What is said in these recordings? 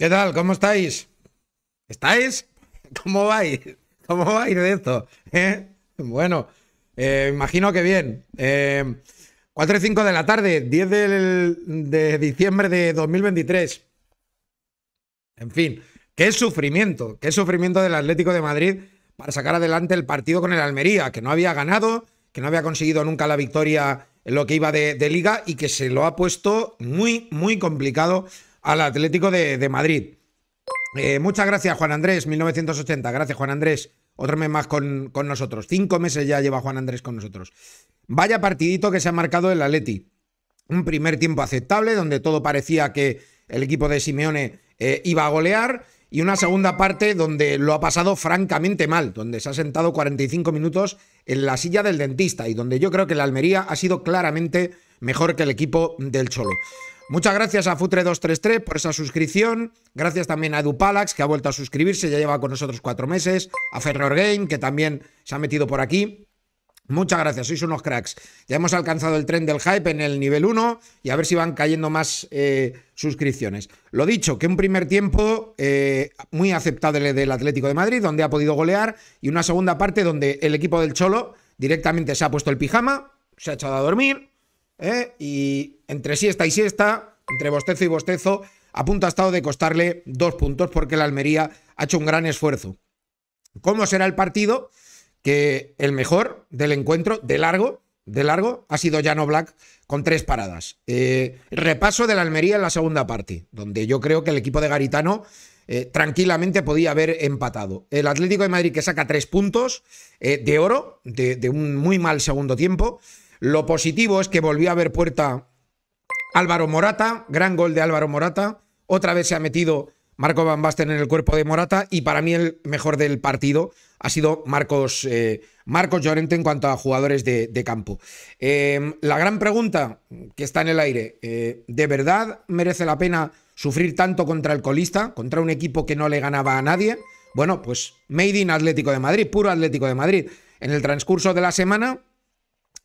¿Qué tal? ¿Cómo estáis? ¿Estáis? ¿Cómo vais? ¿Cómo vais de esto? ¿Eh? Bueno, eh, imagino que bien. 4 eh, y 5 de la tarde, 10 del, de diciembre de 2023. En fin, qué sufrimiento, qué sufrimiento del Atlético de Madrid para sacar adelante el partido con el Almería, que no había ganado, que no había conseguido nunca la victoria en lo que iba de, de liga y que se lo ha puesto muy, muy complicado al Atlético de, Madrid. Eh, muchas gracias, Juan Andrés, 1980. Gracias, Juan Andrés. Otro mes más con, nosotros. Cinco meses ya lleva Juan Andrés con nosotros. Vaya partidito que se ha marcado el Atleti. Un primer tiempo aceptable, donde todo parecía que el equipo de Simeone eh, iba a golear. Y una segunda parte donde lo ha pasado francamente mal, donde se ha sentado 45 minutos en la silla del dentista y donde yo creo que la Almería ha sido claramente mejor que el equipo del Cholo. Muchas gracias a Futre233 por esa suscripción. Gracias también a Edupalax, que ha vuelto a suscribirse, ya lleva con nosotros cuatro meses. A Ferror Game, que también se ha metido por aquí. Muchas gracias, sois unos cracks. Ya hemos alcanzado el tren del hype en el nivel 1 y a ver si van cayendo más eh, suscripciones. Lo dicho, que un primer tiempo eh, muy aceptable del Atlético de Madrid, donde ha podido golear, y una segunda parte donde el equipo del Cholo directamente se ha puesto el pijama, se ha echado a dormir ¿eh? y entre siesta y siesta, entre bostezo y bostezo, a punto ha estado de costarle dos puntos porque la Almería ha hecho un gran esfuerzo. ¿Cómo será el partido? Que el mejor del encuentro, de largo, de largo, ha sido llano Black con tres paradas. Eh, repaso de la Almería en la segunda parte, donde yo creo que el equipo de Garitano eh, tranquilamente podía haber empatado. El Atlético de Madrid que saca tres puntos de oro, de un muy mal segundo tiempo. Lo positivo es que volvió a ver puerta Álvaro Morata, gran gol de Álvaro Morata. Otra vez se ha metido Marco Van Basten en el cuerpo de Morata y para mí el mejor del partido ha sido Marcos, eh, Llorente en cuanto a jugadores de, campo. Em, la gran pregunta que está en el aire, eh, ¿de verdad merece la pena sufrir tanto contra el colista, contra un equipo que no le ganaba a nadie? Bueno, pues Made in Atlético de Madrid, puro Atlético de Madrid. En el transcurso de la semana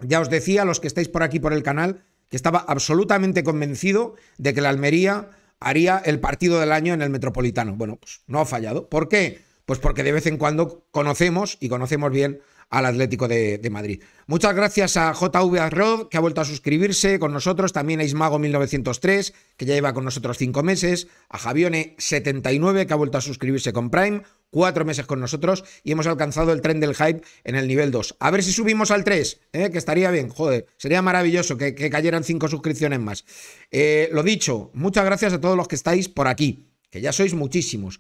ya os decía, los que estáis por aquí por el canal, que estaba absolutamente convencido de que la Almería haría el partido del año en el Metropolitano. Bueno, pues no ha fallado. ¿Por qué? Pues porque de vez en cuando conocemos y conocemos bien al Atlético de, Madrid. Muchas gracias a JV Rod, que ha vuelto a suscribirse con nosotros, también a Ismago1903, que ya lleva con nosotros cinco meses, a Javione79, que ha vuelto a suscribirse con Prime, cuatro meses con nosotros y hemos alcanzado el tren del hype en el nivel 2. A ver si subimos al 3, ¿eh? que estaría bien, joder, sería maravilloso que, cayeran cinco suscripciones más. Eh, lo dicho, muchas gracias a todos los que estáis por aquí que ya sois muchísimos.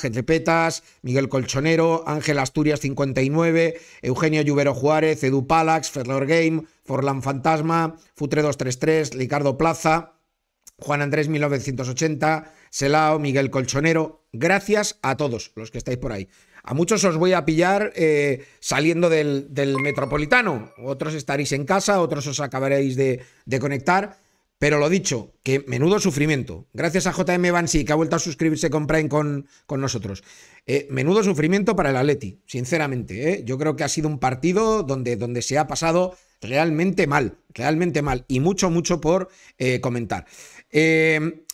Gente Petas, Miguel Colchonero, Ángel Asturias 59, Eugenio Lluvero Juárez, Edu Palax, Ferlor Game, Forlan Fantasma, Futre 233, Ricardo Plaza, Juan Andrés 1980, Selao, Miguel Colchonero. Gracias a todos los que estáis por ahí. A muchos os voy a pillar eh, saliendo del, metropolitano. Otros estaréis en casa, otros os acabaréis de, de conectar pero lo dicho, que menudo sufrimiento. Gracias a JM Bansi, que ha vuelto a suscribirse con Prime con, con nosotros. Eh, menudo sufrimiento para el Atleti, sinceramente. ¿eh? Yo creo que ha sido un partido donde, donde se ha pasado realmente mal, realmente mal. Y mucho, mucho por eh, comentar.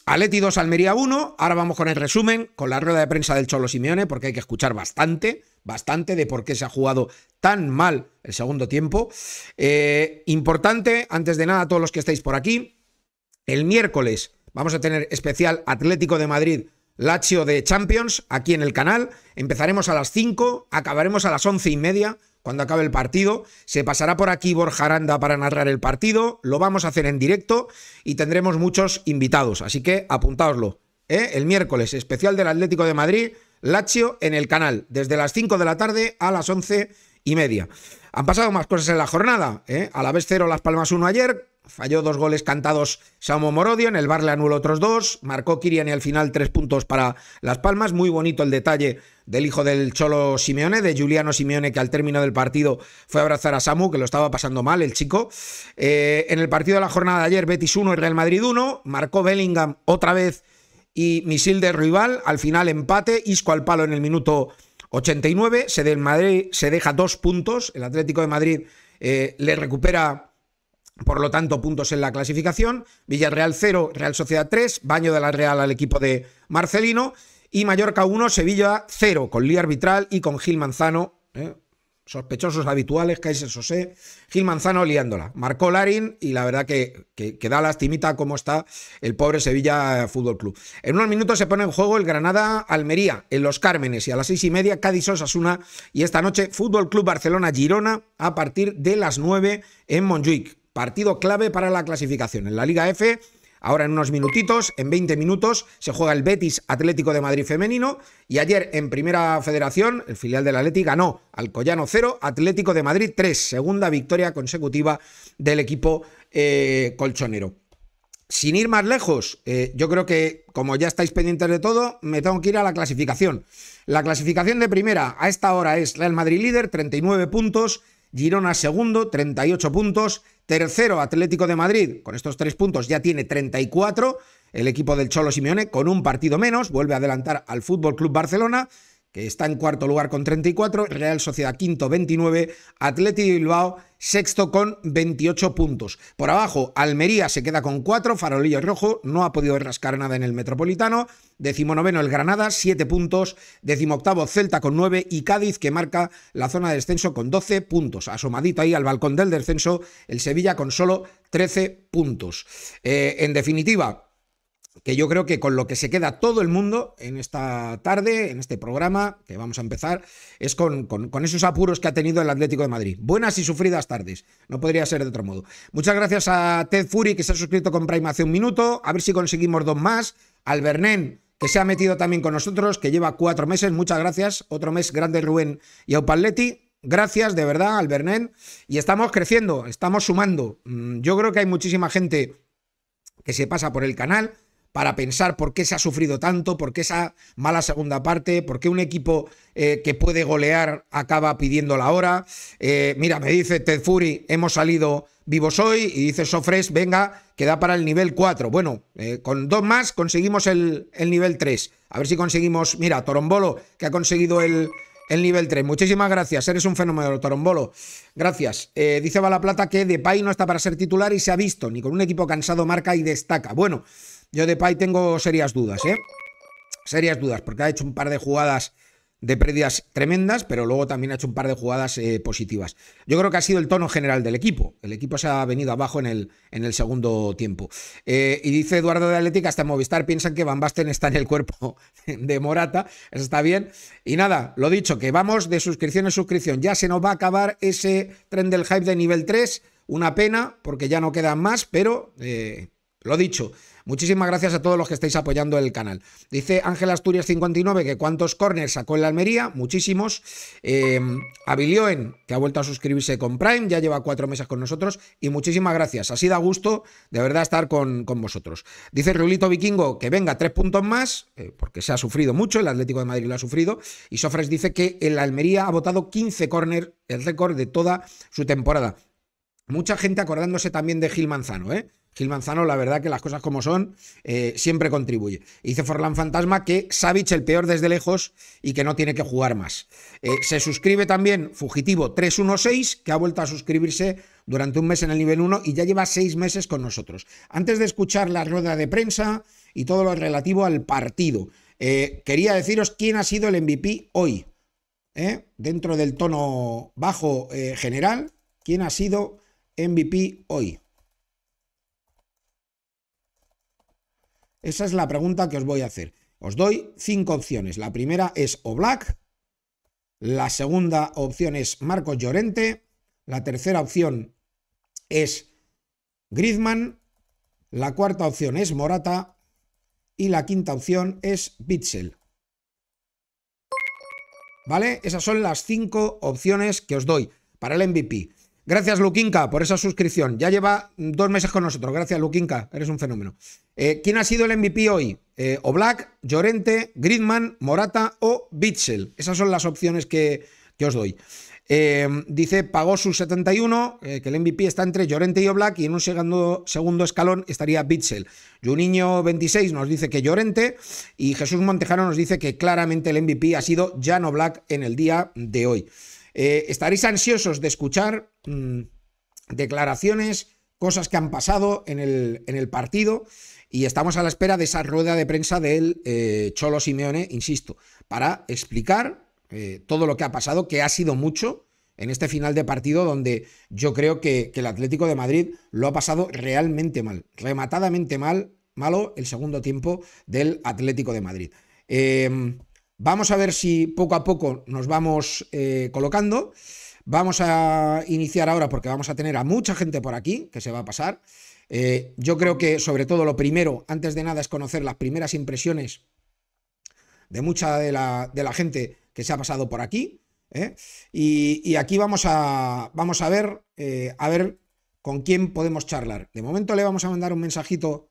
Atleti 2, Almería 1. Ahora vamos con el resumen, con la rueda de prensa del Cholo Simeone, porque hay que escuchar bastante, bastante de por qué se ha jugado tan mal el segundo tiempo. importante, antes de nada, a todos los que estáis por aquí el miércoles vamos a tener especial Atlético de Madrid, Lazio de Champions, aquí en el canal. Empezaremos a las 5, acabaremos a las once y media cuando acabe el partido. Se pasará por aquí Borja Aranda para narrar el partido, lo vamos a hacer en directo y tendremos muchos invitados, así que apuntaoslo. ¿eh? El miércoles, especial del Atlético de Madrid, Lazio en el canal, desde las 5 de la tarde a las 11 y media. Han pasado más cosas en la jornada, ¿eh? a la vez cero, Las Palmas 1 ayer, Falló dos goles cantados Samu Morodio, en el Bar le anuló otros dos, marcó y al final tres puntos para Las Palmas, muy bonito el detalle del hijo del Cholo Simeone, de Juliano Simeone, que al término del partido fue a abrazar a Samu, que lo estaba pasando mal el chico. Eh, en el partido de la jornada de ayer, Betis 1 y Real Madrid 1, marcó Bellingham otra vez y misil de rival, al final empate, Isco al palo en el minuto 89, se, del Madrid, se deja dos puntos, el Atlético de Madrid eh, le recupera por lo tanto, puntos en la clasificación. Villarreal 0, Real Sociedad 3, baño de la Real al equipo de Marcelino. Y Mallorca 1, Sevilla 0, con Lía Arbitral y con Gil Manzano. ¿eh? Sospechosos habituales, eso, sé. Gil Manzano liándola. Marcó Larin y la verdad que, da lastimita cómo está el pobre Sevilla Fútbol Club. En unos minutos se pone en juego el Granada-Almería en Los Cármenes y a las seis y media Cádiz-Osasuna. Y esta noche Fútbol Club Barcelona-Girona a partir de las nueve en Montjuic partido clave para la clasificación. En la Liga F, ahora en unos minutitos, en 20 minutos, se juega el Betis Atlético de Madrid femenino y ayer en Primera Federación, el filial del Atlético ganó al Collano 0, Atlético de Madrid 3, segunda victoria consecutiva del equipo eh, colchonero. Sin ir más lejos, eh, yo creo que como ya estáis pendientes de todo, me tengo que ir a la clasificación. La clasificación de primera a esta hora es Real Madrid líder, 39 puntos, Girona segundo, 38 puntos. Tercero, Atlético de Madrid, con estos tres puntos ya tiene 34. El equipo del Cholo Simeone, con un partido menos, vuelve a adelantar al Fútbol Club Barcelona que está en cuarto lugar con 34, Real Sociedad quinto 29, Atleti Bilbao sexto con 28 puntos. Por abajo, Almería se queda con 4, Farolillo Rojo no ha podido rascar nada en el Metropolitano, decimonoveno el Granada, 7 puntos, decimoctavo Celta con 9 y Cádiz que marca la zona de descenso con 12 puntos. Asomadito ahí al balcón del descenso, el Sevilla con solo 13 puntos. Eh, en definitiva, que yo creo que con lo que se queda todo el mundo en esta tarde, en este programa que vamos a empezar, es con, esos apuros que ha tenido el Atlético de Madrid. Buenas y sufridas tardes, no podría ser de otro modo. Muchas gracias a Ted Fury que se ha suscrito con Prime hace un minuto, a ver si conseguimos dos más, al Bernén que se ha metido también con nosotros, que lleva cuatro meses, muchas gracias, otro mes grande Rubén y Aupaletti. Gracias de verdad al Bernén y estamos creciendo, estamos sumando. Mm, yo creo que hay muchísima gente que se pasa por el canal para pensar por qué se ha sufrido tanto, por qué esa mala segunda parte, por qué un equipo eh, que puede golear acaba pidiendo la hora. Eh, mira, me dice Ted Fury, hemos salido vivos hoy, y dice Sofres, venga, queda para el nivel 4. Bueno, eh, con dos más conseguimos el, nivel 3. A ver si conseguimos, mira, Torombolo, que ha conseguido el... el nivel 3. Muchísimas gracias. Eres un fenómeno, Torombolo. Gracias. dice Balaplata que de Depay no está para ser titular y se ha visto. Ni con un equipo cansado marca y destaca. Bueno, yo de PAI tengo serias dudas, ¿eh? Serias dudas, porque ha hecho un par de jugadas de pérdidas tremendas, pero luego también ha hecho un par de jugadas eh, positivas. Yo creo que ha sido el tono general del equipo. El equipo se ha venido abajo en el, en el segundo tiempo. Eh, y dice Eduardo de Atlética, hasta Movistar piensan que Van Basten está en el cuerpo de Morata. Eso está bien. Y nada, lo dicho, que vamos de suscripción en suscripción. Ya se nos va a acabar ese tren del hype de nivel 3. Una pena, porque ya no quedan más, pero... Eh, lo dicho, muchísimas gracias a todos los que estáis apoyando el canal. Dice Ángel Asturias 59 que cuántos corners sacó en la Almería, muchísimos. Eh, Abilioen, que ha vuelto a suscribirse con Prime, ya lleva cuatro meses con nosotros. Y muchísimas gracias, así da gusto de verdad estar con, con vosotros. Dice Rulito Vikingo que venga tres puntos más, eh, porque se ha sufrido mucho, el Atlético de Madrid lo ha sufrido. Y Sofres dice que en la Almería ha votado 15 corners, el récord de toda su temporada. Mucha gente acordándose también de Gil Manzano, ¿eh? Gil Manzano, la verdad que las cosas como son, eh, siempre contribuye. Dice Forlán Fantasma que Savich, el peor desde lejos y que no tiene que jugar más. Eh, se suscribe también Fugitivo 316, que ha vuelto a suscribirse durante un mes en el nivel 1 y ya lleva seis meses con nosotros. Antes de escuchar la rueda de prensa y todo lo relativo al partido, eh, quería deciros quién ha sido el MVP hoy. Dentro del tono bajo general, ¿quién ha sido MVP hoy? Esa es la pregunta que os voy a hacer. Os doy cinco opciones. La primera es Black, la segunda opción es Marcos Llorente, la tercera opción es Griezmann, la cuarta opción es Morata y la quinta opción es Bitzel. ¿Vale? Esas son las cinco opciones que os doy para el MVP. Gracias, Luquinca, por esa suscripción. Ya lleva dos meses con nosotros. Gracias, Luquinca. Eres un fenómeno. Eh, ¿Quién ha sido el MVP hoy? Eh, Black, Llorente, Gridman, Morata o Bitzel. Esas son las opciones que, os doy. Eh, dice, pagó 71, eh, que el MVP está entre Llorente y Oblak y en un segundo, escalón estaría Bitzel. Juninho26 nos dice que Llorente y Jesús Montejano nos dice que claramente el MVP ha sido Jan Oblak en el día de hoy. Eh, estaréis ansiosos de escuchar mm, declaraciones, cosas que han pasado en el, en el partido y estamos a la espera de esa rueda de prensa del eh, Cholo Simeone, insisto, para explicar eh, todo lo que ha pasado, que ha sido mucho en este final de partido donde yo creo que, el Atlético de Madrid lo ha pasado realmente mal, rematadamente mal, malo el segundo tiempo del Atlético de Madrid. Em, Vamos a ver si poco a poco nos vamos eh, colocando. Vamos a iniciar ahora porque vamos a tener a mucha gente por aquí que se va a pasar. Eh, yo creo que sobre todo lo primero, antes de nada, es conocer las primeras impresiones de mucha de la, gente que se ha pasado por aquí. ¿eh? Y, aquí vamos a, vamos a ver, a ver con quién podemos charlar. De momento le vamos a mandar un mensajito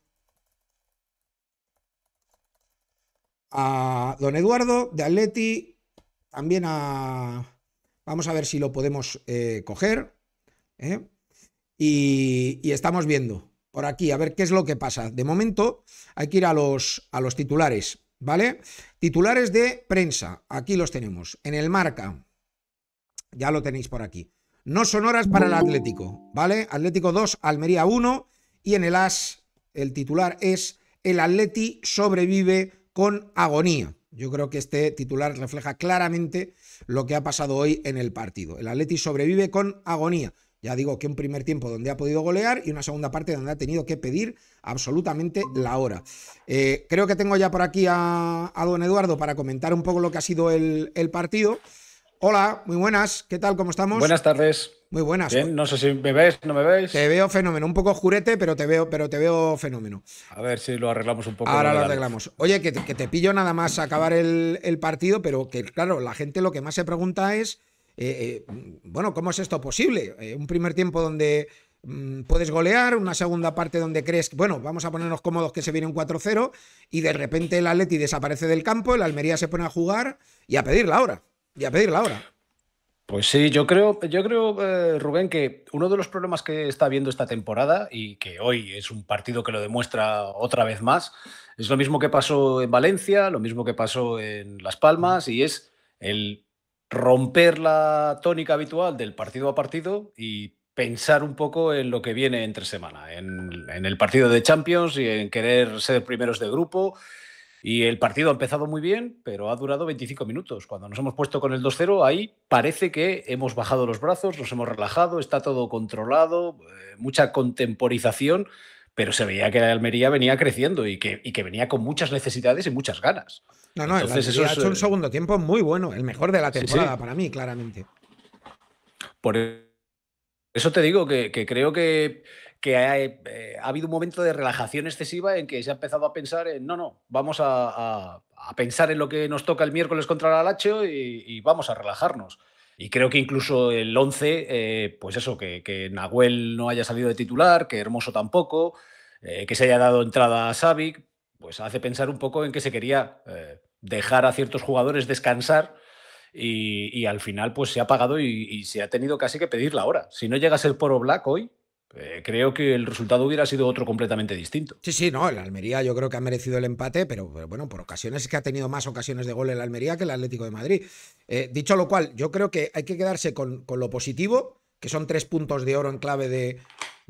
a don Eduardo de Atleti, también a... Vamos a ver si lo podemos eh, coger. ¿eh? Y, estamos viendo por aquí, a ver qué es lo que pasa. De momento hay que ir a los, a los titulares, ¿vale? Titulares de prensa, aquí los tenemos. En el marca, ya lo tenéis por aquí. No son horas para el Atlético, ¿vale? Atlético 2, Almería 1 y en el AS el titular es el Atleti sobrevive con agonía. Yo creo que este titular refleja claramente lo que ha pasado hoy en el partido. El Atleti sobrevive con agonía. Ya digo que un primer tiempo donde ha podido golear y una segunda parte donde ha tenido que pedir absolutamente la hora. Eh, creo que tengo ya por aquí a, don Eduardo para comentar un poco lo que ha sido el partido. Hola, muy buenas. ¿Qué tal? ¿Cómo estamos? Buenas tardes. Muy buenas. no sé si me ves, no me ves. Te veo fenómeno, un poco jurete, pero te veo, pero te veo fenómeno. A ver si lo arreglamos un poco. Ahora lo arreglamos. Oye, que te, pillo nada más acabar el, partido, pero que claro, la gente lo que más se pregunta es, eh, eh, bueno, ¿cómo es esto posible? Eh, un primer tiempo donde mm, puedes golear, una segunda parte donde crees, bueno, vamos a ponernos cómodos que se viene un 4-0 y de repente el Atleti desaparece del campo, el Almería se pone a jugar y a pedir la hora y a pedirla ahora. Pues sí, yo creo, yo creo eh, Rubén, que uno de los problemas que está habiendo esta temporada, y que hoy es un partido que lo demuestra otra vez más, es lo mismo que pasó en Valencia, lo mismo que pasó en Las Palmas, y es el romper la tónica habitual del partido a partido y pensar un poco en lo que viene entre semana, en, en el partido de Champions y en querer ser primeros de grupo y el partido ha empezado muy bien, pero ha durado 25 minutos. Cuando nos hemos puesto con el 2-0, ahí parece que hemos bajado los brazos, nos hemos relajado, está todo controlado, eh, mucha contemporización, pero se veía que la Almería venía creciendo y que, venía con muchas necesidades y muchas ganas. No, no, ha hecho un eh, segundo tiempo muy bueno, el mejor de la temporada para mí, claramente. Por e-, eso te digo que creo que que eh, ha, habido un momento de relajación excesiva en que se ha empezado a pensar en, no, no, vamos a, pensar en lo que nos toca el miércoles contra la Alacho y, vamos a relajarnos. Y creo que incluso el 11, eh, pues eso, que, que, Nahuel no haya salido de titular, que Hermoso tampoco, eh, que se haya dado entrada a Savic, pues hace pensar un poco en que se quería dejar a ciertos jugadores descansar y, al final pues se ha pagado y, se ha tenido casi que pedir la hora. Si no llega a ser por Black hoy, eh, creo que el resultado hubiera sido otro completamente distinto. Sí, sí, no, el Almería yo creo que ha merecido el empate, pero, bueno, por ocasiones es que ha tenido más ocasiones de gol el Almería que el Atlético de Madrid. Eh, dicho lo cual, yo creo que hay que quedarse con, lo positivo, que son tres puntos de oro en clave de,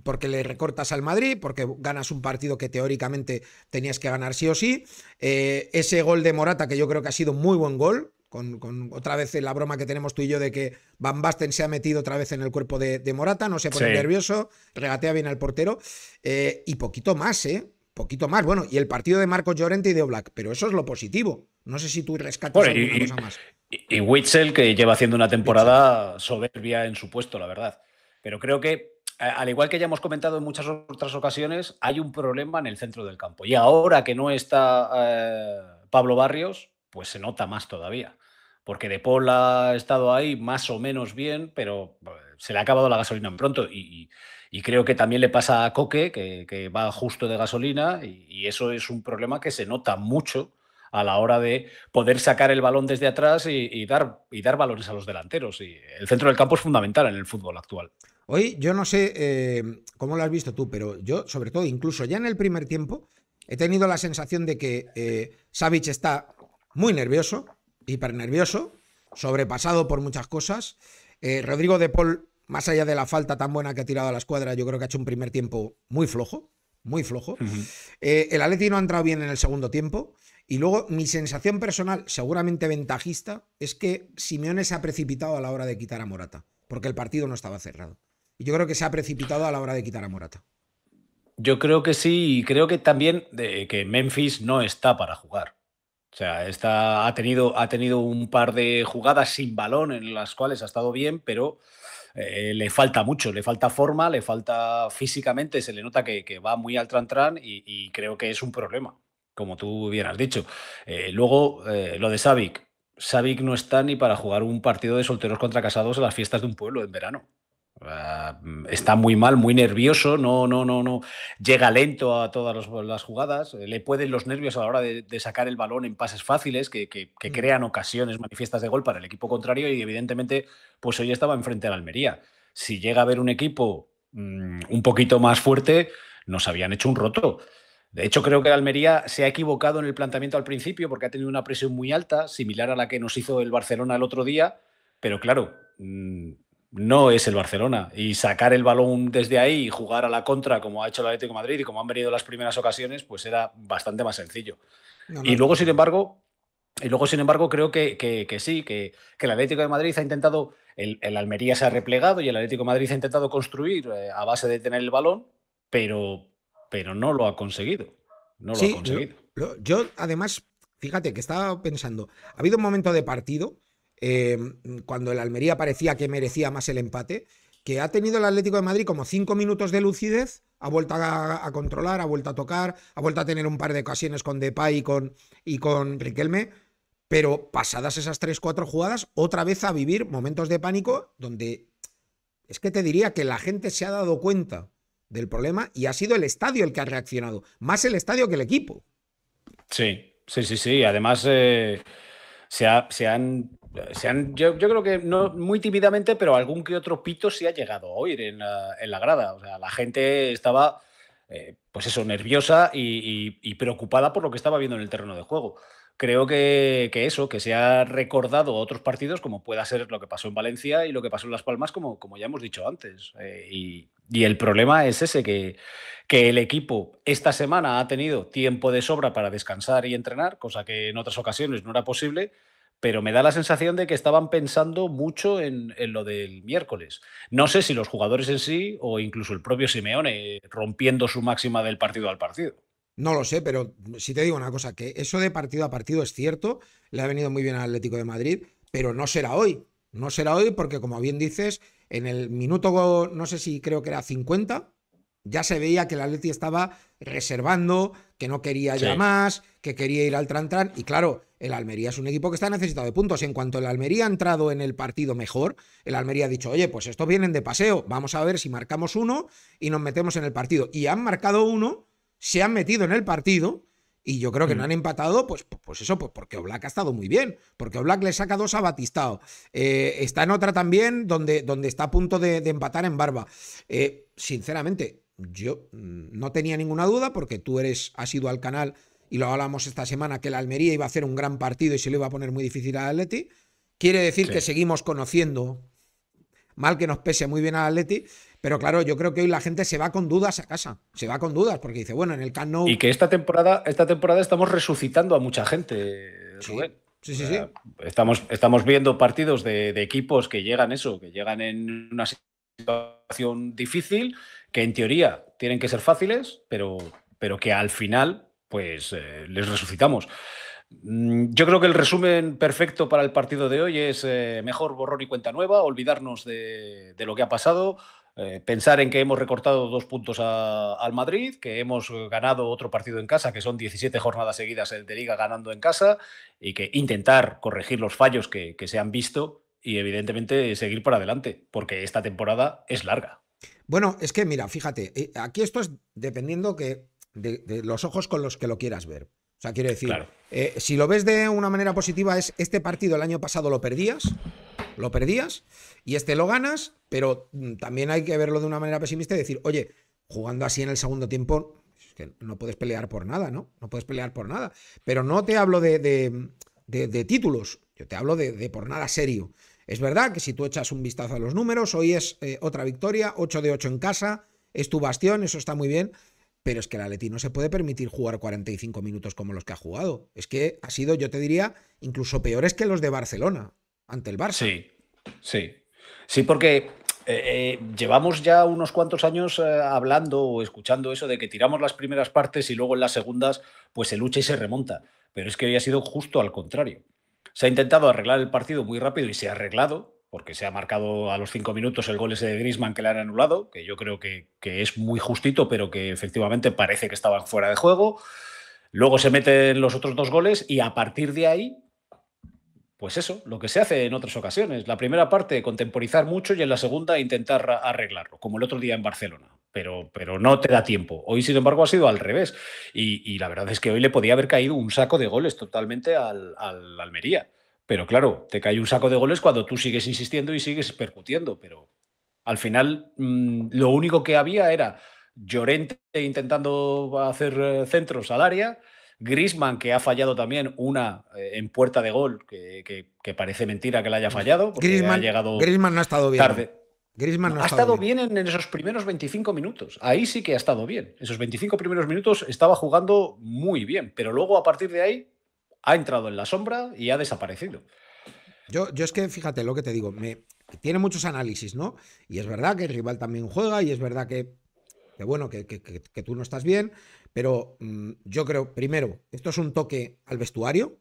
porque le recortas al Madrid, porque ganas un partido que teóricamente tenías que ganar sí o sí. Eh, ese gol de Morata, que yo creo que ha sido muy buen gol, con, otra vez la broma que tenemos tú y yo de que Van Basten se ha metido otra vez en el cuerpo de, Morata, no se pone nervioso, regatea bien al portero eh, y poquito más, ¿eh? Poquito más. Bueno, y el partido de Marco Llorente y de Oblak, pero eso es lo positivo. No sé si tú rescatas alguna y, cosa más. Y, Witzel, que lleva haciendo una temporada soberbia en su puesto, la verdad. Pero creo que, al igual que ya hemos comentado en muchas otras ocasiones, hay un problema en el centro del campo. Y ahora que no está eh, Pablo Barrios, pues se nota más todavía porque De Paul ha estado ahí más o menos bien, pero eh, se le ha acabado la gasolina en pronto y, creo que también le pasa a Coque, que, va justo de gasolina y, eso es un problema que se nota mucho a la hora de poder sacar el balón desde atrás y, dar, y dar valores a los delanteros. Y el centro del campo es fundamental en el fútbol actual. Hoy yo no sé eh, cómo lo has visto tú, pero yo sobre todo, incluso ya en el primer tiempo, he tenido la sensación de que eh, Savic está muy nervioso, hipernervioso, sobrepasado por muchas cosas. Eh, Rodrigo de Paul, más allá de la falta tan buena que ha tirado a la escuadra, yo creo que ha hecho un primer tiempo muy flojo, muy flojo. Eh, el Atleti no ha entrado bien en el segundo tiempo. Y luego mi sensación personal, seguramente ventajista, es que Simeone se ha precipitado a la hora de quitar a Morata, porque el partido no estaba cerrado. Y yo creo que se ha precipitado a la hora de quitar a Morata. Yo creo que sí, y creo que también de que Memphis no está para jugar. O sea, ha, tenido, ha tenido un par de jugadas sin balón en las cuales ha estado bien, pero eh, le falta mucho, le falta forma, le falta físicamente, se le nota que, va muy al tran-tran y, creo que es un problema, como tú bien has dicho. Eh, luego, eh, lo de Savic. Savic no está ni para jugar un partido de solteros contra casados en las fiestas de un pueblo en verano. Ah, está muy mal, muy nervioso, no, no, no, no. Llega lento a todas las jugadas, le pueden los nervios a la hora de, sacar el balón en pases fáciles que, mm. crean ocasiones manifiestas de gol para el equipo contrario y evidentemente, pues hoy estaba enfrente la Almería. Si llega a haber un equipo mm, un poquito más fuerte, nos habían hecho un roto. De hecho, creo que Almería se ha equivocado en el planteamiento al principio porque ha tenido una presión muy alta, similar a la que nos hizo el Barcelona el otro día, pero claro, mm, no es el Barcelona. Y sacar el balón desde ahí y jugar a la contra, como ha hecho el Atlético de Madrid y como han venido las primeras ocasiones, pues era bastante más sencillo. y luego, sin embargo, y luego, sin embargo, creo que, sí, que, el Atlético de Madrid ha intentado, el, Almería se ha replegado y el Atlético de Madrid ha intentado construir eh, a base de tener el balón, pero, pero no lo ha conseguido. No lo ha conseguido. yo, además, fíjate que estaba pensando, ha habido un momento de partido Em, cuando el Almería parecía que merecía más el empate, que ha tenido el Atlético de Madrid como cinco minutos de lucidez, ha vuelto a, controlar, ha vuelto a tocar, ha vuelto a tener un par de ocasiones con Depay y con, y con Riquelme, pero pasadas esas tres, cuatro jugadas, otra vez a vivir momentos de pánico donde es que te diría que la gente se ha dado cuenta del problema y ha sido el estadio el que ha reaccionado, más el estadio que el equipo. Sí, sí, sí, sí. Además, eh, se han yo, yo, creo que no muy tímidamente, pero algún que otro pito sí ha llegado a oír en la, en la grada. O sea, la gente estaba, eh, pues eso, nerviosa y, y, preocupada por lo que estaba viendo en el terreno de juego. Creo que, que, eso, que se ha recordado otros partidos, como pueda ser lo que pasó en Valencia y lo que pasó en Las Palmas, como, como ya hemos dicho antes. Eh, y, y, el problema es ese, que, que el equipo esta semana ha tenido tiempo de sobra para descansar y entrenar, cosa que en otras ocasiones no era posible pero me da la sensación de que estaban pensando mucho en, lo del miércoles. No sé si los jugadores en sí o incluso el propio Simeone rompiendo su máxima del partido al partido. No lo sé, pero si te digo una cosa, que eso de partido a partido es cierto, le ha venido muy bien al Atlético de Madrid, pero no será hoy. No será hoy porque, como bien dices, en el minuto, no sé si creo que era 50, ya se veía que el Atleti estaba reservando, que no quería ya más, que quería ir al Trantran. Y claro, el Almería es un equipo que está necesitado de puntos. En cuanto el Almería ha entrado en el partido mejor, el Almería ha dicho, oye, pues estos vienen de paseo, vamos a ver si marcamos uno y nos metemos en el partido. Y han marcado uno, se han metido en el partido. Y yo creo que no mm. han empatado, pues, pues, pues eso, pues porque Oblak ha estado muy bien, porque Oblak le saca dos a Batistao. Eh, está en otra también donde, donde está a punto de, empatar en Barba. Eh, sinceramente, yo mm, no tenía ninguna duda porque tú eres, has ido al canal y lo hablamos esta semana que la Almería iba a hacer un gran partido y se le iba a poner muy difícil al Atleti. Quiere decir que seguimos conociendo, mal que nos pese muy bien al Atleti, pero claro, yo creo que hoy la gente se va con dudas a casa, se va con dudas porque dice, bueno, en el Can Nou... Y que esta temporada, esta temporada estamos resucitando a mucha gente, Sí, sí, Estamos, estamos viendo partidos de, de equipos que llegan eso, que llegan en una situación difícil, que en teoría tienen que ser fáciles, pero, pero que al final pues eh, les resucitamos. Mm, yo creo que el resumen perfecto para el partido de hoy es eh, mejor borrón y cuenta nueva, olvidarnos de, lo que ha pasado, eh, pensar en que hemos recortado dos puntos al Madrid, que hemos ganado otro partido en casa, que son 17 jornadas seguidas de liga ganando en casa, y que intentar corregir los fallos que, que se han visto y evidentemente seguir por adelante, porque esta temporada es larga. Bueno, es que mira, fíjate, eh, aquí esto es dependiendo que de, los ojos con los que lo quieras ver. O sea, quiero decir, eh, si lo ves de una manera positiva, es este partido el año pasado lo perdías, lo perdías, y este lo ganas, pero mm, también hay que verlo de una manera pesimista y decir, oye, jugando así en el segundo tiempo, es que no puedes pelear por nada, ¿no? No puedes pelear por nada. Pero no te hablo de, de, títulos, yo te hablo de, de por nada serio. Es verdad que si tú echas un vistazo a los números, hoy es eh, otra victoria, 8 de 8 en casa, es tu bastión, eso está muy bien, pero es que el Atleti no se puede permitir jugar 45 minutos como los que ha jugado. Es que ha sido, yo te diría, incluso peores que los de Barcelona ante el Barça. Sí, sí. Sí, porque eh, eh, llevamos ya unos cuantos años hablando o escuchando eso de que tiramos las primeras partes y luego en las segundas pues se lucha y se remonta. Pero es que hoy ha sido justo al contrario. Se ha intentado arreglar el partido muy rápido y se ha arreglado, porque se ha marcado a los cinco minutos el gol ese de Grisman que le han anulado, que yo creo que, es muy justito, pero que efectivamente parece que estaban fuera de juego. Luego se meten los otros dos goles y a partir de ahí, pues eso, lo que se hace en otras ocasiones. La primera parte, contemporizar mucho y en la segunda intentar arreglarlo, como el otro día en Barcelona pero, pero no te da tiempo. Hoy, sin embargo, ha sido al revés. Y, la verdad es que hoy le podía haber caído un saco de goles totalmente al, Almería. Pero claro, te cae un saco de goles cuando tú sigues insistiendo y sigues percutiendo. Pero al final, mm, lo único que había era Llorente intentando hacer eh, centros al área. Grisman, que ha fallado también una eh, en puerta de gol, que, parece mentira que la haya fallado. Grisman, ha llegado no ha estado bien. Tarde ha estado bien. en esos primeros 25 minutos. Ahí sí que ha estado bien. Esos 25 primeros minutos estaba jugando muy bien, pero luego a partir de ahí ha entrado en la sombra y ha desaparecido. Yo, yo es que fíjate lo que te digo, me, tiene muchos análisis, ¿no? Y es verdad que el rival también juega y es verdad que, bueno, que, tú no estás bien, pero mm, yo creo, primero, esto es un toque al vestuario.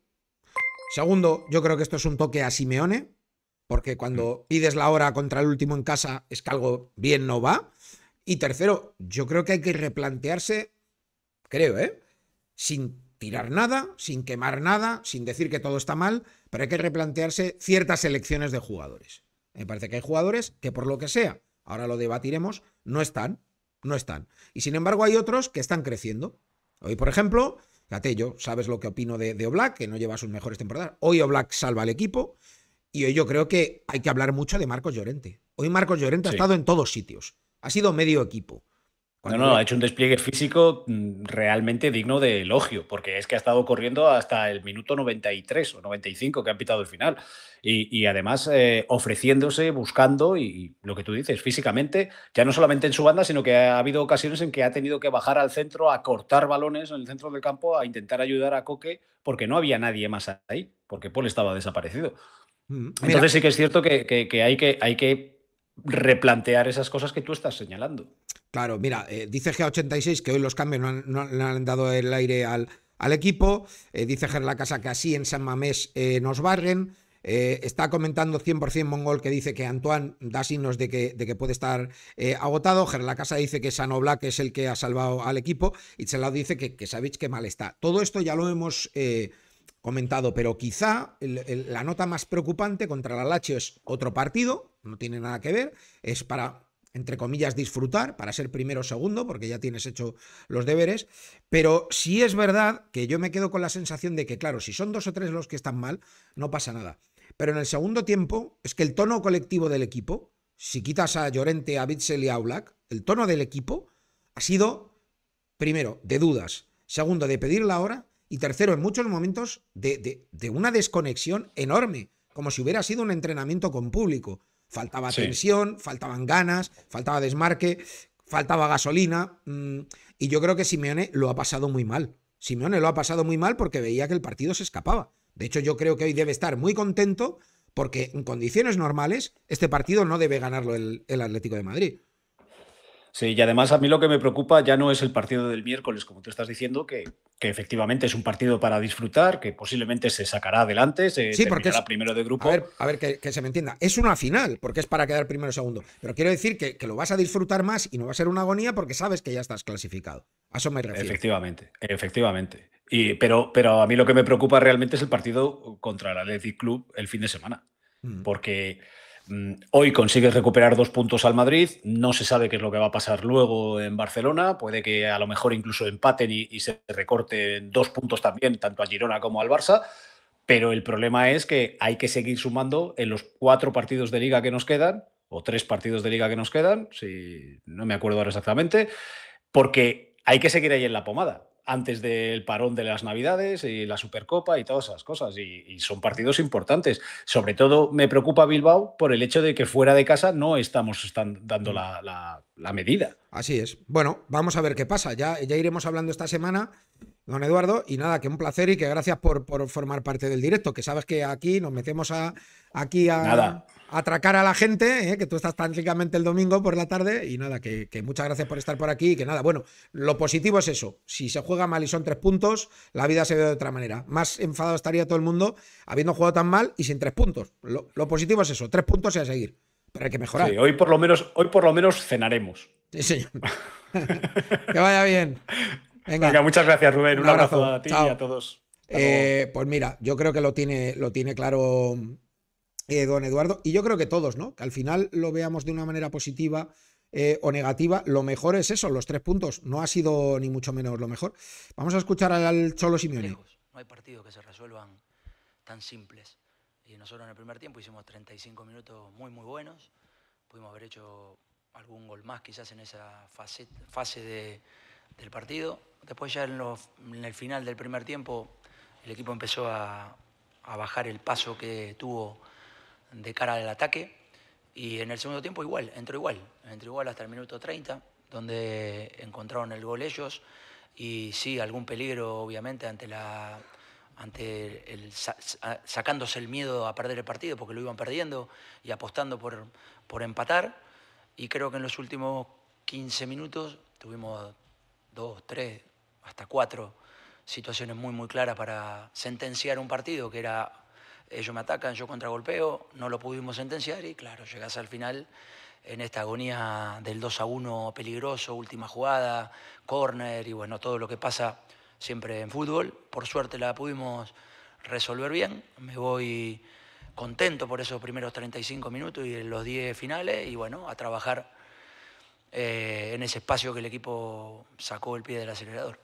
Segundo, yo creo que esto es un toque a Simeone, porque cuando pides la hora contra el último en casa es que algo bien no va. Y tercero, yo creo que hay que replantearse, creo, ¿eh? Sin tirar nada, sin quemar nada, sin decir que todo está mal, pero hay que replantearse ciertas elecciones de jugadores. Me parece que hay jugadores que por lo que sea, ahora lo debatiremos, no están, no están. Y sin embargo hay otros que están creciendo. Hoy, por ejemplo, fíjate, sabes lo que opino de, de Oblak, que no lleva sus mejores temporadas. Hoy Oblak salva al equipo, y yo creo que hay que hablar mucho de Marcos Llorente. Hoy Marcos Llorente ha estado en todos sitios. Ha sido medio equipo. no, no, ha hecho un despliegue físico mm, realmente digno de elogio, porque es que ha estado corriendo hasta el minuto 93 o 95 que han pitado el final. Y, además eh, ofreciéndose, buscando, y, lo que tú dices, físicamente, ya no solamente en su banda, sino que ha habido ocasiones en que ha tenido que bajar al centro a cortar balones en el centro del campo, a intentar ayudar a Coque, porque no había nadie más ahí, porque Paul estaba desaparecido. Entonces sí que es cierto que, hay que replantear esas cosas que tú estás señalando. Claro, mira, eh, dice G86 que hoy los cambios no han, han dado el aire al, equipo. Eh, dice Ger la Casa que así en San Mamés eh, nos barren. está comentando 100% Mongol que dice que Antoine da signos de que, puede estar agotado. Ger la Casa dice que Sano Black es el que ha salvado al equipo. Y Chelao dice que, que que mal está. Todo esto ya lo hemos comentado, pero quizá la nota más preocupante contra la Lazio es otro partido, no tiene nada que ver, es para, entre comillas, disfrutar, para ser primero o segundo, porque ya tienes hecho los deberes, pero sí es verdad que yo me quedo con la sensación de que, claro, si son dos o tres los que están mal, no pasa nada. Pero en el segundo tiempo es que el tono colectivo del equipo, si quitas a Llorente, a Bitzel y a Aulac, el tono del equipo ha sido, primero, de dudas, segundo, de pedir la hora y tercero, en muchos momentos de, una desconexión enorme, como si hubiera sido un entrenamiento con público. Faltaba tensión, faltaban ganas, faltaba desmarque, faltaba gasolina. Mm, y yo creo que Simeone lo ha pasado muy mal. Simeone lo ha pasado muy mal porque veía que el partido se escapaba. De hecho, yo creo que hoy debe estar muy contento porque en condiciones normales este partido no debe ganarlo el Atlético de Madrid. Sí, y además a mí lo que me preocupa ya no es el partido del miércoles, como tú estás diciendo, que, efectivamente es un partido para disfrutar, que posiblemente se sacará adelante, se sí, primero de grupo. A ver, que, se me entienda. Es una final, porque es para quedar primero o segundo. Pero quiero decir que, lo vas a disfrutar más y no va a ser una agonía porque sabes que ya estás clasificado. A eso me refiero. Efectivamente, efectivamente. Y, pero, pero a mí lo que me preocupa realmente es el partido contra el Athletic Club el fin de semana. Mm. Porque Mm, hoy consigues recuperar dos puntos al Madrid, no se sabe qué es lo que va a pasar luego en Barcelona, puede que a lo mejor incluso empaten y, se recorten dos puntos también, tanto a Girona como al Barça, pero el problema es que hay que seguir sumando en los cuatro partidos de liga que nos quedan, o tres partidos de liga que nos quedan, si no me acuerdo ahora exactamente, porque hay que seguir ahí en la pomada antes del parón de las Navidades y la Supercopa y todas esas cosas. Y, son partidos importantes. Sobre todo me preocupa Bilbao por el hecho de que fuera de casa no estamos dando mm. la, medida. Así es. Bueno, vamos a ver qué pasa. Ya, ya iremos hablando esta semana, don Eduardo. Y nada, que un placer y que gracias por, formar parte del directo. Que sabes que aquí nos metemos a, aquí a, nada atracar a la gente, ¿eh? que tú estás prácticamente el domingo por la tarde. Y nada, que, muchas gracias por estar por aquí. Y que nada, bueno, lo positivo es eso. Si se juega mal y son tres puntos, la vida se ve de otra manera. Más enfadado estaría todo el mundo habiendo jugado tan mal y sin tres puntos. Lo, positivo es eso, tres puntos y a seguir. Pero hay que mejorar. Sí, hoy por lo menos, hoy por lo menos cenaremos. Sí, señor. que vaya bien. Venga. muchas gracias, Rubén. Un, abrazo. a ti y a todos. Eh, pues mira, yo creo que lo tiene, lo tiene claro eh, don Eduardo, y yo creo que todos, ¿no? Que al final lo veamos de una manera positiva. Eh, o negativa, lo mejor es eso, los tres puntos. No ha sido ni mucho menos lo mejor. Vamos a escuchar al Cholo Simeone. No hay partidos que se resuelvan tan simples. Y nosotros en el primer tiempo hicimos 35 minutos muy, muy buenos. Pudimos haber hecho algún gol más quizás en esa fase, fase del partido. Después ya en, el final del primer tiempo el equipo empezó a, a bajar el paso que tuvo de cara al ataque. Y en el segundo tiempo igual, entró igual, entró igual hasta el minuto 30, donde encontraron el gol ellos. Y sí, algún peligro, obviamente, ante la ante el, sacándose el miedo a perder el partido porque lo iban perdiendo y apostando por, por empatar. Y creo que en los últimos 15 minutos tuvimos dos, tres, hasta cuatro situaciones muy, muy claras para sentenciar un partido que era ellos me atacan, yo contragolpeo, no lo pudimos sentenciar y claro, llegás al final en esta agonía del 2 a 1 peligroso, última jugada, córner y bueno, todo lo que pasa siempre en fútbol. Por suerte la pudimos resolver bien, me voy contento por esos primeros 35 minutos y los 10 finales y bueno, a trabajar eh, en ese espacio que el equipo sacó el pie del acelerador.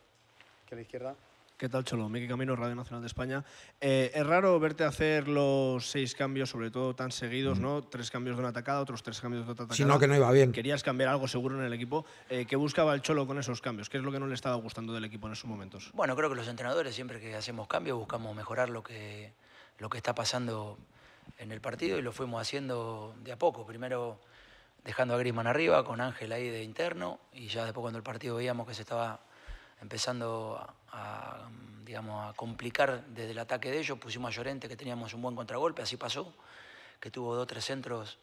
¿Que la izquierda? ¿Qué tal, Cholo? Miki Camino, Radio Nacional de España. Eh, es raro verte hacer los seis cambios, sobre todo tan seguidos, ¿no? Tres cambios de una atacada, otros tres cambios de otra atacada. Si no, que no iba bien. Querías cambiar algo seguro en el equipo. Eh, ¿Qué buscaba el Cholo con esos cambios? ¿Qué es lo que no le estaba gustando del equipo en esos momentos? Bueno, creo que los entrenadores siempre que hacemos cambios buscamos mejorar lo que, lo que está pasando en el partido y lo fuimos haciendo de a poco. Primero dejando a Grisman arriba, con Ángel ahí de interno, y ya después cuando el partido veíamos que se estaba empezando a, mm, digamos, a complicar desde el ataque de ellos. Pusimos a Llorente que teníamos un buen contragolpe, así pasó, que tuvo dos o tres centros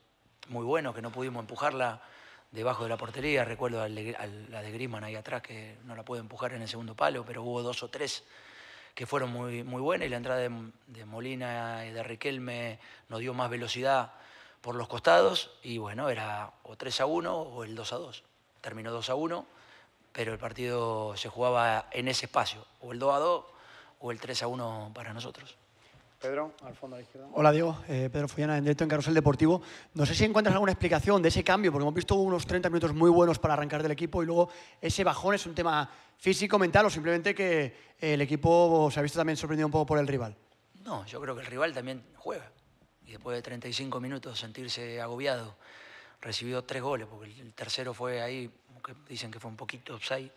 muy buenos que no pudimos empujarla debajo de la portería. Recuerdo la de grimman ahí atrás que no la pudo empujar en el segundo palo, pero hubo dos o tres que fueron muy, muy buenas y la entrada de, de Molina y de Riquelme nos dio más velocidad por los costados y bueno, era o 3 a 1 o el 2 a 2. Terminó 2 a 1 pero el partido se jugaba en ese espacio, o el 2 a 2 o el 3 a 1 para nosotros. Pedro, al fondo a la izquierda. Hola Diego, eh, Pedro Follana, en directo en Carrusel Deportivo. No sé si encuentras alguna explicación de ese cambio, porque hemos visto unos 30 minutos muy buenos para arrancar del equipo y luego ese bajón es un tema físico, mental o simplemente que el equipo se ha visto también sorprendido un poco por el rival. No, yo creo que el rival también juega y después de 35 minutos sentirse agobiado, recibió tres goles, porque el tercero fue ahí dicen que fue un poquito offside,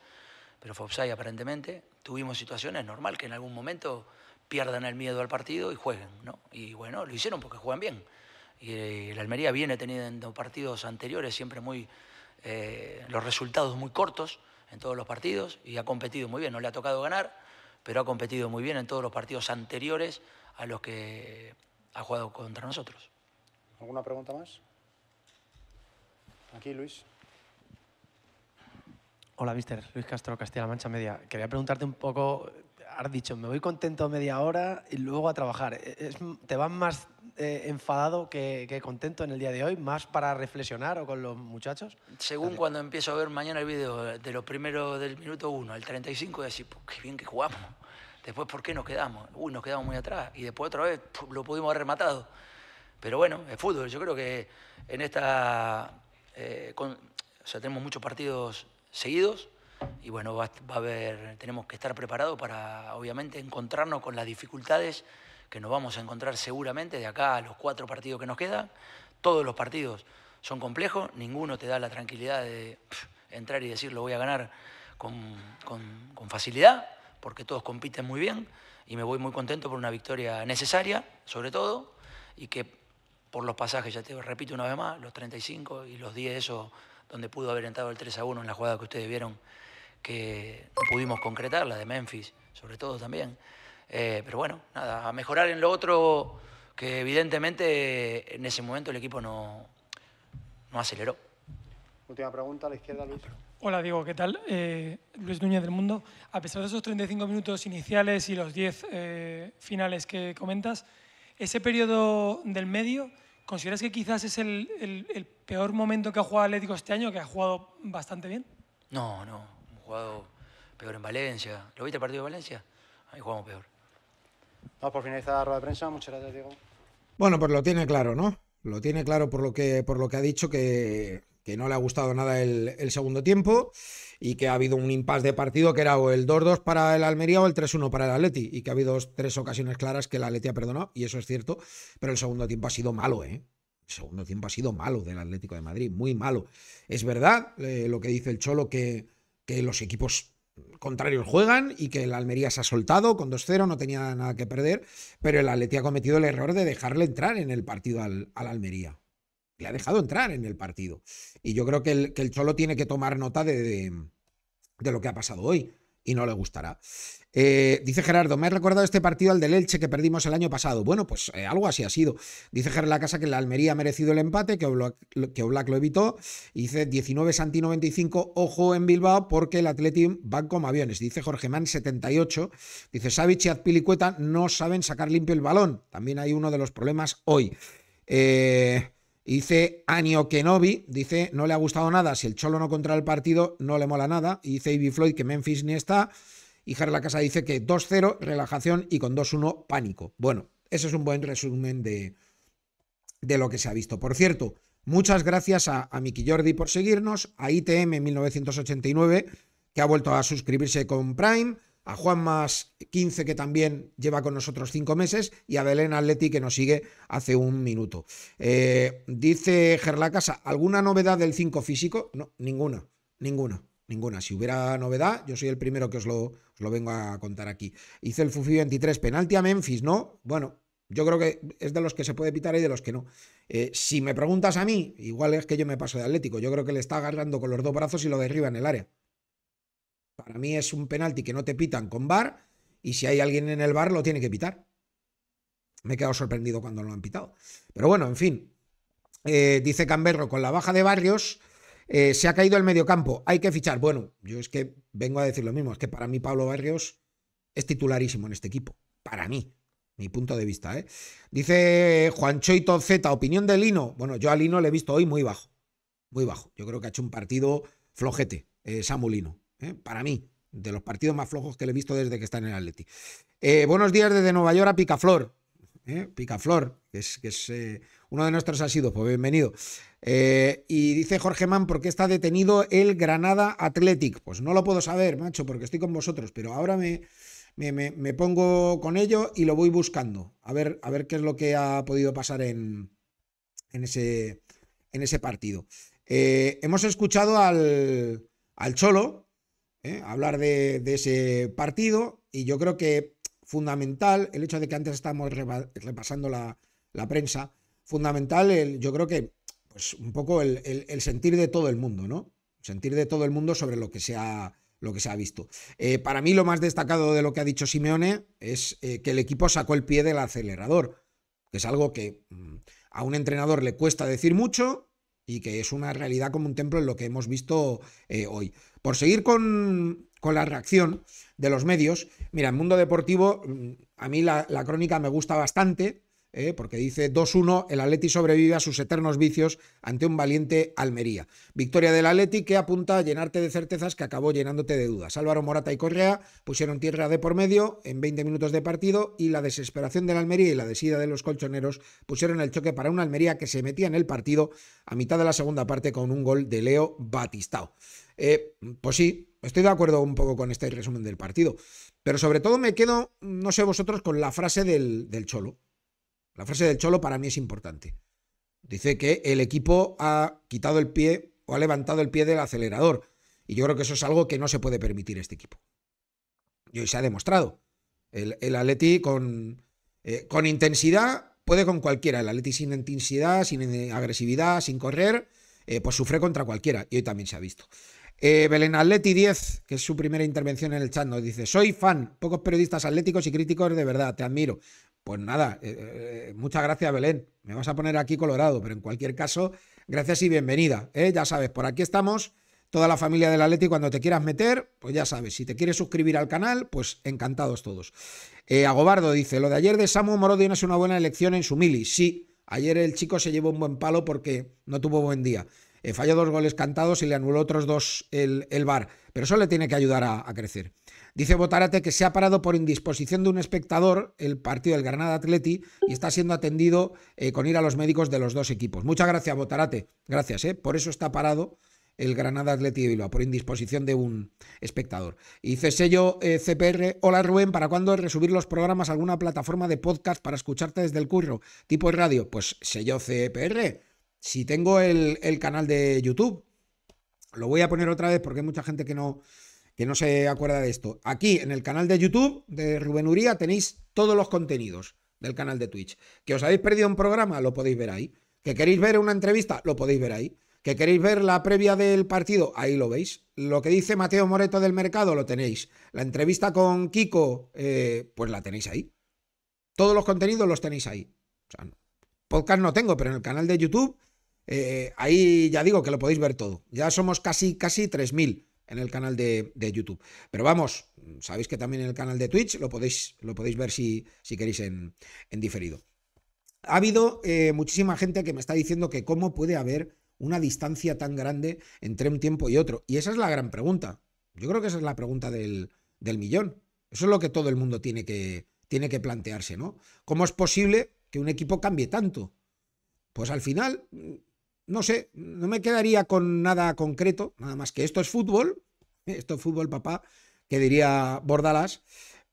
pero fue offside aparentemente. Tuvimos situaciones, normal que en algún momento pierdan el miedo al partido y jueguen, ¿no? Y bueno, lo hicieron porque juegan bien. Y el eh, Almería viene teniendo partidos anteriores siempre muy, eh, los resultados muy cortos en todos los partidos y ha competido muy bien, no le ha tocado ganar, pero ha competido muy bien en todos los partidos anteriores a los que ha jugado contra nosotros. ¿Alguna pregunta más? Aquí, Luis. Hola, mister. Luis Castro, Castilla-La Mancha Media. Quería preguntarte un poco, has dicho, me voy contento media hora y luego a trabajar. ¿E-, ¿Te vas más eh, enfadado que, contento en el día de hoy? ¿Más para reflexionar o con los muchachos? Según cuando empiezo a ver mañana el vídeo de los primeros del minuto 1 al 35, y decir, pues qué bien que jugamos. Después, ¿por qué nos quedamos? Uy, nos quedamos muy atrás. Y después otra vez lo pudimos haber rematado. Pero bueno, es fútbol. Yo creo que en esta... Eh, o sea, tenemos muchos partidos seguidos y bueno, va, a haber, tenemos que estar preparados para obviamente encontrarnos con las dificultades que nos vamos a encontrar seguramente de acá a los cuatro partidos que nos quedan. Todos los partidos son complejos, ninguno te da la tranquilidad de entrar y decir lo voy a ganar con, facilidad, porque todos compiten muy bien y me voy muy contento por una victoria necesaria, sobre todo, y que por los pasajes, ya te repito una vez más, los 35 y los 10 eso donde pudo haber entrado el 3 a 1 en la jugada que ustedes vieron, que no pudimos concretar, la de Memphis, sobre todo también. Eh, pero bueno, nada, a mejorar en lo otro, que evidentemente en ese momento el equipo no, no aceleró. Última pregunta a la izquierda, Luis. Hola, Diego, ¿qué tal? Eh, Luis Núñez del Mundo. A pesar de esos 35 minutos iniciales y los 10 eh, finales que comentas, ese periodo del medio ¿Consideras que quizás es el, peor momento que ha jugado Atlético este año, que ha jugado bastante bien? No, no. Hemos jugado peor en Valencia. ¿Lo viste el partido de Valencia? Ahí jugamos peor. Vamos por finalizar la rueda de prensa. Muchas gracias, Diego. Bueno, pues lo tiene claro, ¿no? Lo tiene claro por lo que, por lo que ha dicho que que no le ha gustado nada el, segundo tiempo y que ha habido un impasse de partido que era o el 2-2 para el Almería o el 3-1 para el Atleti y que ha habido tres ocasiones claras que el Atleti ha perdonado y eso es cierto, pero el segundo tiempo ha sido malo, ¿eh? El segundo tiempo ha sido malo del Atlético de Madrid, muy malo. Es verdad eh, lo que dice el Cholo que, que los equipos contrarios juegan y que el Almería se ha soltado con 2-0, no tenía nada que perder, pero el Atleti ha cometido el error de dejarle entrar en el partido al Almería le ha dejado entrar en el partido. Y yo creo que el, que Cholo tiene que tomar nota de, lo que ha pasado hoy y no le gustará. Eh, dice Gerardo, me ha recordado este partido al del Elche que perdimos el año pasado. Bueno, pues eh, algo así ha sido. Dice Gerardo La Casa que la Almería ha merecido el empate, que Oblak, que Oblak lo evitó. Y dice 19 Santi 95, ojo en Bilbao porque el Atleti va como aviones. Dice Jorge Man 78. Dice Savic y Azpilicueta no saben sacar limpio el balón. También hay uno de los problemas hoy. Eh, Dice Anio Kenobi, dice, no le ha gustado nada, si el Cholo no contra el partido, no le mola nada. Y dice Ivy Floyd que Memphis ni está. Y Jar la Casa dice que 2-0, relajación y con 2-1, pánico. Bueno, ese es un buen resumen de, de lo que se ha visto. Por cierto, muchas gracias a, a Miki Jordi por seguirnos, a ITM1989, que ha vuelto a suscribirse con Prime, a Juan Más 15 que también lleva con nosotros cinco meses y a Belén Atleti que nos sigue hace un minuto. Eh, dice casa ¿alguna novedad del 5 físico? No, ninguna, ninguna. Ninguna. Si hubiera novedad, yo soy el primero que os lo, lo vengo a contar aquí. Hice el Fufi 23, penalti a Memphis, ¿no? Bueno, yo creo que es de los que se puede pitar y de los que no. Eh, si me preguntas a mí, igual es que yo me paso de Atlético. Yo creo que le está agarrando con los dos brazos y lo derriba en el área. Para mí es un penalti que no te pitan con bar y si hay alguien en el bar lo tiene que pitar. Me he quedado sorprendido cuando lo han pitado. Pero bueno, en fin. Eh, dice Camberro, con la baja de Barrios eh, se ha caído el mediocampo, hay que fichar. Bueno, yo es que vengo a decir lo mismo, es que para mí Pablo Barrios es titularísimo en este equipo, para mí, mi punto de vista. ¿eh? Dice Juanchoito Z, opinión de Lino. Bueno, yo a Lino le he visto hoy muy bajo, muy bajo. Yo creo que ha hecho un partido flojete, eh, Samulino. ¿eh? para mí, de los partidos más flojos que le he visto desde que está en el Atleti. Eh, buenos días desde Nueva York a Picaflor. ¿eh? Picaflor, que es, que es uno de nuestros asiduos, pues bienvenido. y dice Jorge Mann, ¿por qué está detenido el Granada Athletic? Pues no lo puedo saber, macho, porque estoy con vosotros, pero ahora me, pongo con ello y lo voy buscando. A ver, a ver qué es lo que ha podido pasar en, ese, partido. hemos escuchado al Cholo, ¿eh? hablar de, ese partido y yo creo que fundamental el hecho de que antes estábamos repasando la, prensa, fundamental yo creo que pues un poco el, sentir de todo el mundo, ¿no? Sentir de todo el mundo sobre lo que se ha, lo que se ha visto. Eh, para mí lo más destacado de lo que ha dicho Simeone es eh, que el equipo sacó el pie del acelerador, que es algo que mm, a un entrenador le cuesta decir mucho, y que es una realidad como un templo en lo que hemos visto hoy. Por seguir con, la reacción de los medios, mira, en Mundo Deportivo mm, a mí la, crónica me gusta bastante, ¿eh? porque dice 2-1, el Atleti sobrevive a sus eternos vicios ante un valiente Almería. Victoria del Atleti que apunta a llenarte de certezas que acabó llenándote de dudas. Álvaro Morata y Correa pusieron tierra de por medio en 20 minutos de partido y la desesperación del Almería y la desida de los colchoneros pusieron el choque para una Almería que se metía en el partido a mitad de la segunda parte con un gol de Leo Batistao. Eh, pues sí, estoy de acuerdo un poco con este resumen del partido. Pero sobre todo me quedo, no sé vosotros, con la frase del, Cholo. La frase del Cholo para mí es importante. Dice que el equipo ha quitado el pie o ha levantado el pie del acelerador. Y yo creo que eso es algo que no se puede permitir este equipo. Y hoy se ha demostrado. El, Atleti eh, con, intensidad puede con cualquiera. El Atleti sin intensidad, sin eh, agresividad, sin correr, pues sufre contra cualquiera. Y hoy también se ha visto. Eh, Belén Atleti 10, que es su primera intervención en el chat, nos dice: Soy fan, pocos periodistas atléticos y críticos de verdad, te admiro. Pues nada, eh, eh, muchas gracias, Belén. Me vas a poner aquí colorado, pero en cualquier caso, gracias y bienvenida. Ya sabes, por aquí estamos, toda la familia del Atleti. Cuando te quieras meter, pues ya sabes, si te quieres suscribir al canal, pues encantados todos. Agobardo dice: Lo de ayer de Samu Morodio no es una buena elección en su mili. Sí, ayer el chico se llevó un buen palo porque no tuvo buen día. Eh, falló dos goles cantados y le anuló otros dos el, el VAR, pero eso le tiene que ayudar a, crecer. Dice Botarate que se ha parado por indisposición de un espectador el partido del Granada Atleti y está siendo atendido eh, con ir a los médicos de los dos equipos. Muchas gracias, Botarate. Gracias, ¿eh? Por eso está parado el Granada Atleti de Bilbao, por indisposición de un espectador. Y dice sello eh, CPR, hola Rubén, ¿para cuándo resubir los programas a alguna plataforma de podcast para escucharte desde el curro? Tipo de radio. Pues sello CPR si tengo el, canal de YouTube, lo voy a poner otra vez porque hay mucha gente que no, que no se acuerda de esto. Aquí en el canal de YouTube de Rubén Uría tenéis todos los contenidos del canal de Twitch. Que os habéis perdido un programa, lo podéis ver ahí. Que queréis ver una entrevista, lo podéis ver ahí. Que queréis ver la previa del partido, ahí lo veis. Lo que dice Mateo Moreto del mercado, lo tenéis. La entrevista con Kiko, eh, pues la tenéis ahí. Todos los contenidos los tenéis ahí. podcast no tengo, pero en el canal de YouTube eh, ahí ya digo que lo podéis ver todo. Ya somos casi, casi 3.000 en el canal de, YouTube. Pero vamos, sabéis que también en el canal de Twitch lo podéis, lo podéis ver si, si queréis en, diferido. Ha habido eh, muchísima gente que me está diciendo que cómo puede haber una distancia tan grande entre un tiempo y otro. Y esa es la gran pregunta. Yo creo que esa es la pregunta del, millón. Eso es lo que todo el mundo tiene que, tiene que plantearse, ¿no? ¿Cómo es posible que un equipo cambie tanto? Pues al final, no sé, no me quedaría con nada concreto, nada más que esto es fútbol, esto es fútbol papá, que diría Bordalas,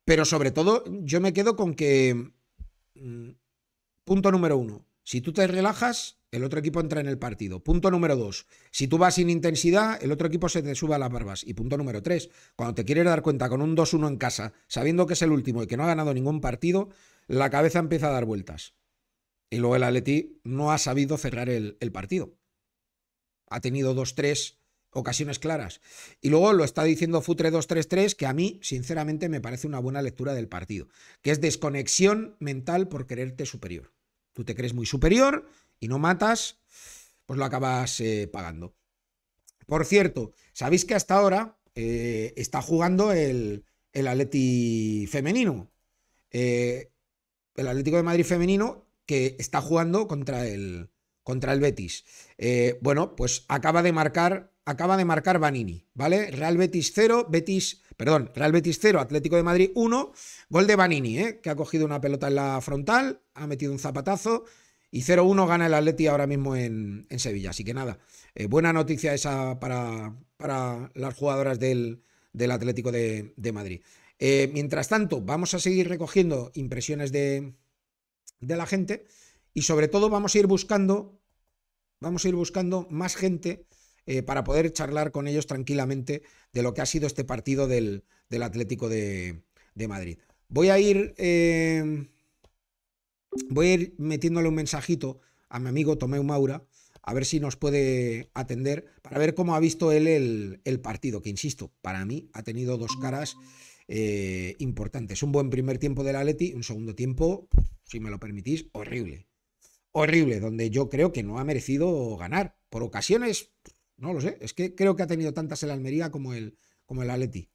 pero sobre todo yo me quedo con que, mm, punto número uno, si tú te relajas, el otro equipo entra en el partido. Punto número dos, si tú vas sin intensidad, el otro equipo se te sube a las barbas. Y punto número tres, cuando te quieres dar cuenta con un 2-1 en casa, sabiendo que es el último y que no ha ganado ningún partido, la cabeza empieza a dar vueltas. Y luego el Atleti no ha sabido cerrar el, partido. Ha tenido dos, tres ocasiones claras. Y luego lo está diciendo Futre 233, que a mí, sinceramente, me parece una buena lectura del partido, que es desconexión mental por quererte superior. Tú te crees muy superior y no matas, pues lo acabas eh, pagando. Por cierto, sabéis que hasta ahora eh, está jugando el, el Atleti femenino. Eh, el Atlético de Madrid femenino que está jugando contra el, contra el Betis. Eh, bueno, pues acaba de marcar, acaba de marcar Vanini, ¿vale? Real Betis 0, Betis, perdón, Real Betis 0, Atlético de Madrid 1, gol de Vanini, ¿eh? que ha cogido una pelota en la frontal, ha metido un zapatazo y 0-1 gana el Atleti ahora mismo en, Sevilla. Así que nada, eh, buena noticia esa para, las jugadoras del, Atlético de Madrid. mientras tanto, vamos a seguir recogiendo impresiones de, de la gente y sobre todo vamos a ir buscando, vamos a ir buscando más gente eh, para poder charlar con ellos tranquilamente de lo que ha sido este partido del, del Atlético de, de, Madrid. Voy a ir, eh, voy a ir metiéndole un mensajito a mi amigo Tomeu Maura a ver si nos puede atender para ver cómo ha visto él el, el partido, que insisto, para mí ha tenido dos caras eh, Importante, es Un buen primer tiempo del Atleti, un segundo tiempo, si me lo permitís, horrible. Horrible, donde yo creo que no ha merecido ganar. Por ocasiones, no lo sé, es que creo que ha tenido tantas el Almería como el, como el Atleti.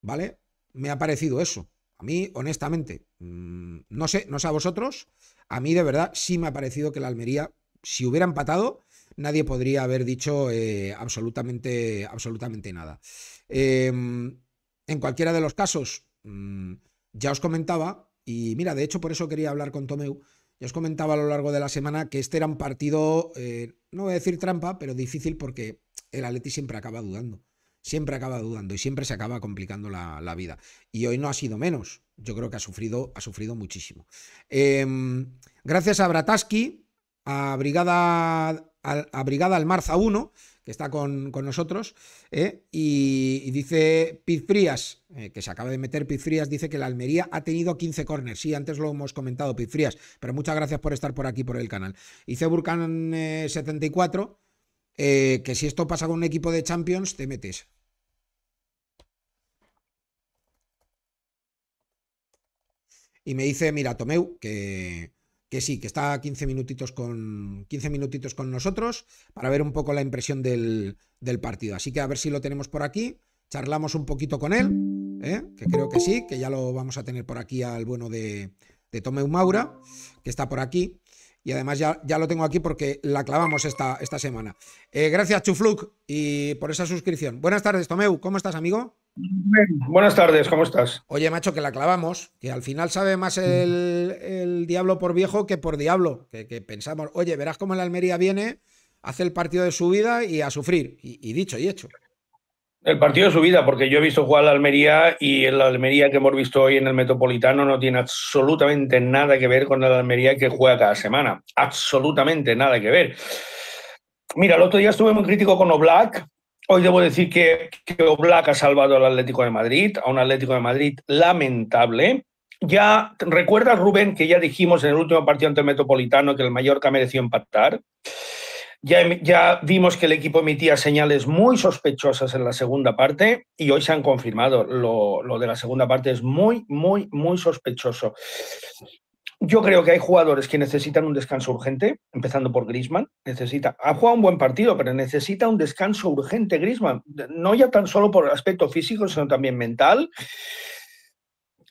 ¿Vale? Me ha parecido eso. A mí, honestamente, mm, no sé, no sé a vosotros, a mí de verdad sí me ha parecido que la Almería, si hubiera empatado, nadie podría haber dicho eh, absolutamente, absolutamente nada. Em, en cualquiera de los casos, mm, ya os comentaba, y mira, de hecho por eso quería hablar con Tomeu, ya os comentaba a lo largo de la semana que este era un partido, eh, no voy a decir trampa, pero difícil porque el Atleti siempre acaba dudando. Siempre acaba dudando y siempre se acaba complicando la, vida. Y hoy no ha sido menos. Yo creo que ha sufrido, ha sufrido muchísimo. Em, gracias a Brataski, a Brigada, Almarza 1, que está con, nosotros, ¿eh? y, dice Pizfrías Frías, eh, que se acaba de meter Pizfrías Frías, dice que la Almería ha tenido 15 corners. Sí, antes lo hemos comentado, Pizfrías Frías, pero muchas gracias por estar por aquí, por el canal. Dice Burkan 74, que si esto pasa con un equipo de Champions, te metes. Y me dice, mira, Tomeu, que, que sí, que está 15 minutitos con, con nosotros para ver un poco la impresión del, partido. Así que a ver si lo tenemos por aquí, charlamos un poquito con él, ¿eh? que creo que sí, que ya lo vamos a tener por aquí al bueno de, de Tomeu Maura, que está por aquí. Y además ya, ya, lo tengo aquí porque la clavamos esta, esta semana. Eh, gracias, Chufluk, y por esa suscripción. Buenas tardes, Tomeu. ¿Cómo estás, amigo? Buenas tardes, ¿cómo estás? Oye, macho, que la clavamos, que al final sabe más el, el diablo por viejo que por diablo, que, pensamos, oye, verás cómo la Almería viene, hace el partido de su vida y a sufrir, y, dicho y hecho. El partido de su vida, porque yo he visto jugar la Almería y el Almería que hemos visto hoy en el Metropolitano no tiene absolutamente nada que ver con el Almería que juega cada semana. Absolutamente nada que ver. Mira, el otro día estuve muy crítico con Oblak Hoy debo decir que, que Oblak ha salvado al Atlético de Madrid, a un Atlético de Madrid lamentable. Ya recuerda Rubén, que ya dijimos en el último partido ante el Metropolitano que el Mallorca mereció empatar. Ya, ya, vimos que el equipo emitía señales muy sospechosas en la segunda parte y hoy se han confirmado. Lo, lo, de la segunda parte es muy, muy, muy sospechoso. Yo creo que hay jugadores que necesitan un descanso urgente, empezando por Grisman. Necesita, ha jugado un buen partido, pero necesita un descanso urgente Grisman. No ya tan solo por el aspecto físico, sino también mental.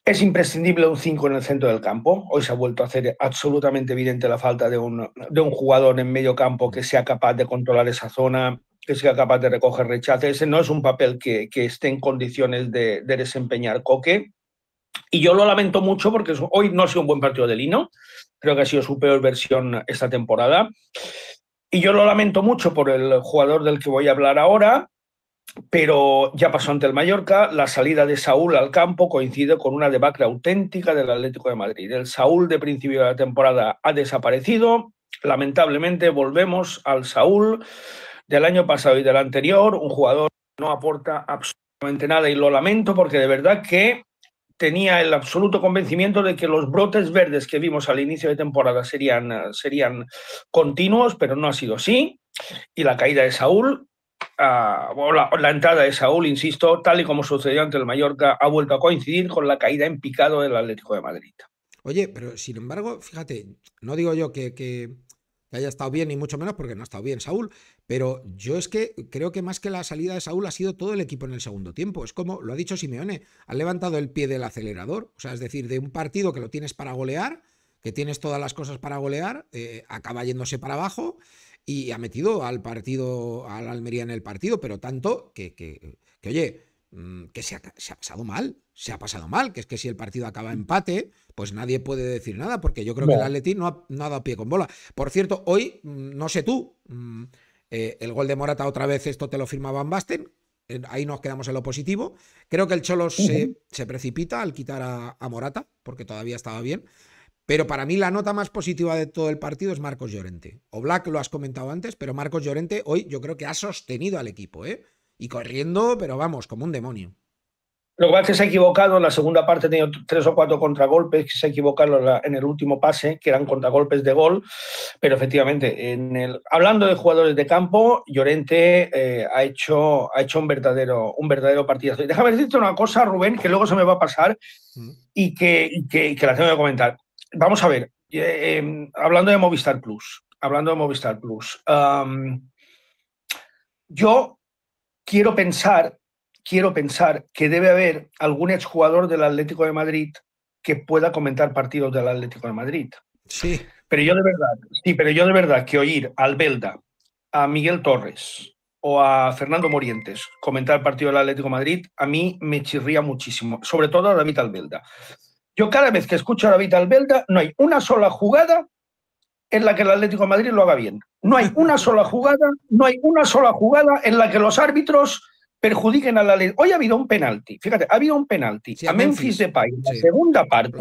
Es imprescindible un 5 en el centro del campo. Hoy se ha vuelto a hacer absolutamente evidente la falta de un, de un jugador en medio campo que sea capaz de controlar esa zona, que sea capaz de recoger rechaces. no es un papel que, que esté en condiciones de, de desempeñar Coque y yo lo lamento mucho porque hoy no ha sido un buen partido de Lino. Creo que ha sido su peor versión esta temporada. Y yo lo lamento mucho por el jugador del que voy a hablar ahora, pero ya pasó ante el Mallorca. La salida de Saúl al campo coincide con una debacle auténtica del Atlético de Madrid. El Saúl de principio de la temporada ha desaparecido. Lamentablemente volvemos al Saúl del año pasado y del anterior, un jugador que no aporta absolutamente nada y lo lamento porque de verdad que tenía el absoluto convencimiento de que los brotes verdes que vimos al inicio de temporada serían, eh, serían continuos, pero no ha sido así. Y la caída de Saúl, ah, o la, entrada de Saúl, insisto, tal y como sucedió ante el Mallorca, ha vuelto a coincidir con la caída en picado del Atlético de Madrid. Oye, pero sin embargo, fíjate, no digo yo que, que haya estado bien, ni mucho menos porque no ha estado bien Saúl, pero yo es que creo que más que la salida de Saúl ha sido todo el equipo en el segundo tiempo. Es como lo ha dicho Simeone, ha levantado el pie del acelerador. O sea, es decir, de un partido que lo tienes para golear, que tienes todas las cosas para golear, eh, acaba yéndose para abajo y ha metido al partido, al Almería en el partido, pero tanto que, oye, mm, que se ha, pasado mal, se ha pasado mal, que es que si el partido acaba empate, pues nadie puede decir nada, porque yo creo que el Atleti no ha, no ha, dado pie con bola. Por cierto, hoy, mm, no sé tú, mm, eh, el gol de Morata otra vez, esto te lo firmaba Basten. ahí nos quedamos en lo positivo. Creo que el Cholo se, precipita al quitar a, a, Morata, porque todavía estaba bien. Pero para mí la nota más positiva de todo el partido es Marcos Llorente. O Black lo has comentado antes, pero Marcos Llorente hoy yo creo que ha sostenido al equipo, ¿eh? Y corriendo, pero vamos, como un demonio. Lo que que se ha equivocado en la segunda parte, ha tenido tres o cuatro contragolpes, que se ha equivocado en, el último pase, que eran contragolpes de gol, pero efectivamente, en el, hablando de jugadores de campo, Llorente eh, ha, hecho, ha hecho un verdadero, un verdadero partidazo. déjame decirte una cosa, Rubén, que luego se me va a pasar y que, la tengo que comentar. Vamos a ver, eh, em, hablando de Movistar Plus, hablando de Movistar Plus, yo quiero pensar quiero pensar que debe haber algún exjugador del Atlético de Madrid que pueda comentar partidos del Atlético de Madrid. Sí. Pero yo de verdad, sí, pero yo de verdad que oír al Belda, a Miguel Torres o a Fernando Morientes comentar el partido del Atlético de Madrid, a mí me chirría muchísimo, sobre todo a David Albelda. Yo cada vez que escucho a David Albelda, no hay una sola jugada en la que el Atlético de Madrid lo haga bien. No hay una sola jugada, no hay una sola jugada en la que los árbitros perjudiquen a la ley. Hoy ha habido un penalti, fíjate, ha habido un penalti a Memphis, de Depay, segunda parte,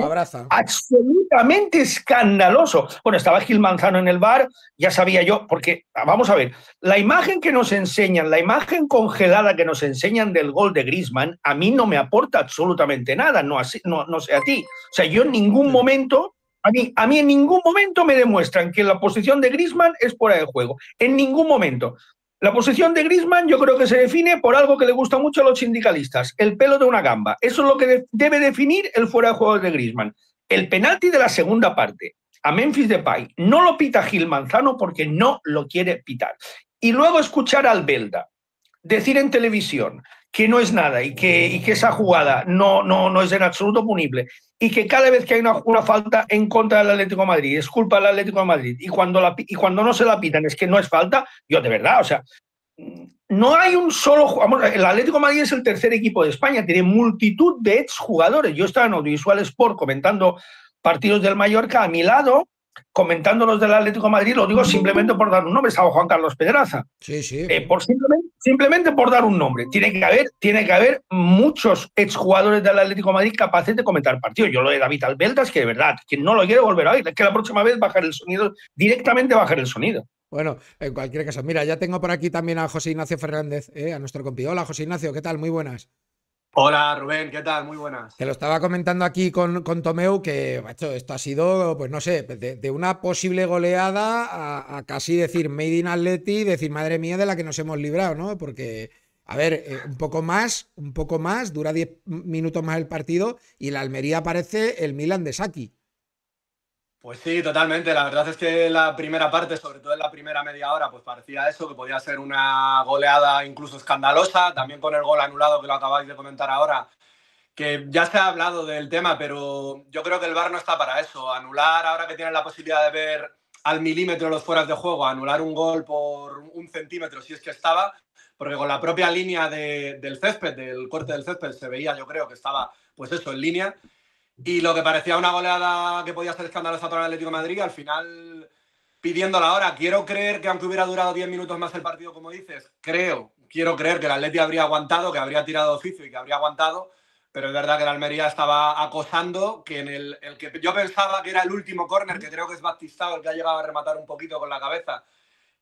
absolutamente escandaloso. Bueno, estaba Gil Manzano en el bar, ya sabía yo, porque ah, vamos a ver, la imagen que nos enseñan, la imagen congelada que nos enseñan del gol de Griezmann, a mí no me aporta absolutamente nada, no, no, sé a ti. O sea, yo en ningún momento a mí, a mí en ningún momento me demuestran que la posición de Grisman es fuera de juego. En ningún momento. La posición de Grisman yo creo que se define por algo que le gusta mucho a los sindicalistas, el pelo de una gamba. Eso es lo que debe definir el fuera de juego de Grisman. El penalti de la segunda parte a Memphis Depay no lo pita Gil Manzano porque no lo quiere pitar. Y luego escuchar al Belda decir en televisión que no es nada y que, que esa jugada no, no, no es en absoluto punible y que cada vez que hay una, falta en contra del Atlético de Madrid es culpa del Atlético Madrid y cuando, la, y cuando no se la pitan es que no es falta, yo de verdad, o sea, no hay un solo El Atlético Madrid es el tercer equipo de España, tiene multitud de exjugadores. Yo estaba en Audiovisual Sport comentando partidos del Mallorca a mi lado comentando los del Atlético Madrid, lo digo simplemente por dar un nombre, a Juan Carlos Pedraza. Sí, sí. Eh, simplemente, por dar un nombre. Tiene que haber, tiene que haber muchos exjugadores del Atlético Madrid capaces de comentar partidos. Yo lo de David Albeltas, que de verdad, quien no lo quiere volver a oír, es que la próxima vez bajar el sonido, directamente bajar el sonido. Bueno, en cualquier caso, mira, ya tengo por aquí también a José Ignacio Fernández, eh, a nuestro compi. Hola, José Ignacio, ¿qué tal? Muy buenas. Hola Rubén, ¿qué tal? Muy buenas. Te lo estaba comentando aquí con, Tomeu que, esto ha sido, pues no sé, de, una posible goleada a, casi decir Made in Atleti, decir, madre mía, de la que nos hemos librado, ¿no? Porque, a ver, eh, un poco más, un poco más, dura 10 minutos más el partido y la Almería parece el Milan de Saki. Pues sí, totalmente. La verdad es que la primera parte, sobre todo en la primera media hora, pues parecía eso, que podía ser una goleada incluso escandalosa. También con el gol anulado que lo acabáis de comentar ahora, que ya se ha hablado del tema, pero yo creo que el VAR no está para eso. Anular, ahora que tienen la posibilidad de ver al milímetro los fueras de juego, anular un gol por un centímetro si es que estaba, porque con la propia línea del césped, del corte del césped, se veía, yo creo que estaba, pues eso, en línea. Y lo que parecía una goleada que podía ser escandalosa para el Atlético de Madrid, al final pidiéndola ahora, Quiero creer que aunque hubiera durado 10 minutos más el partido, como dices, creo, quiero creer que el Atlético habría aguantado, que habría tirado oficio y que habría aguantado, pero es verdad que el Almería estaba acosando, que en el, que yo pensaba que era el último córner, que creo que es Baptistao que ha llegado a rematar un poquito con la cabeza.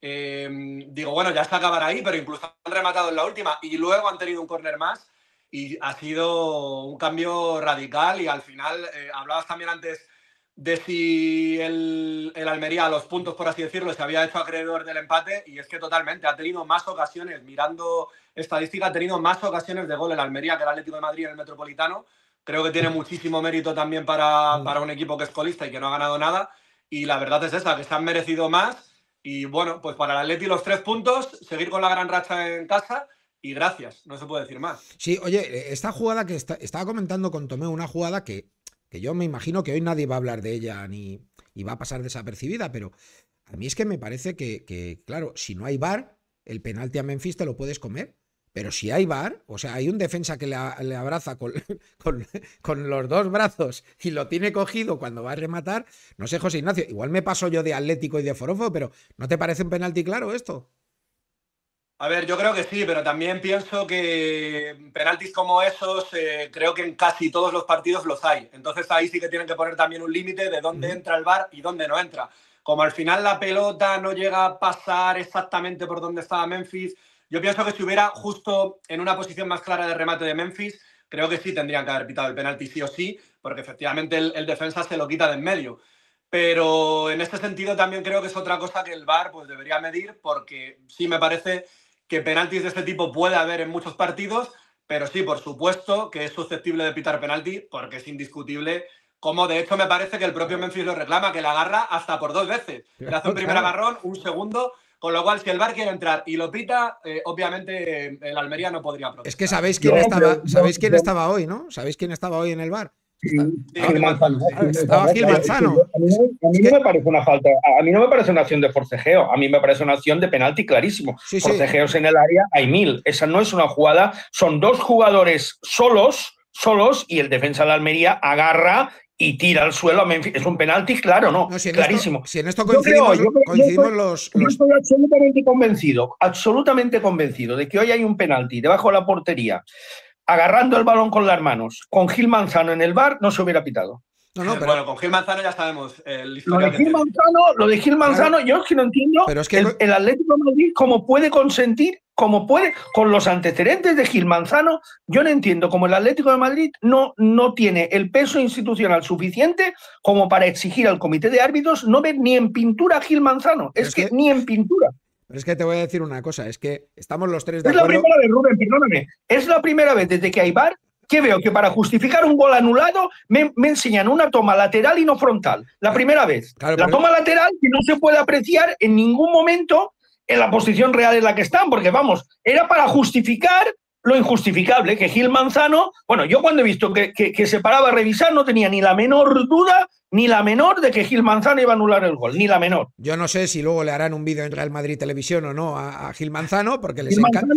Eh, digo, bueno, ya está acabar ahí, pero incluso han rematado en la última y luego han tenido un córner más y ha sido un cambio radical y al final eh, hablabas también antes de si el, Almería a los puntos, por así decirlo, se había hecho acreedor del empate y es que totalmente ha tenido más ocasiones, mirando estadística, ha tenido más ocasiones de gol el Almería que el Atlético de Madrid en el Metropolitano. Creo que tiene muchísimo mérito también para, para un equipo que es colista y que no ha ganado nada. Y la verdad es esa, que se han merecido más. Y bueno, pues para el Atleti los tres puntos, seguir con la gran racha en casa y gracias, no se puede decir más. Sí, oye, esta jugada que estaba comentando con Tomé, una jugada que, que yo me imagino que hoy nadie va a hablar de ella ni va a pasar desapercibida, pero a mí es que me parece que, claro, si no hay bar, el penalti a Memphis te lo puedes comer. Pero si hay bar, o sea, hay un defensa que le, abraza con, con, con, los dos brazos y lo tiene cogido cuando va a rematar. No sé, José Ignacio, igual me paso yo de Atlético y de Forofo, pero ¿no te parece un penalti claro esto? A ver, yo creo que sí, pero también pienso que penaltis como esos, eh, creo que en casi todos los partidos los hay. Entonces ahí sí que tienen que poner también un límite de dónde entra el bar y dónde no entra. Como al final la pelota no llega a pasar exactamente por donde estaba Memphis, yo pienso que si hubiera justo en una posición más clara de remate de Memphis, creo que sí tendrían que haber pitado el penalti sí o sí, porque efectivamente el, defensa se lo quita de en medio. Pero en este sentido también creo que es otra cosa que el VAR pues, debería medir, porque sí me parece que penaltis de este tipo puede haber en muchos partidos, pero sí, por supuesto que es susceptible de pitar penalti porque es indiscutible. Como de hecho me parece que el propio Memphis lo reclama, que la agarra hasta por dos veces. Le hace un primer agarrón, un segundo, con lo cual, si el bar quiere entrar y lo pita, eh, obviamente el Almería no podría protestar. Es que sabéis quién, estaba, ¿sabéis quién estaba hoy, ¿no? ¿Sabéis quién estaba hoy en el bar. Manzano. A mí, no me parece una falta, a mí no me parece una acción de forcejeo, a mí me parece una acción de penalti clarísimo. Forcejeos en el área hay mil. Esa no es una jugada, son dos jugadores solos, solos, y el defensa de la Almería agarra y tira al suelo a Es un penalti, claro, no, clarísimo. si en esto coincidimos, yo estoy absolutamente convencido, absolutamente convencido de que hoy hay un penalti debajo de la portería agarrando el balón con las manos, con Gil Manzano en el bar, no se hubiera pitado. No, no, pero... Bueno, con Gil Manzano ya sabemos el lo de, Gil Manzano, lo de Gil Manzano, yo es que no entiendo pero es que... el, Atlético de Madrid cómo puede consentir, como puede, con los antecedentes de Gil Manzano, yo no entiendo cómo el Atlético de Madrid no, no tiene el peso institucional suficiente como para exigir al comité de árbitros no ver ni en pintura a Gil Manzano. Es, que, ni en pintura. Pero es que te voy a decir una cosa, es que estamos los tres de es acuerdo. la primera vez, Rubén, perdóname. Es la primera vez desde que hay bar que veo que para justificar un gol anulado me, enseñan una toma lateral y no frontal. La primera vez. la toma lateral que no se puede apreciar en ningún momento en la posición real en la que están, porque vamos, era para justificar lo injustificable, que Gil Manzano, bueno, yo cuando he visto que, se paraba a revisar no tenía ni la menor duda ni la menor de que Gil Manzano iba a anular el gol, ni la menor. Yo no sé si luego le harán un vídeo en Real Madrid Televisión o no a, Gil Manzano, porque les, encanta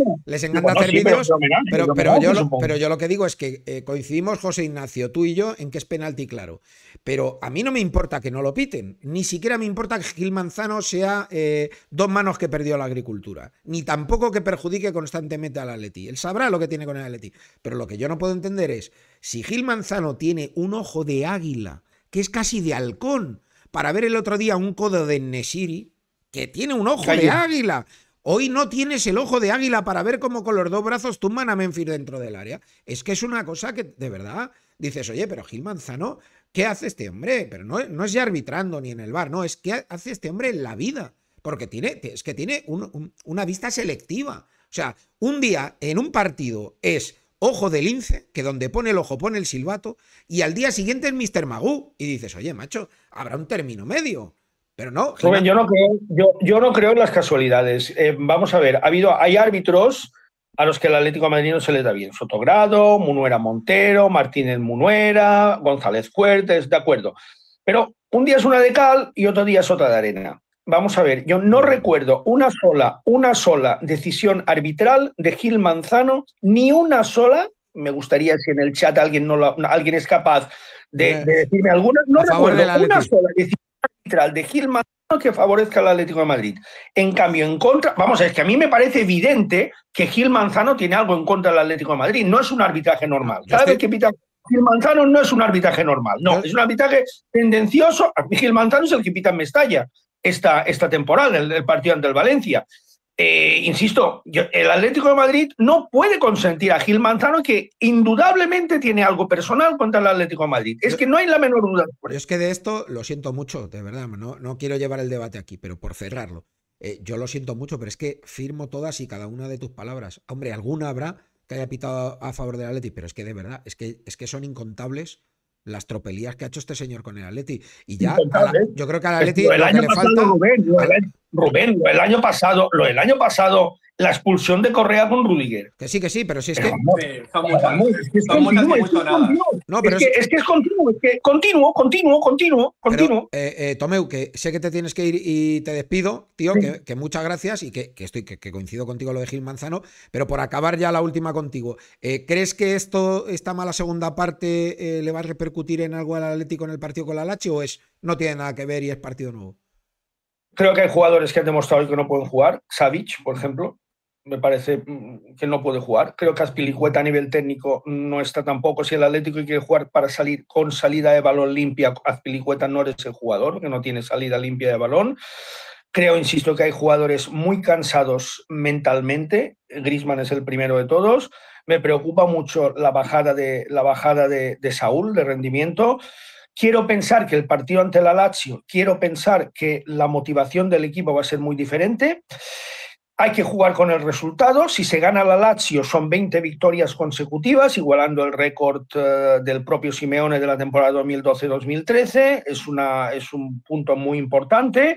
hacer vídeos. Pero, yo lo, que digo es que eh, coincidimos, José Ignacio, tú y yo, en que es penalti claro. Pero a mí no me importa que no lo piten, ni siquiera me importa que Gil Manzano sea eh, dos manos que perdió la agricultura, ni tampoco que perjudique constantemente al Atleti. Él sabrá lo que tiene con el Atleti. Pero lo que yo no puedo entender es, si Gil Manzano tiene un ojo de águila, que es casi de halcón, para ver el otro día un codo de Nesiri, que tiene un ojo de águila. Hoy no tienes el ojo de águila para ver cómo con los dos brazos tumban a Menfir dentro del área. Es que es una cosa que, de verdad, dices, oye, pero Gil Manzano, ¿qué hace este hombre? Pero no, no es ya arbitrando ni en el bar, no, es que hace este hombre en la vida. Porque tiene, es que tiene una vista selectiva. O sea, un día en un partido es ojo de lince, que donde pone el ojo pone el silbato, y al día siguiente es Mr. Magoo. Y dices, oye, macho, habrá un término medio. Pero no. yo no creo, yo, no creo en las casualidades. Eh, vamos a ver, ha habido, hay árbitros a los que el Atlético de Madrid no se les da bien. Sotogrado, Munuera Montero, Martínez Munuera, González Cuertes, de acuerdo. Pero un día es una de cal y otro día es otra de arena vamos a ver, yo no recuerdo una sola, una sola decisión arbitral de Gil Manzano, ni una sola. Me gustaría si en el chat alguien, no alguien es capaz de, decirme alguna. No recuerdo una sola decisión arbitral de Gil Manzano que favorezca al Atlético de Madrid. En cambio, en contra, vamos, es que a mí me parece evidente que Gil Manzano tiene algo en contra del Atlético de Madrid. No es un arbitraje normal. Cada vez que pita Gil Manzano no es un arbitraje normal, no, es un arbitraje tendencioso. Gil Manzano es el que pita en Mestalla, esta, esta temporada, el, partido ante el Valencia. Eh, insisto, el Atlético de Madrid no puede consentir a Gil Manzano que indudablemente tiene algo personal contra el Atlético de Madrid. Es que no hay la menor duda. Yo es que de esto lo siento mucho, de verdad, no, quiero llevar el debate aquí, pero por cerrarlo. Eh, yo lo siento mucho, pero es que firmo todas y cada una de tus palabras. Hombre, alguna habrá que haya pitado a favor del Atlético, pero es que de verdad, es que, es que son incontables las tropelías que ha hecho este señor con el Atleti. Y ya, yo creo que al Atleti. le falta, Rubén, lo del año pasado, lo del año pasado, la expulsión de Correa con Rudiger. Que sí, que sí, pero sí es que. No, es, que, es continuo, es que continuo, continuo, continuo, continuo. Eh, eh, Tomeu, que sé que te tienes que ir y te despido, tío, que, muchas gracias y que, estoy, que, coincido contigo lo de Gil Manzano, pero por acabar ya la última contigo. Eh, ¿Crees que esto, esta mala segunda parte, le va a repercutir en algo al Atlético en el partido con la Lachi o es no tiene nada que ver y es partido nuevo? Creo que hay jugadores que han demostrado que no pueden jugar. Savic, por ejemplo, me parece mm, que no puede jugar. Creo que Azpilicueta a nivel técnico no está tampoco. Si el Atlético quiere jugar para salir con salida de balón limpia, Azpilicueta no es el jugador, que no tiene salida limpia de balón. Creo, insisto, que hay jugadores muy cansados mentalmente. Grisman es el primero de todos. Me preocupa mucho la bajada de, la bajada de, de Saúl, de rendimiento. Quiero pensar que el partido ante la Lazio, quiero pensar que la motivación del equipo va a ser muy diferente. Hay que jugar con el resultado. Si se gana la Lazio, son 20 victorias consecutivas, igualando el récord eh, del propio Simeone de la temporada 2012-2013. Es, una, es un punto muy importante.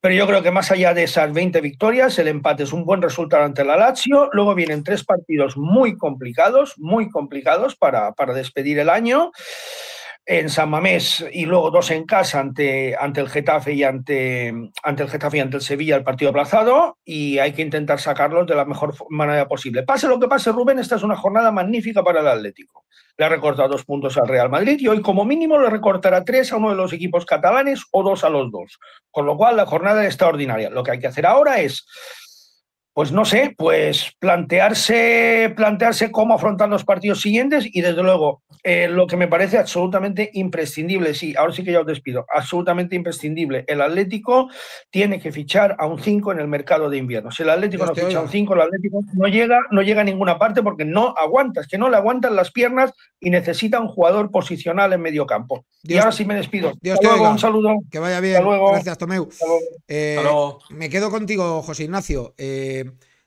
Pero yo creo que más allá de esas 20 victorias, el empate es un buen resultado ante la Lazio. Luego vienen tres partidos muy complicados, muy complicados para, para despedir el año en San Mamés y luego dos en casa ante, ante el Getafe y ante, ante el Getafe y ante el Sevilla el partido aplazado y hay que intentar sacarlos de la mejor manera posible. Pase lo que pase, Rubén, esta es una jornada magnífica para el Atlético. Le ha recortado dos puntos al Real Madrid y hoy como mínimo le recortará tres a uno de los equipos catalanes o dos a los dos. Con lo cual la jornada es extraordinaria. Lo que hay que hacer ahora es pues no sé, pues plantearse, plantearse cómo afrontar los partidos siguientes y desde luego eh, lo que me parece absolutamente imprescindible, sí, ahora sí que ya os despido, absolutamente imprescindible, el Atlético tiene que fichar a un 5 en el mercado de invierno. Si el Atlético no ficha a un 5, el Atlético no llega, no llega a ninguna parte porque no aguanta, es que no le aguantan las piernas y necesita un jugador posicional en medio campo. y ahora sí me despido. Dios un saludo. Que vaya bien. Gracias, Tomeu. Eh, me quedo contigo, José Ignacio. Eh,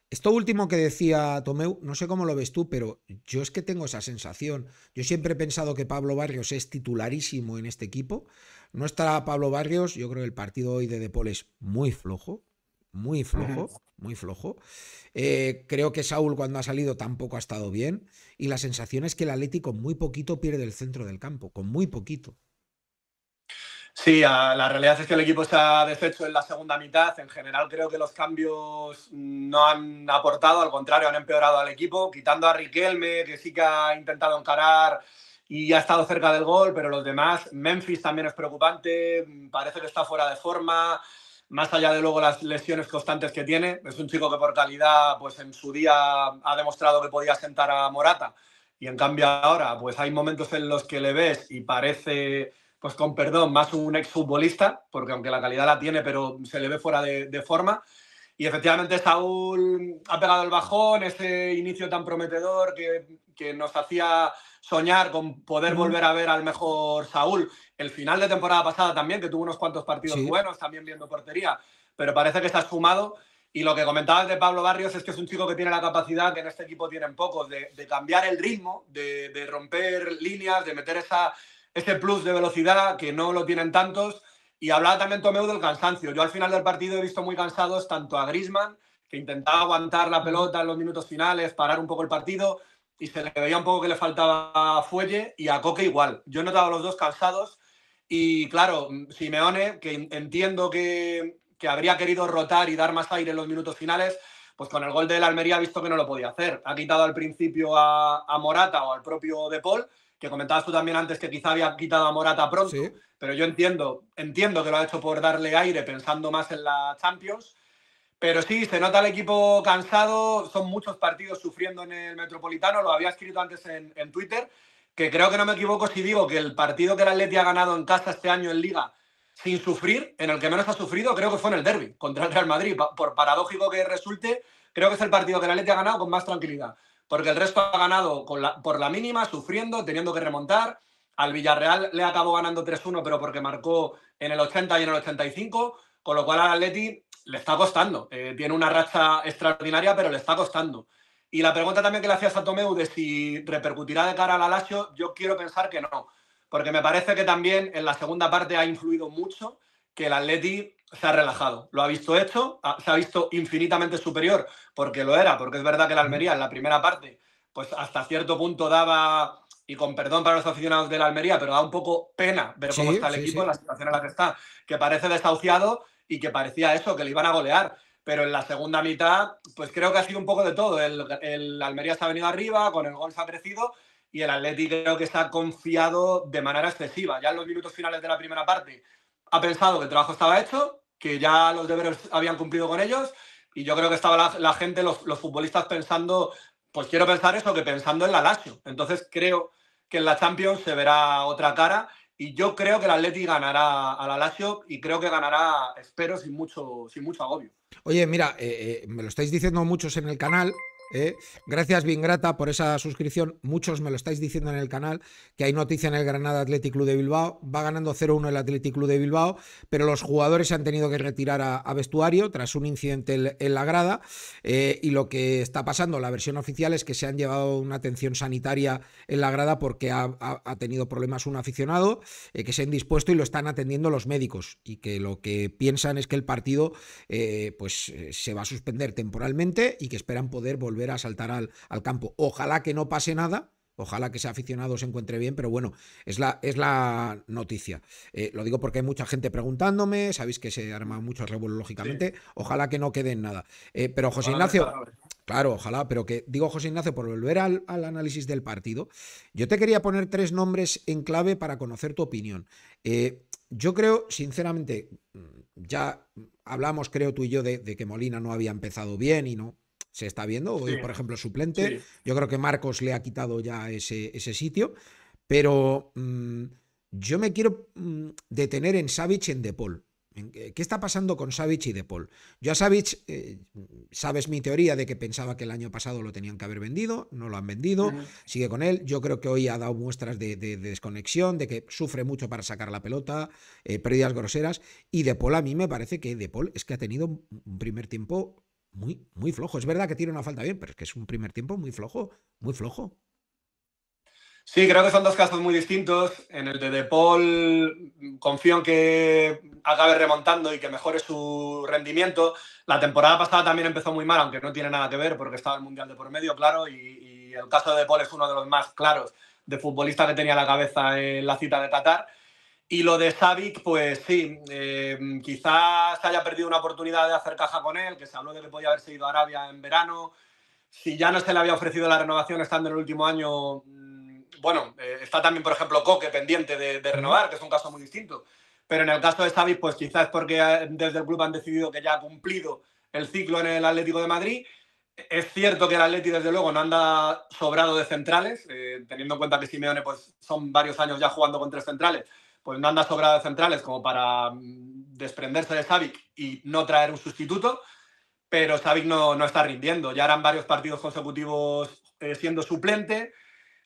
esto último que decía Tomeu, no sé cómo lo ves tú, pero yo es que tengo esa sensación. Yo siempre he pensado que Pablo Barrios es titularísimo en este equipo. No está Pablo Barrios, yo creo que el partido hoy de Depol es muy flojo, muy flojo, muy flojo. Eh, creo que Saúl cuando ha salido tampoco ha estado bien y la sensación es que el Atlético muy poquito pierde el centro del campo, con muy poquito. Sí, la realidad es que el equipo está deshecho en la segunda mitad. En general creo que los cambios no han aportado, al contrario, han empeorado al equipo, quitando a Riquelme, que sí que ha intentado encarar y ha estado cerca del gol, pero los demás, Memphis también es preocupante, parece que está fuera de forma, más allá de luego las lesiones constantes que tiene, es un chico que por calidad, pues en su día ha demostrado que podía sentar a Morata. Y en cambio ahora, pues hay momentos en los que le ves y parece pues con perdón, más un exfutbolista, porque aunque la calidad la tiene, pero se le ve fuera de, forma. Y efectivamente Saúl ha pegado el bajón, ese inicio tan prometedor que, nos hacía soñar con poder volver a ver al mejor Saúl. El final de temporada pasada también, que tuvo unos cuantos partidos buenos, también viendo portería, pero parece que está esfumado. Y lo que comentabas de Pablo Barrios es que es un chico que tiene la capacidad, que en este equipo tienen pocos, de, cambiar el ritmo, de romper líneas, de meter esa ese plus de velocidad que no lo tienen tantos. Y hablaba también Tomeu del cansancio. Yo al final del partido he visto muy cansados tanto a Grisman, que intentaba aguantar la pelota en los minutos finales, parar un poco el partido, y se le veía un poco que le faltaba fuelle, y a Coque igual. Yo he notado a los dos cansados. Y claro, Simeone, que entiendo que, habría querido rotar y dar más aire en los minutos finales, pues con el gol de la Almería ha visto que no lo podía hacer. Ha quitado al principio a, a Morata o al propio De Paul que comentabas tú también antes que quizá había quitado a Morata pronto, pero yo entiendo, entiendo que lo ha hecho por darle aire pensando más en la Champions. Pero sí, se nota el equipo cansado, son muchos partidos sufriendo en el Metropolitano, lo había escrito antes en, Twitter, que creo que no me equivoco si digo que el partido que la Atleti ha ganado en casa este año en Liga sin sufrir, en el que menos ha sufrido, creo que fue en el derby contra el Real Madrid. Por paradójico que resulte, creo que es el partido que la Atleti ha ganado con más tranquilidad porque el resto ha ganado por la mínima, sufriendo, teniendo que remontar. Al Villarreal le acabó ganando 3-1, pero porque marcó en el 80 y en el 85, con lo cual al Atleti le está costando. Eh, tiene una racha extraordinaria, pero le está costando. Y la pregunta también que le hacía a Tomeu de si repercutirá de cara al Alasio, yo quiero pensar que no, porque me parece que también en la segunda parte ha influido mucho que el Atleti se ha relajado. Lo ha visto hecho, se ha visto infinitamente superior, porque lo era, porque es verdad que la Almería en la primera parte, pues hasta cierto punto daba, y con perdón para los aficionados de la Almería, pero da un poco pena ver cómo está el equipo en la situación en la que está, que parece desahuciado y que parecía eso, que le iban a golear. Pero en la segunda mitad, pues creo que ha sido un poco de todo. El, Almería se ha venido arriba, con el gol se ha crecido y el Atleti creo que está confiado de manera excesiva. Ya en los minutos finales de la primera parte ha pensado que el trabajo estaba hecho, que ya los deberes habían cumplido con ellos y yo creo que estaba la, gente, los, futbolistas pensando, pues quiero pensar eso, que pensando en la Lazio. Entonces creo que en la Champions se verá otra cara y yo creo que el Atleti ganará a la Lazio y creo que ganará, espero, sin mucho, sin mucho agobio. Oye, mira, eh, eh, me lo estáis diciendo muchos en el canal, eh, gracias, Bingrata, por esa suscripción. Muchos me lo estáis diciendo en el canal, que hay noticia en el Granada atlético Club de Bilbao. Va ganando 0-1 el atlético de Bilbao, pero los jugadores se han tenido que retirar a, vestuario tras un incidente en, la grada. Eh, y lo que está pasando, la versión oficial, es que se han llevado una atención sanitaria en la grada porque ha, tenido problemas un aficionado, eh, que se han dispuesto y lo están atendiendo los médicos. Y que lo que piensan es que el partido eh, pues, se va a suspender temporalmente y que esperan poder volver volver a saltar al, al campo. Ojalá que no pase nada, Ojalá que ese aficionado se encuentre bien, pero bueno, es la, es la noticia. Eh, lo digo porque hay mucha gente preguntándome, sabéis que se arma mucho revuelo, lógicamente. Ojalá que no quede en nada. Eh, pero José Ignacio, claro, ojalá, pero que digo José Ignacio, por volver al, análisis del partido, yo te quería poner tres nombres en clave para conocer tu opinión. Eh, yo creo, sinceramente, mm, ya hablamos, creo tú y yo, de que Molina no había empezado bien y no, se está viendo. Hoy, por ejemplo, suplente. Yo creo que Marcos le ha quitado ya ese, ese sitio. Pero mm, yo me quiero mm, detener en Savic en Depol. ¿Qué está pasando con Savic y De Paul? Yo a Savic, eh, sabes mi teoría de que pensaba que el año pasado lo tenían que haber vendido, no lo han vendido, sigue con él. Yo creo que hoy ha dado muestras de, desconexión, de que sufre mucho para sacar la pelota, eh, pérdidas groseras. Y De Paul a mí me parece que De Paul es que ha tenido un primer tiempo muy, muy flojo. Es verdad que tiene una falta bien, pero es que es un primer tiempo muy flojo, muy flojo. Sí, creo que son dos casos muy distintos. En el de De Paul confío en que acabe remontando y que mejore su rendimiento. La temporada pasada también empezó muy mal, aunque no tiene nada que ver porque estaba el Mundial de por medio, claro, y, el caso de De Paul es uno de los más claros de futbolista que tenía la cabeza en la cita de Qatar. Y lo de Savic, pues sí, eh, quizás se haya perdido una oportunidad de hacer caja con él, que se habló de que podía haberse ido a Arabia en verano. Si ya no se le había ofrecido la renovación estando en el último año, mm, bueno, eh, está también, por ejemplo, Coque pendiente de, renovar, que es un caso muy distinto. Pero en el caso de Savic, pues quizás porque eh, desde el club han decidido que ya ha cumplido el ciclo en el Atlético de Madrid. Es cierto que el Atleti, desde luego, no anda sobrado de centrales, teniendo en cuenta que Simeone pues, son varios años ya jugando con tres centrales pues no anda sobrado centrales como para mm, desprenderse de Savic y no traer un sustituto, pero Savic no, no está rindiendo. Ya eran varios partidos consecutivos eh, siendo suplente.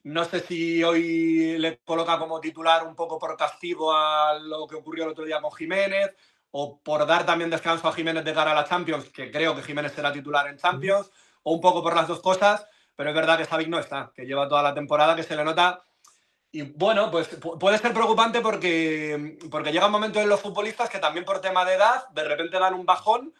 No sé si hoy le coloca como titular un poco por castigo a lo que ocurrió el otro día con Jiménez o por dar también descanso a Jiménez de cara a la Champions, que creo que Jiménez será titular en Champions, o un poco por las dos cosas, pero es verdad que Savic no está, que lleva toda la temporada que se le nota y bueno, pues puede ser preocupante porque, porque llega un momento en los futbolistas que también por tema de edad, de repente dan un bajón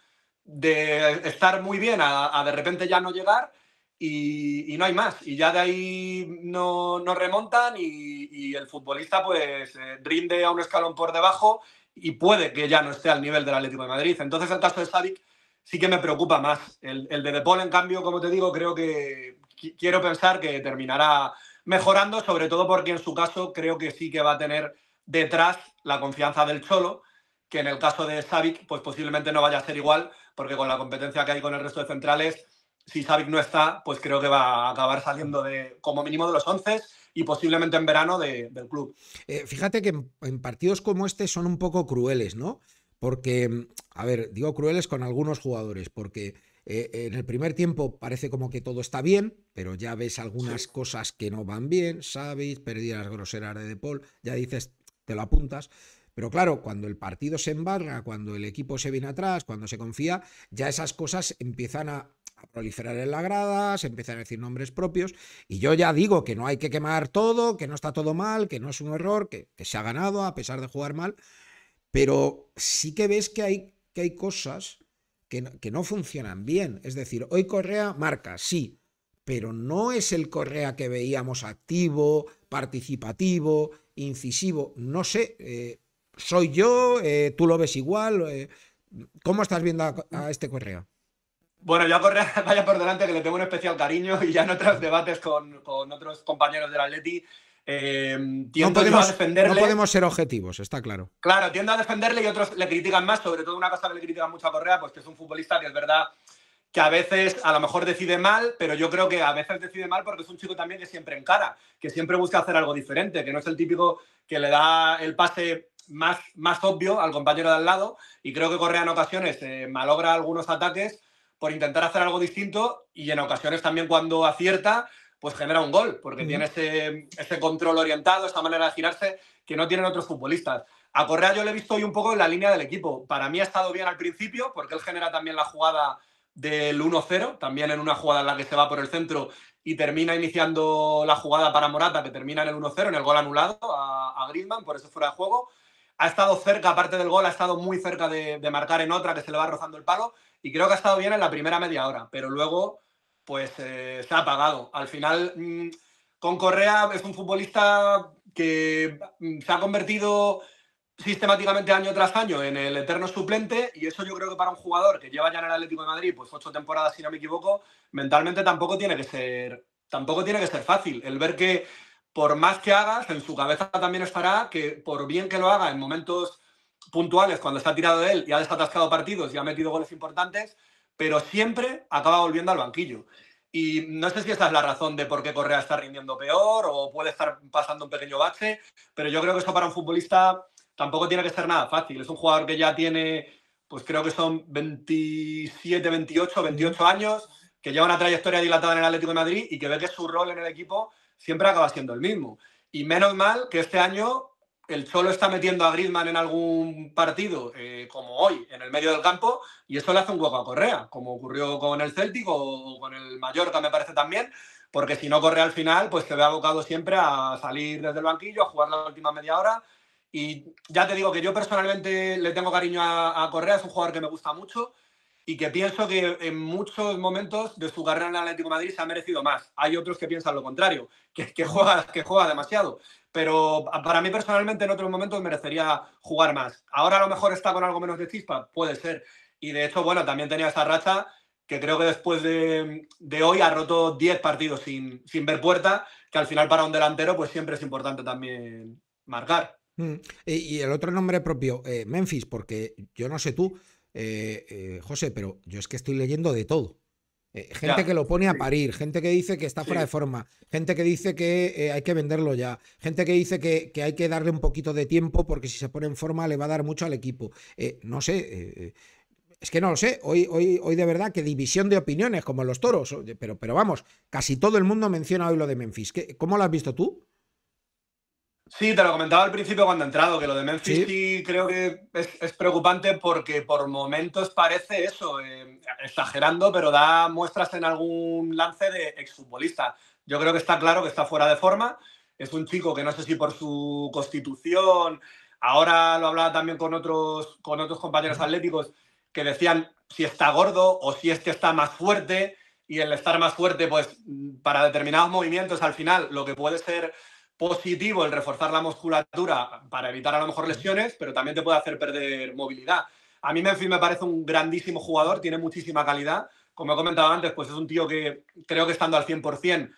de estar muy bien a, de repente ya no llegar y, no hay más. Y ya de ahí no, remontan y, el futbolista pues eh, rinde a un escalón por debajo y puede que ya no esté al nivel del Atlético de Madrid. Entonces el caso de Sadik sí que me preocupa más. El, el de Paul, en cambio, como te digo, creo que quiero pensar que terminará mejorando, sobre todo porque en su caso creo que sí que va a tener detrás la confianza del Cholo, que en el caso de Savic, pues posiblemente no vaya a ser igual, porque con la competencia que hay con el resto de centrales, si Savic no está, pues creo que va a acabar saliendo de como mínimo de los 11 y posiblemente en verano de, del club. Eh, fíjate que en, partidos como este son un poco crueles, ¿no? Porque, a ver, digo crueles con algunos jugadores, porque eh, en el primer tiempo parece como que todo está bien, pero ya ves algunas cosas que no van bien, sabéis, las groseras de De Paul, ya dices, te lo apuntas. Pero claro, cuando el partido se embarga, cuando el equipo se viene atrás, cuando se confía, ya esas cosas empiezan a, proliferar en la grada, se empiezan a decir nombres propios. Y yo ya digo que no hay que quemar todo, que no está todo mal, que no es un error, que, que se ha ganado a pesar de jugar mal. Pero sí que ves que hay, que hay cosas que no, funcionan bien. Es decir, hoy Correa marca, sí, pero no es el Correa que veíamos activo, participativo, incisivo. No sé, eh, soy yo, eh, tú lo ves igual. Eh, ¿Cómo estás viendo a, este Correa? Bueno, ya Correa vaya por delante que le tengo un especial cariño y ya en otros debates con, con otros compañeros del Atleti eh, podemos, a defenderle. No podemos ser objetivos, está claro. Claro, tiendo a defenderle y otros le critican más, sobre todo una cosa que le critican mucho a Correa, pues que es un futbolista que es verdad que a veces a lo mejor decide mal, pero yo creo que a veces decide mal porque es un chico también que siempre encara, que siempre busca hacer algo diferente, que no es el típico que le da el pase más, más obvio al compañero de al lado. Y creo que Correa en ocasiones eh, malogra algunos ataques por intentar hacer algo distinto y en ocasiones también cuando acierta pues genera un gol, porque tiene este, este, control orientado, esta manera de girarse que no tienen otros futbolistas. A Correa yo le he visto hoy un poco en la línea del equipo. Para mí ha estado bien al principio, porque él genera también la jugada del 1-0, también en una jugada en la que se va por el centro y termina iniciando la jugada para Morata, que termina en el 1-0, en el gol anulado a, a Griezmann, por eso fuera de juego. Ha estado cerca, aparte del gol, ha estado muy cerca de marcar en otra que se le va rozando el palo y creo que ha estado bien en la primera media hora, pero luego pues eh, se ha apagado. Al final, mm, con Correa es un futbolista que mm, se ha convertido sistemáticamente año tras año en el eterno suplente y eso yo creo que para un jugador que lleva ya en el Atlético de Madrid pues ocho temporadas si no me equivoco mentalmente tampoco tiene que ser tampoco tiene que ser fácil el ver que por más que hagas en su cabeza también estará que por bien que lo haga en momentos puntuales cuando está tirado él y ha desatascado partidos y ha metido goles importantes pero siempre acaba volviendo al banquillo. Y no sé si esta es la razón de por qué Correa está rindiendo peor o puede estar pasando un pequeño bache, pero yo creo que esto para un futbolista tampoco tiene que ser nada fácil. Es un jugador que ya tiene, pues creo que son 27, 28, 28 años, que lleva una trayectoria dilatada en el Atlético de Madrid y que ve que su rol en el equipo siempre acaba siendo el mismo. Y menos mal que este año el solo está metiendo a Griezmann en algún partido, eh, como hoy, en el medio del campo, y eso le hace un hueco a Correa, como ocurrió con el Celtic o con el Mallorca, me parece también, porque si no corre al final, pues se ve abocado siempre a salir desde el banquillo, a jugar la última media hora. Y ya te digo que yo personalmente le tengo cariño a Correa, es un jugador que me gusta mucho, y que pienso que en muchos momentos de su carrera en el Atlético Madrid se ha merecido más. Hay otros que piensan lo contrario, que, que, juega, que juega demasiado. Pero para mí personalmente en otros momentos merecería jugar más. Ahora a lo mejor está con algo menos de chispa, puede ser. Y de hecho, bueno, también tenía esa raza que creo que después de, hoy ha roto 10 partidos sin, sin ver puerta, que al final para un delantero pues siempre es importante también marcar. Mm. Eh, y el otro nombre propio, eh, Memphis, porque yo no sé tú, eh, eh, José, pero yo es que estoy leyendo de todo. Eh, gente que lo pone a parir, gente que dice que está fuera de forma, gente que dice que hay que venderlo ya, gente que dice que, hay que darle un poquito de tiempo porque si se pone en forma le va a dar mucho al equipo. no sé, es que no lo sé. Hoy, hoy, hoy de verdad que división de opiniones como los toros, pero, pero vamos, casi todo el mundo menciona hoy lo de Memphis. ¿Cómo lo has visto tú? Sí, te lo comentaba al principio cuando he entrado, que lo de Memphis sí, creo que es, preocupante porque por momentos parece eso, eh, exagerando, pero da muestras en algún lance de exfutbolista. Yo creo que está claro que está fuera de forma. Es un chico que no sé si por su constitución, ahora lo hablaba también con otros, con otros compañeros atléticos, que decían si está gordo o si es que está más fuerte, y el estar más fuerte, pues para determinados movimientos al final, lo que puede ser positivo el reforzar la musculatura para evitar a lo mejor lesiones, pero también te puede hacer perder movilidad. A mí fin me parece un grandísimo jugador, tiene muchísima calidad. Como he comentado antes, pues es un tío que creo que estando al 100%,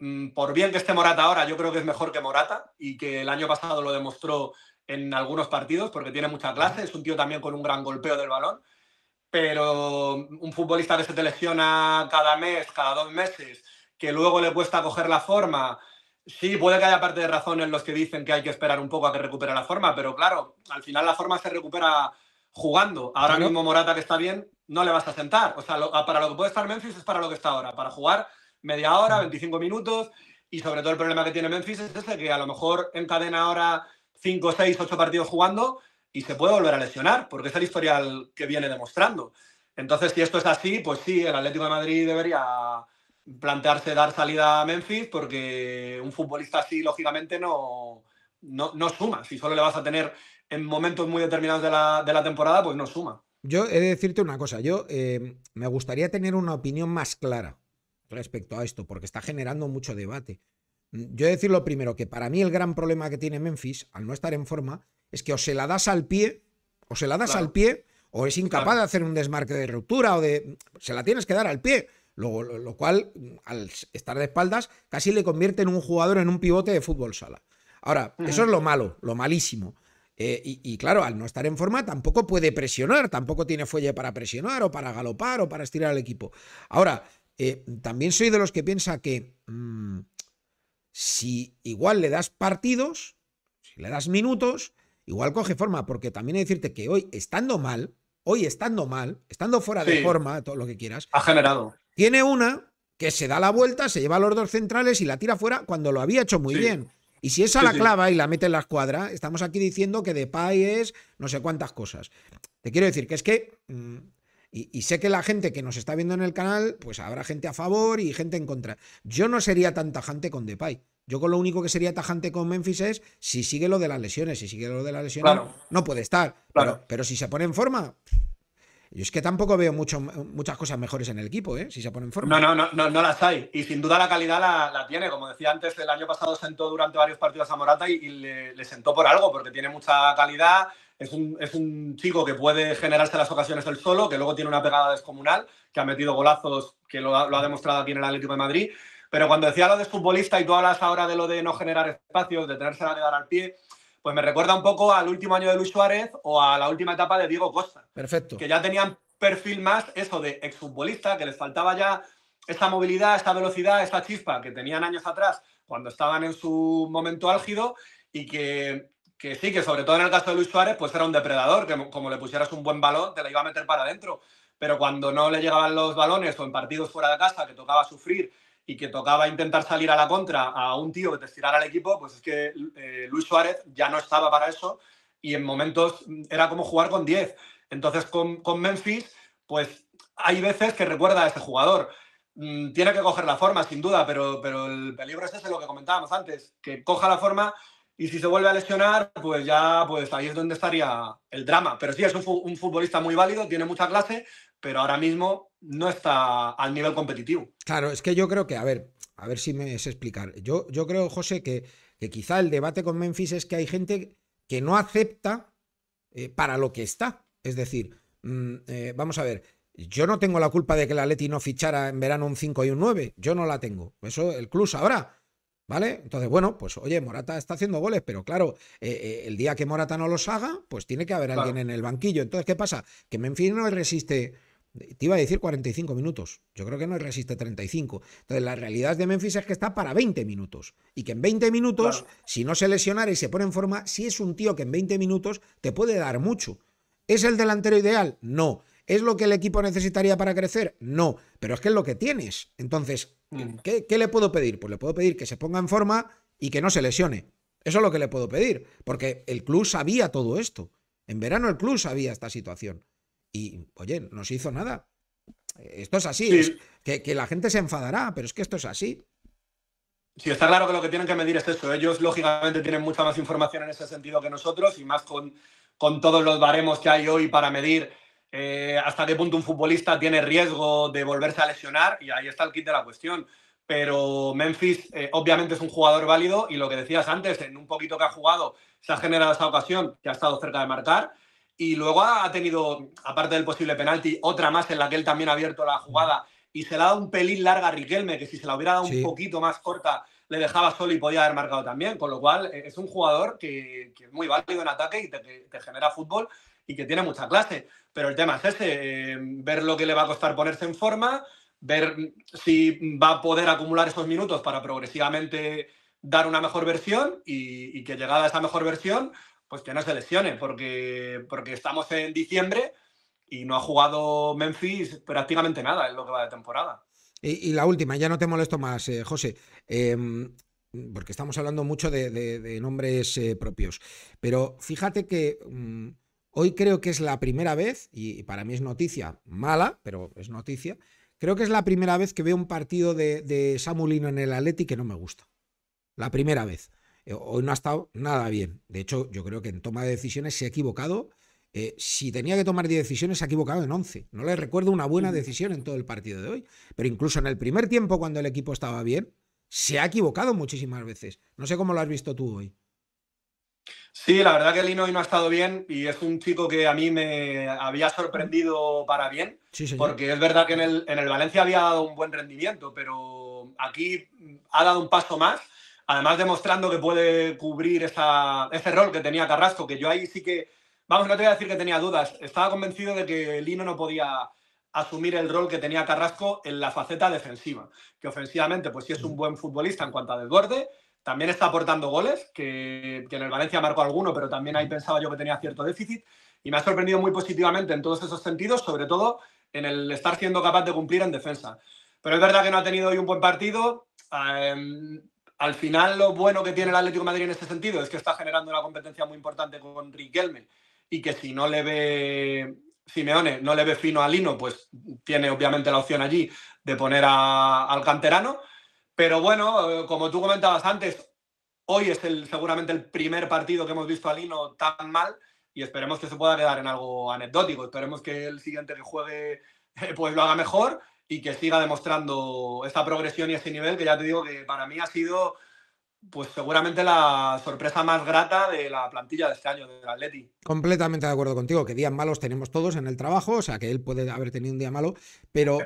mm, por bien que esté Morata ahora, yo creo que es mejor que Morata y que el año pasado lo demostró en algunos partidos porque tiene mucha clase, es un tío también con un gran golpeo del balón, pero un futbolista que se te lesiona cada mes, cada dos meses, que luego le cuesta coger la forma, Sí, puede que haya parte de razón en los que dicen que hay que esperar un poco a que recupere la forma, pero claro, al final la forma se recupera jugando. Ahora mismo Morata que está bien, no le vas a sentar. O sea, ah, para lo que puede estar Memphis es para lo que está ahora, para jugar media hora, 25 minutos, y sobre todo el problema que tiene Memphis es ese, que a lo mejor encadena ahora 5, 6, 8 partidos jugando y se puede volver a lesionar, porque es el historial que viene demostrando. Entonces, si esto es así, pues sí, el Atlético de Madrid debería plantearse dar salida a Memphis porque un futbolista así, lógicamente, no, no, suma. Si solo le vas a tener en momentos muy determinados de la, de la temporada, pues no suma. Yo he de decirte una cosa, yo eh, me gustaría tener una opinión más clara respecto a esto, porque está generando mucho debate. Yo he de decir lo primero, que para mí el gran problema que tiene Memphis, al no estar en forma, es que o se la das al pie, o se la das al pie, o es incapaz de hacer un desmarque de ruptura, o de... Se la tienes que dar al pie lo, cual al estar de espaldas casi le convierte en un jugador en un pivote de fútbol sala. Ahora, eso es lo malo, lo malísimo. Eh, y, claro, al no estar en forma tampoco puede presionar, tampoco tiene fuelle para presionar o para galopar o para estirar al equipo. Ahora, eh, también soy de los que piensa que mm, si igual le das partidos, si le das minutos, igual coge forma, porque también hay que decirte que hoy, estando mal, hoy estando mal, estando fuera de forma, todo lo que quieras. Ha generado. Tiene una que se da la vuelta, se lleva a los dos centrales y la tira fuera cuando lo había hecho muy bien. Y si esa la clava y la mete en la escuadra, estamos aquí diciendo que Depay es no sé cuántas cosas. Te quiero decir que es que mm, y, sé que la gente que nos está viendo en el canal, pues habrá gente a favor y gente en contra. Yo no sería tan tajante con Depay. Yo con lo único que sería tajante con Memphis es si sigue lo de las lesiones. Si sigue lo de las lesiones, no puede estar. Pero, pero, si se pone en forma, y es que tampoco veo muchas cosas mejores en el equipo, ¿eh? si se ponen en forma. No, no, no, no, las hay. Y sin duda la calidad la, tiene. Como decía antes, el año pasado sentó durante varios partidos a Morata y, le, sentó por algo, porque tiene mucha calidad. Es un, es un chico que puede generarse las ocasiones del solo, que luego tiene una pegada descomunal, que ha metido golazos, que lo, ha demostrado aquí en el Atlético de Madrid. Pero cuando decía lo de futbolista y tú hablas ahora de lo de no generar espacios, de tenerse la de dar al pie, pues me recuerda un poco al último año de Luis Suárez o a la última etapa de Diego Costa. Perfecto. Que ya tenían perfil más eso de exfutbolista, que les faltaba ya esta movilidad, esta velocidad, esta chispa que tenían años atrás cuando estaban en su momento álgido y que, que sí, que sobre todo en el caso de Luis Suárez, pues era un depredador, que como le pusieras un buen balón, te la iba a meter para adentro. Pero cuando no le llegaban los balones o en partidos fuera de casa, que tocaba sufrir y que tocaba intentar salir a la contra a un tío que te estirara el equipo, pues es que eh, Luis Suárez ya no estaba para eso y en momentos mm, era como jugar con 10. Entonces con, Memphis, pues hay veces que recuerda a este jugador. Mm, tiene que coger la forma, sin duda, pero, pero el peligro es ese, lo que comentábamos antes, que coja la forma y si se vuelve a lesionar, pues ya pues ahí es donde estaría el drama. Pero sí, es un futbolista muy válido, tiene mucha clase, pero ahora mismo no está al nivel competitivo. Claro, es que yo creo que, a ver, a ver si me es explicar. Yo, yo creo, José, que, quizá el debate con Memphis es que hay gente que no acepta eh, para lo que está. Es decir, mm, eh, vamos a ver, yo no tengo la culpa de que la Atleti no fichara en verano un 5 y un 9. Yo no la tengo. Eso el club sabrá. ¿Vale? Entonces, bueno, pues oye, Morata está haciendo goles, pero claro, eh, el día que Morata no los haga, pues tiene que haber alguien en el banquillo. Entonces, ¿qué pasa? Que Memphis no resiste te iba a decir 45 minutos. Yo creo que no resiste 35. Entonces, la realidad de Memphis es que está para 20 minutos. Y que en 20 minutos, si no se lesionara y se pone en forma, si es un tío que en 20 minutos te puede dar mucho. ¿Es el delantero ideal? No. ¿Es lo que el equipo necesitaría para crecer? No. Pero es que es lo que tienes. Entonces, mm. qué le puedo pedir? Pues le puedo pedir que se ponga en forma y que no se lesione. Eso es lo que le puedo pedir. Porque el club sabía todo esto. En verano el club sabía esta situación y, oye, no se hizo nada. Esto es así, que, la gente se enfadará, pero es que esto es así. Sí, está claro que lo que tienen que medir es esto. Ellos, lógicamente, tienen mucha más información en ese sentido que nosotros y más con, todos los baremos que hay hoy para medir eh, hasta qué punto un futbolista tiene riesgo de volverse a lesionar y ahí está el kit de la cuestión. Pero Memphis eh, obviamente es un jugador válido y lo que decías antes, en un poquito que ha jugado se ha generado esta ocasión que ha estado cerca de marcar y luego ha tenido, aparte del posible penalti, otra más en la que él también ha abierto la jugada y se la ha dado un pelín larga a Riquelme, que si se la hubiera dado un poquito más corta le dejaba solo y podía haber marcado también. Con lo cual eh, es un jugador que, es muy válido en ataque y te, genera fútbol y que tiene mucha clase. Pero el tema es ese, em, ver lo que le va a costar ponerse en forma, ver si va a poder acumular esos minutos para progresivamente dar una mejor versión y, que llegada esa mejor versión pues que no se lesione, porque, porque estamos en diciembre y no ha jugado Memphis prácticamente nada en lo que va de temporada. Y, la última, ya no te molesto más, eh, José. Em, porque estamos hablando mucho de, nombres eh, propios. Pero fíjate que mm, hoy creo que es la primera vez, y para mí es noticia mala, pero es noticia, creo que es la primera vez que veo un partido de, de Samulino en el Atleti que no me gusta. La primera vez. Eh, hoy no ha estado nada bien. De hecho, yo creo que en toma de decisiones se ha equivocado. Eh, si tenía que tomar 10 decisiones, se ha equivocado en 11. No le recuerdo una buena mm. decisión en todo el partido de hoy. Pero incluso en el primer tiempo, cuando el equipo estaba bien, se ha equivocado muchísimas veces. No sé cómo lo has visto tú hoy. Sí, la verdad que Lino hoy no ha estado bien y es un chico que a mí me había sorprendido para bien, sí, porque es verdad que en el, en el Valencia había dado un buen rendimiento, pero aquí ha dado un paso más además demostrando que puede cubrir ese rol que tenía Carrasco, que yo ahí sí que, vamos, no te voy a decir que tenía dudas, estaba convencido de que Lino no podía asumir el rol que tenía Carrasco en la faceta defensiva, que ofensivamente pues sí es un buen futbolista en cuanto a desborde, también está aportando goles, que, en el Valencia marcó alguno, pero también ahí mm. pensaba yo que tenía cierto déficit, y me ha sorprendido muy positivamente en todos esos sentidos, sobre todo en el estar siendo capaz de cumplir en defensa. Pero es verdad que no ha tenido hoy un buen partido. Ah, em, al final lo bueno que tiene el Atlético Madrid en este sentido es que está generando una competencia muy importante con Riquelme y que si no le ve Simeone, no le ve fino a Lino, pues tiene obviamente la opción allí de poner a, al canterano. Pero bueno, eh, como tú comentabas antes, hoy es seguramente el primer partido que hemos visto a Lino tan mal y esperemos que se pueda quedar en algo anecdótico. Esperemos que el siguiente que juegue eh, pues lo haga mejor y que siga demostrando esta progresión y este nivel que ya te digo que para mí ha sido pues seguramente la sorpresa más grata de la plantilla de este año del Atleti. Completamente de acuerdo contigo, que días malos tenemos todos en el trabajo, o sea que él puede haber tenido un día malo, pero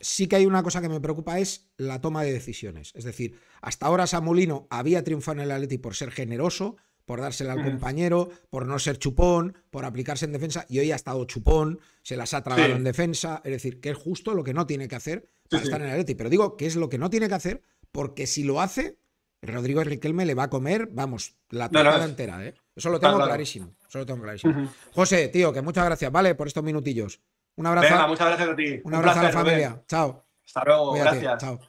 sí que hay una cosa que me preocupa es la toma de decisiones. Es decir, hasta ahora Samulino había triunfado en el Atleti por ser generoso, por dársela al compañero, por no ser chupón, por aplicarse en defensa, y hoy ha estado chupón, se las ha tragado en defensa, es decir, que es justo lo que no tiene que hacer para estar en el Atleti, pero digo que es lo que no tiene que hacer porque si lo hace, Rodrigo Riquelme le va a comer, vamos, la pelota entera, ¿eh? Eso lo tengo clarísimo, eso lo tengo clarísimo. José, tío, que muchas gracias, ¿vale? Por estos minutillos. Un abrazo. Venga, muchas gracias a ti. Un, abrazo a la familia. Chao. Hasta luego, gracias. Chao.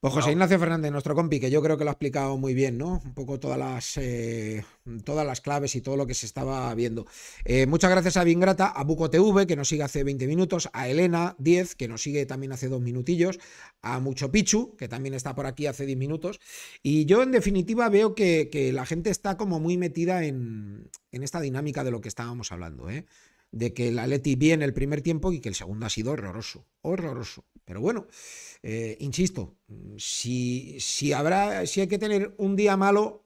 Pues José Ignacio Fernández, nuestro compi, que yo creo que lo ha explicado muy bien, ¿no? Un poco todas las, eh, todas las claves y todo lo que se estaba viendo. Eh, muchas gracias a Vingrata, a Buco que nos sigue hace 20 minutos, a Elena 10, que nos sigue también hace dos minutillos, a Mucho Pichu, que también está por aquí hace 10 minutos. Y yo, en definitiva, veo que, la gente está como muy metida en, en esta dinámica de lo que estábamos hablando, ¿eh? de que el Atleti viene el primer tiempo y que el segundo ha sido horroroso, horroroso. Pero bueno, eh, insisto, si, habrá, si hay que tener un día malo,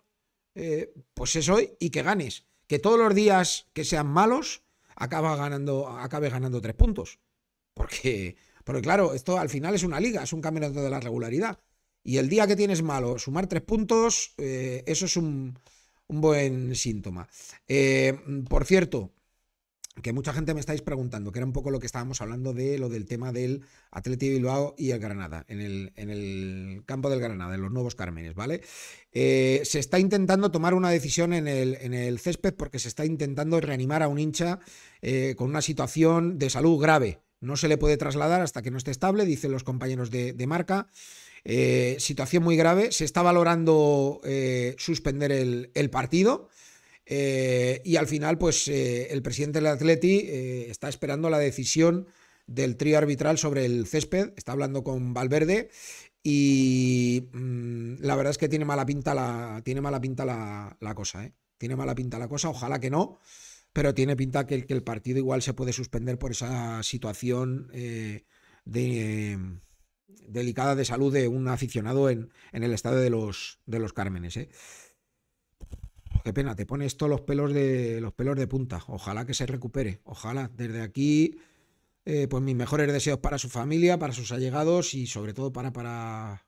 eh, pues es hoy y que ganes. Que todos los días que sean malos, acaba ganando, acabe ganando tres puntos. Porque, porque claro, esto al final es una liga, es un campeonato de la regularidad. Y el día que tienes malo, sumar tres puntos, eh, eso es un, un buen síntoma. por cierto, que mucha gente me estáis preguntando, que era un poco lo que estábamos hablando de lo del tema del Atleti Bilbao y el Granada, en el, en el campo del Granada, en los Nuevos Cármenes, ¿vale? Eh, se está intentando tomar una decisión en el, césped porque se está intentando reanimar a un hincha eh, con una situación de salud grave. No se le puede trasladar hasta que no esté estable, dicen los compañeros de, marca. Eh, situación muy grave. Se está valorando suspender el, el partido eh, y al final, pues eh, el presidente del Atleti eh, está esperando la decisión del trío arbitral sobre el césped, está hablando con Valverde y mm, la verdad es que tiene mala pinta la, tiene mala pinta la, cosa, tiene mala pinta la cosa, ojalá que no, pero tiene pinta que, el partido igual se puede suspender por esa situación delicada de salud de un aficionado en, el estadio de los, de los Cármenes qué pena, te pone esto los pelos de los pelos de punta. Ojalá que se recupere. Ojalá. Desde aquí, eh, pues mis mejores deseos para su familia, para sus allegados y sobre todo para, para,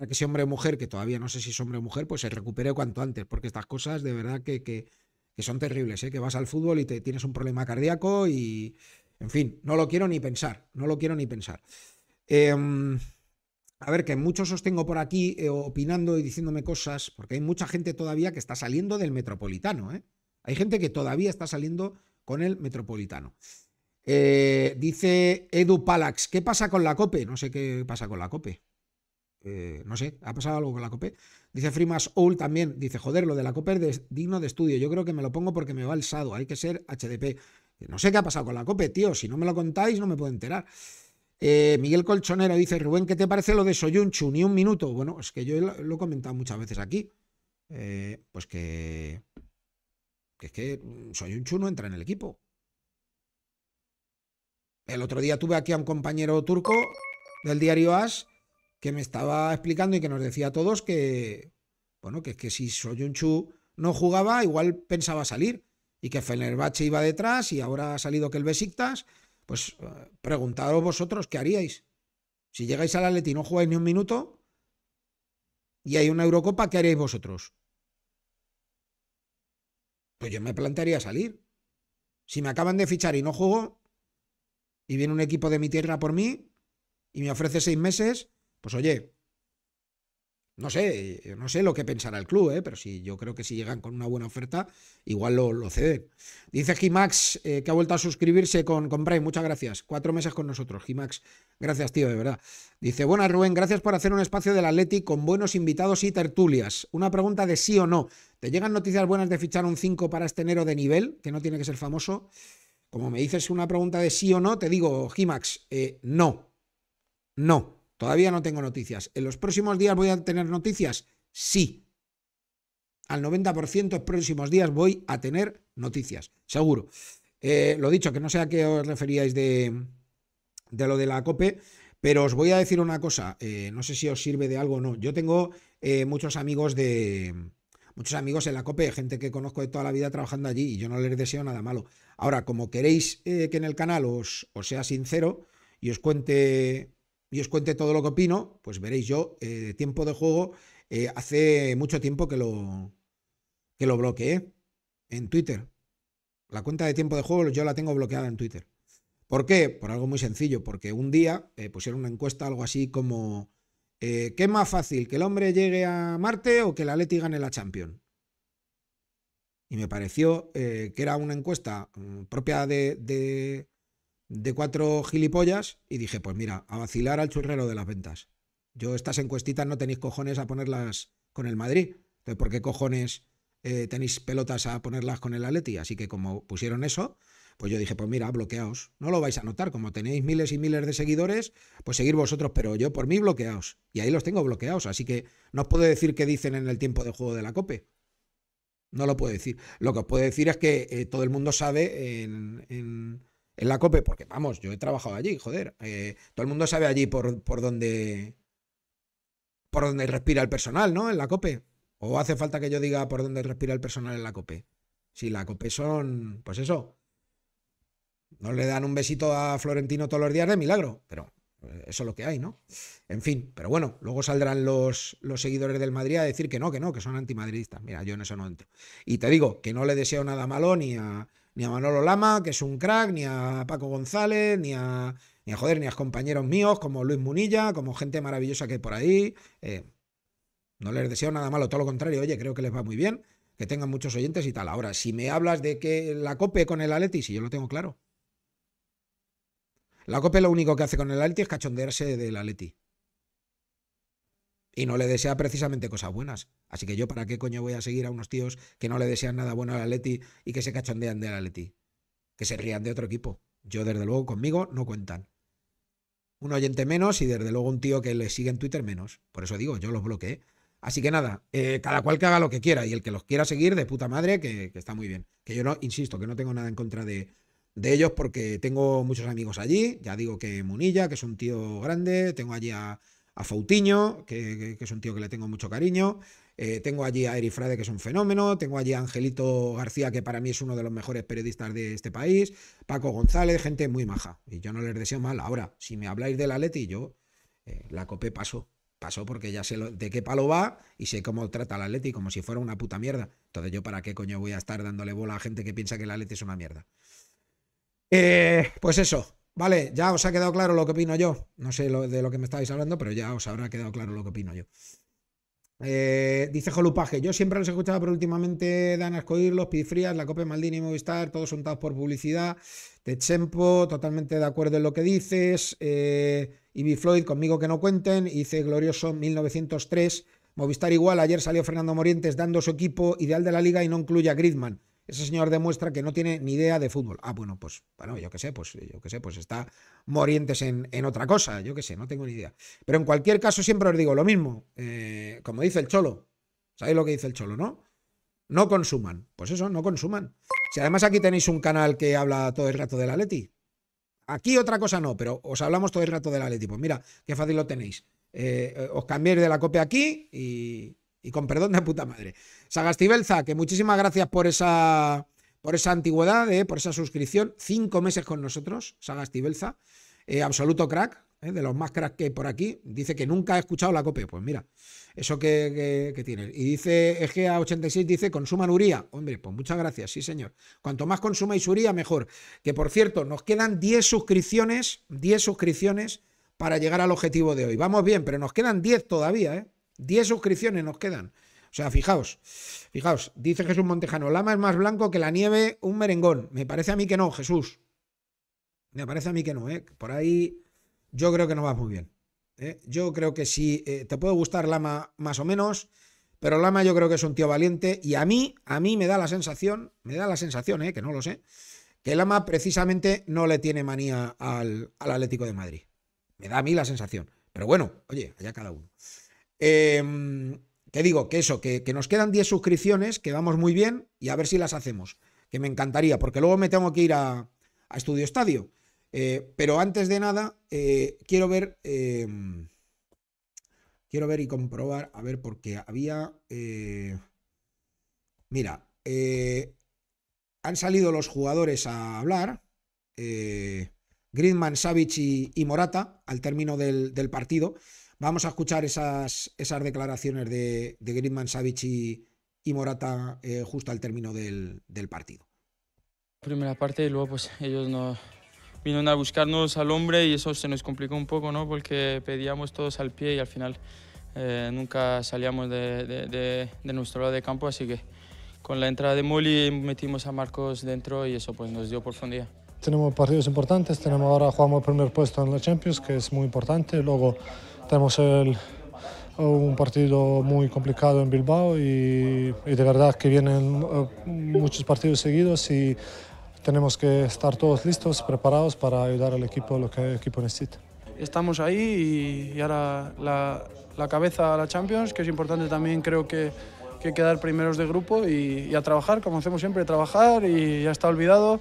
que ese hombre o mujer, que todavía no sé si es hombre o mujer, pues se recupere cuanto antes, porque estas cosas de verdad que, son terribles, ¿eh? que vas al fútbol y te tienes un problema cardíaco y, en fin, no lo quiero ni pensar, no lo quiero ni pensar. Eh, a ver, que muchos os tengo por aquí eh, opinando y diciéndome cosas, porque hay mucha gente todavía que está saliendo del metropolitano, ¿eh? Hay gente que todavía está saliendo con el metropolitano. Eh, dice Edu Palax, ¿qué pasa con la COPE? No sé qué pasa con la COPE. Eh, no sé, ¿ha pasado algo con la COPE? Dice Frimas Owl también, dice, joder, lo de la COPE es digno de estudio, yo creo que me lo pongo porque me va el sado, hay que ser HDP. No sé qué ha pasado con la COPE, tío, si no me lo contáis no me puedo enterar. Eh, Miguel Colchonero dice, Rubén, ¿qué te parece lo de Soyunchu? Ni un minuto. Bueno, es que yo lo he comentado muchas veces aquí. Eh, pues que, que es que Soyunchu no entra en el equipo. El otro día tuve aquí a un compañero turco del diario As que me estaba explicando y que nos decía a todos que, bueno, que es que si Soyunchu no jugaba, igual pensaba salir y que Fenerbahce iba detrás y ahora ha salido que el pues eh, preguntaros vosotros qué haríais. Si llegáis al Atleti y no jugáis ni un minuto y hay una Eurocopa, ¿qué haríais vosotros? Pues yo me plantearía salir. Si me acaban de fichar y no juego y viene un equipo de mi tierra por mí y me ofrece seis meses, pues oye, no sé, eh, no sé lo que pensará el club, eh, pero sí, yo creo que si llegan con una buena oferta, igual lo, lo ceden. Dice Gimax, eh, que ha vuelto a suscribirse con, con muchas gracias. Cuatro meses con nosotros, Gimax. Gracias, tío, de verdad. Dice, buenas Rubén, gracias por hacer un espacio del Atleti con buenos invitados y tertulias. Una pregunta de sí o no. ¿Te llegan noticias buenas de fichar un 5 para este enero de nivel, que no tiene que ser famoso? Como me dices una pregunta de sí o no, te digo, Gimax, no. No. Todavía no tengo noticias. ¿En los próximos días voy a tener noticias? Sí. Al 90% próximos días voy a tener noticias, seguro. Eh, lo dicho, que no sé a qué os referíais de, de lo de la COPE, pero os voy a decir una cosa, eh, no sé si os sirve de algo o no. Yo tengo eh, muchos amigos de. Muchos amigos en la COPE, gente que conozco de toda la vida trabajando allí y yo no les deseo nada malo. Ahora, como queréis que en el canal os, os sea sincero y os cuente y os cuente todo lo que opino, pues veréis yo, eh, tiempo de juego, eh, hace mucho tiempo que lo, lo bloqueé en Twitter. La cuenta de tiempo de juego yo la tengo bloqueada en Twitter. ¿Por qué? Por algo muy sencillo, porque un día eh, pusieron una encuesta, algo así como, ¿qué es más fácil, que el hombre llegue a Marte o que la Atleti gane la Champions? Y me pareció que era una encuesta mm, propia de de cuatro gilipollas y dije, pues mira, a vacilar al churrero de las ventas. Yo estas encuestitas no tenéis cojones a ponerlas con el Madrid. Entonces, ¿por qué cojones eh, tenéis pelotas a ponerlas con el Atleti? Así que como pusieron eso, pues yo dije, pues mira, bloqueaos. No lo vais a notar, como tenéis miles y miles de seguidores, pues seguir vosotros, pero yo por mí bloqueaos. Y ahí los tengo bloqueados, así que no os puedo decir qué dicen en el tiempo de juego de la COPE. No lo puedo decir. Lo que os puedo decir es que eh, todo el mundo sabe en en la COPE, porque vamos, yo he trabajado allí, joder. Eh, todo el mundo sabe allí por, por dónde. por dónde respira el personal, ¿no? En la COPE. O hace falta que yo diga por dónde respira el personal en la COPE. Si la COPE son. Pues eso. No le dan un besito a Florentino todos los días de milagro, pero eh, eso es lo que hay, ¿no? En fin, pero bueno, luego saldrán los, los seguidores del Madrid a decir que no, que no, que son antimadridistas. Mira, yo en eso no entro. Y te digo que no le deseo nada malo ni a, ni a Manolo Lama, que es un crack, ni a Paco González, ni a, ni joder, ni a compañeros míos como Luis Munilla, como gente maravillosa que hay por ahí. Eh, no les deseo nada malo, todo lo contrario, oye, creo que les va muy bien, que tengan muchos oyentes y tal. Ahora, si me hablas de que la cope con el Aleti, si yo lo tengo claro. La cope lo único que hace con el Aleti es cachondearse del Aleti y no le desea precisamente cosas buenas. Así que yo, ¿para qué coño voy a seguir a unos tíos que no le desean nada bueno al Atleti y que se cachondean la Atleti? Que se rían de otro equipo. Yo, desde luego, conmigo no cuentan. Un oyente menos y desde luego un tío que le sigue en Twitter menos. Por eso digo, yo los bloqueé. Así que nada, eh, cada cual que haga lo que quiera y el que los quiera seguir, de puta madre, que, está muy bien. Que yo no, insisto, que no tengo nada en contra de, de ellos porque tengo muchos amigos allí. Ya digo que Munilla, que es un tío grande, tengo allí a, a Fautiño, que, es un tío que le tengo mucho cariño. Eh, tengo allí a Erifrade, que es un fenómeno. Tengo allí a Angelito García, que para mí es uno de los mejores periodistas de este país. Paco González, gente muy maja. Y yo no les deseo mal. Ahora, si me habláis de la Leti, yo eh, la copé paso. Pasó porque ya sé de qué palo va y sé cómo trata la Atleti, como si fuera una puta mierda. Entonces, yo para qué coño voy a estar dándole bola a gente que piensa que el Leti es una mierda. Eh, pues eso, Vale, ya os ha quedado claro lo que opino yo. No sé lo, de lo que me estáis hablando, pero ya os habrá quedado claro lo que opino yo. Eh, dice Jolupaje, yo siempre los he escuchado, pero últimamente Dan a Ascoir, los frías, la Copa Maldini y Movistar, todos untados por publicidad. Techempo, totalmente de acuerdo en lo que dices. Eh, Floyd, conmigo que no cuenten. Hice Glorioso 1903. Movistar igual, ayer salió Fernando Morientes dando su equipo ideal de la liga y no incluye a Gridman. Ese señor demuestra que no tiene ni idea de fútbol. Ah, bueno, pues, bueno, yo qué sé, pues, yo qué sé, pues está morientes en, otra cosa, yo qué sé, no tengo ni idea. Pero en cualquier caso, siempre os digo lo mismo, eh, como dice el Cholo. ¿Sabéis lo que dice el Cholo, no? No consuman. Pues eso, no consuman. Si además aquí tenéis un canal que habla todo el rato la Atleti. Aquí otra cosa no, pero os hablamos todo el rato la Atleti. Pues mira, qué fácil lo tenéis. Eh, eh, os cambiéis de la copia aquí y, y con perdón de puta madre. Sagastibelza, que muchísimas gracias por esa, por esa antigüedad, eh, por esa suscripción. Cinco meses con nosotros, Sagastibelza. Eh, absoluto crack, eh, de los más cracks que hay por aquí. Dice que nunca ha escuchado la copia. Pues mira, eso que, que tiene. Y dice EGA86, dice consuman Uría. Hombre, pues muchas gracias, sí señor. Cuanto más consumáis Uría, mejor. Que por cierto, nos quedan 10 suscripciones, 10 suscripciones para llegar al objetivo de hoy. Vamos bien, pero nos quedan 10 todavía, ¿eh? 10 suscripciones nos quedan. O sea, fijaos, fijaos, dice Jesús Montejano, Lama es más blanco que la nieve, un merengón. Me parece a mí que no, Jesús. Me parece a mí que no, ¿eh? Por ahí yo creo que no va muy bien. ¿eh? Yo creo que sí, eh, te puede gustar Lama más o menos, pero Lama yo creo que es un tío valiente y a mí, a mí me da la sensación, me da la sensación, ¿eh? que no lo sé, que Lama precisamente no le tiene manía al, al Atlético de Madrid. Me da a mí la sensación. Pero bueno, oye, allá cada uno. Eh, te digo que eso, que, nos quedan 10 suscripciones, que vamos muy bien y a ver si las hacemos, que me encantaría, porque luego me tengo que ir a, Estudio Estadio. Eh, pero antes de nada, eh, quiero ver. Em, quiero ver y comprobar. A ver, porque había. Eh, mira, han salido los jugadores a hablar. Gridman, Savic y, Morata al término del, del partido. Vamos a escuchar esas, esas declaraciones de, de Griezmann, Savic y, Morata eh, justo al término del, del, partido. Primera parte y luego pues ellos nos vinieron a buscarnos al hombre y eso se nos complicó un poco, ¿no? Porque pedíamos todos al pie y al final eh, nunca salíamos de, de, nuestro lado de campo, así que con la entrada de Moli metimos a Marcos dentro y eso pues nos dio profundidad. Tenemos partidos importantes, tenemos ahora jugamos el primer puesto en la Champions, que es muy importante, luego... Tenemos un partido muy complicado en Bilbao y, e, e de verdad que vienen eh, muchos partidos seguidos y e tenemos que estar todos listos, preparados para ayudar al equipo lo que el equipo necesita. Estamos ahí y, ahora la, cabeza a la Champions, que es importante también creo que, quedar primeros de grupo y, a trabajar, como hacemos siempre, trabajar y ya está olvidado,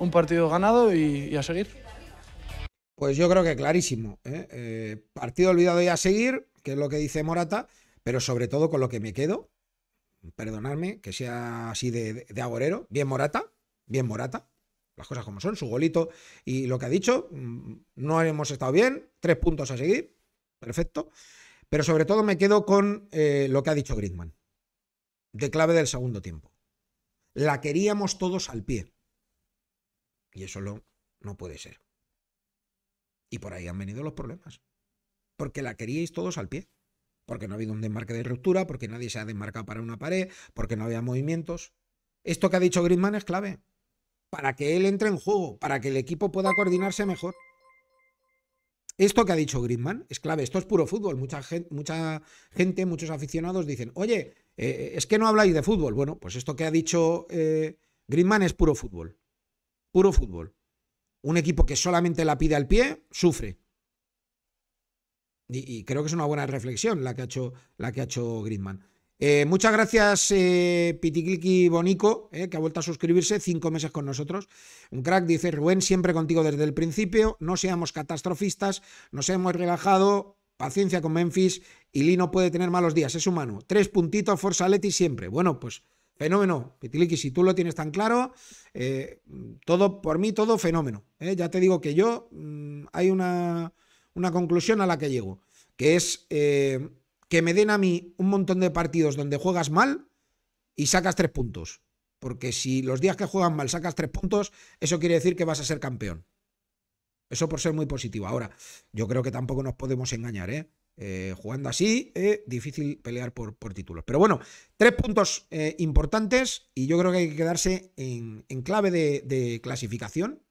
un partido ganado y a seguir. Pues yo creo que clarísimo. ¿eh? Eh, partido olvidado y a seguir, que es lo que dice Morata, pero sobre todo con lo que me quedo, perdonadme que sea así de, agorero, bien Morata, bien Morata, las cosas como son, su golito y lo que ha dicho, mm, no hemos estado bien, tres puntos a seguir, perfecto, pero sobre todo me quedo con eh, lo que ha dicho Griezmann, de clave del segundo tiempo. La queríamos todos al pie. Y eso no puede ser. Y por ahí han venido los problemas. Porque la queríais todos al pie. Porque no ha habido un desmarque de ruptura, porque nadie se ha desmarcado para una pared, porque no había movimientos. Esto que ha dicho Griezmann es clave. Para que él entre en juego, para que el equipo pueda coordinarse mejor. Esto que ha dicho Griezmann es clave. Esto es puro fútbol. Mucha gente, muchos aficionados dicen, oye, eh, es que no habláis de fútbol. Bueno, pues esto que ha dicho eh, Griezmann es puro fútbol. Puro fútbol. Un equipo que solamente la pide al pie, sufre. Y, creo que es una buena reflexión la que ha hecho, la que ha hecho Griezmann. Eh, muchas gracias, eh, Bonico, eh, que ha vuelto a suscribirse, cinco meses con nosotros. Un crack dice, Rubén, siempre contigo desde el principio, no seamos catastrofistas, nos hemos relajado, paciencia con Memphis y no puede tener malos días, es humano. Tres puntitos, Forza Leti siempre. Bueno, pues Fenómeno, Pitiliqui, si tú lo tienes tan claro, eh, todo, por mí todo fenómeno. ¿eh? Ya te digo que yo, mm, hay una, conclusión a la que llego, que es eh, que me den a mí un montón de partidos donde juegas mal y sacas tres puntos. Porque si los días que juegas mal sacas tres puntos, eso quiere decir que vas a ser campeón. Eso por ser muy positivo. Ahora, yo creo que tampoco nos podemos engañar, ¿eh? Eh, jugando así, eh, difícil pelear por, títulos. Pero bueno, tres puntos eh, importantes y yo creo que hay que quedarse en, clave de, clasificación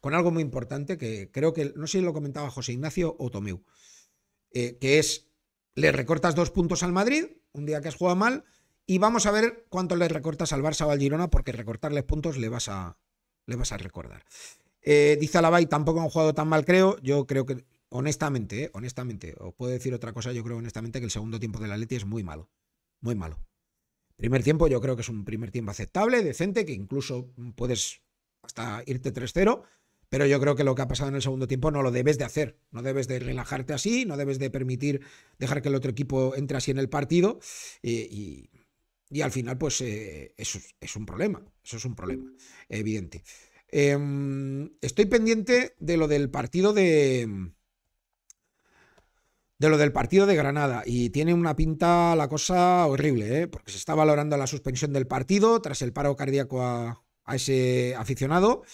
con algo muy importante que creo que, no sé si lo comentaba José Ignacio o Tomeu, que es, le recortas dos puntos al Madrid, un día que has jugado mal, y vamos a ver cuánto le recortas al Barça o al Girona, porque recortarles puntos le vas a, le vas a recordar. dice Alabay, tampoco han jugado tan mal, creo. Yo creo que honestamente, eh, honestamente, os puedo decir otra cosa, yo creo honestamente que el segundo tiempo del Atleti es muy malo, muy malo. Primer tiempo yo creo que es un primer tiempo aceptable, decente, que incluso puedes hasta irte 3-0, pero yo creo que lo que ha pasado en el segundo tiempo no lo debes de hacer, no debes de relajarte así, no debes de permitir dejar que el otro equipo entre así en el partido y, al final pues eh, eso es un problema, eso es un problema, evidente. Em, estoy pendiente de lo del partido de de lo del partido de Granada y tiene una pinta la cosa horrible, ¿eh? porque se está valorando la suspensión del partido tras el paro cardíaco a, ese aficionado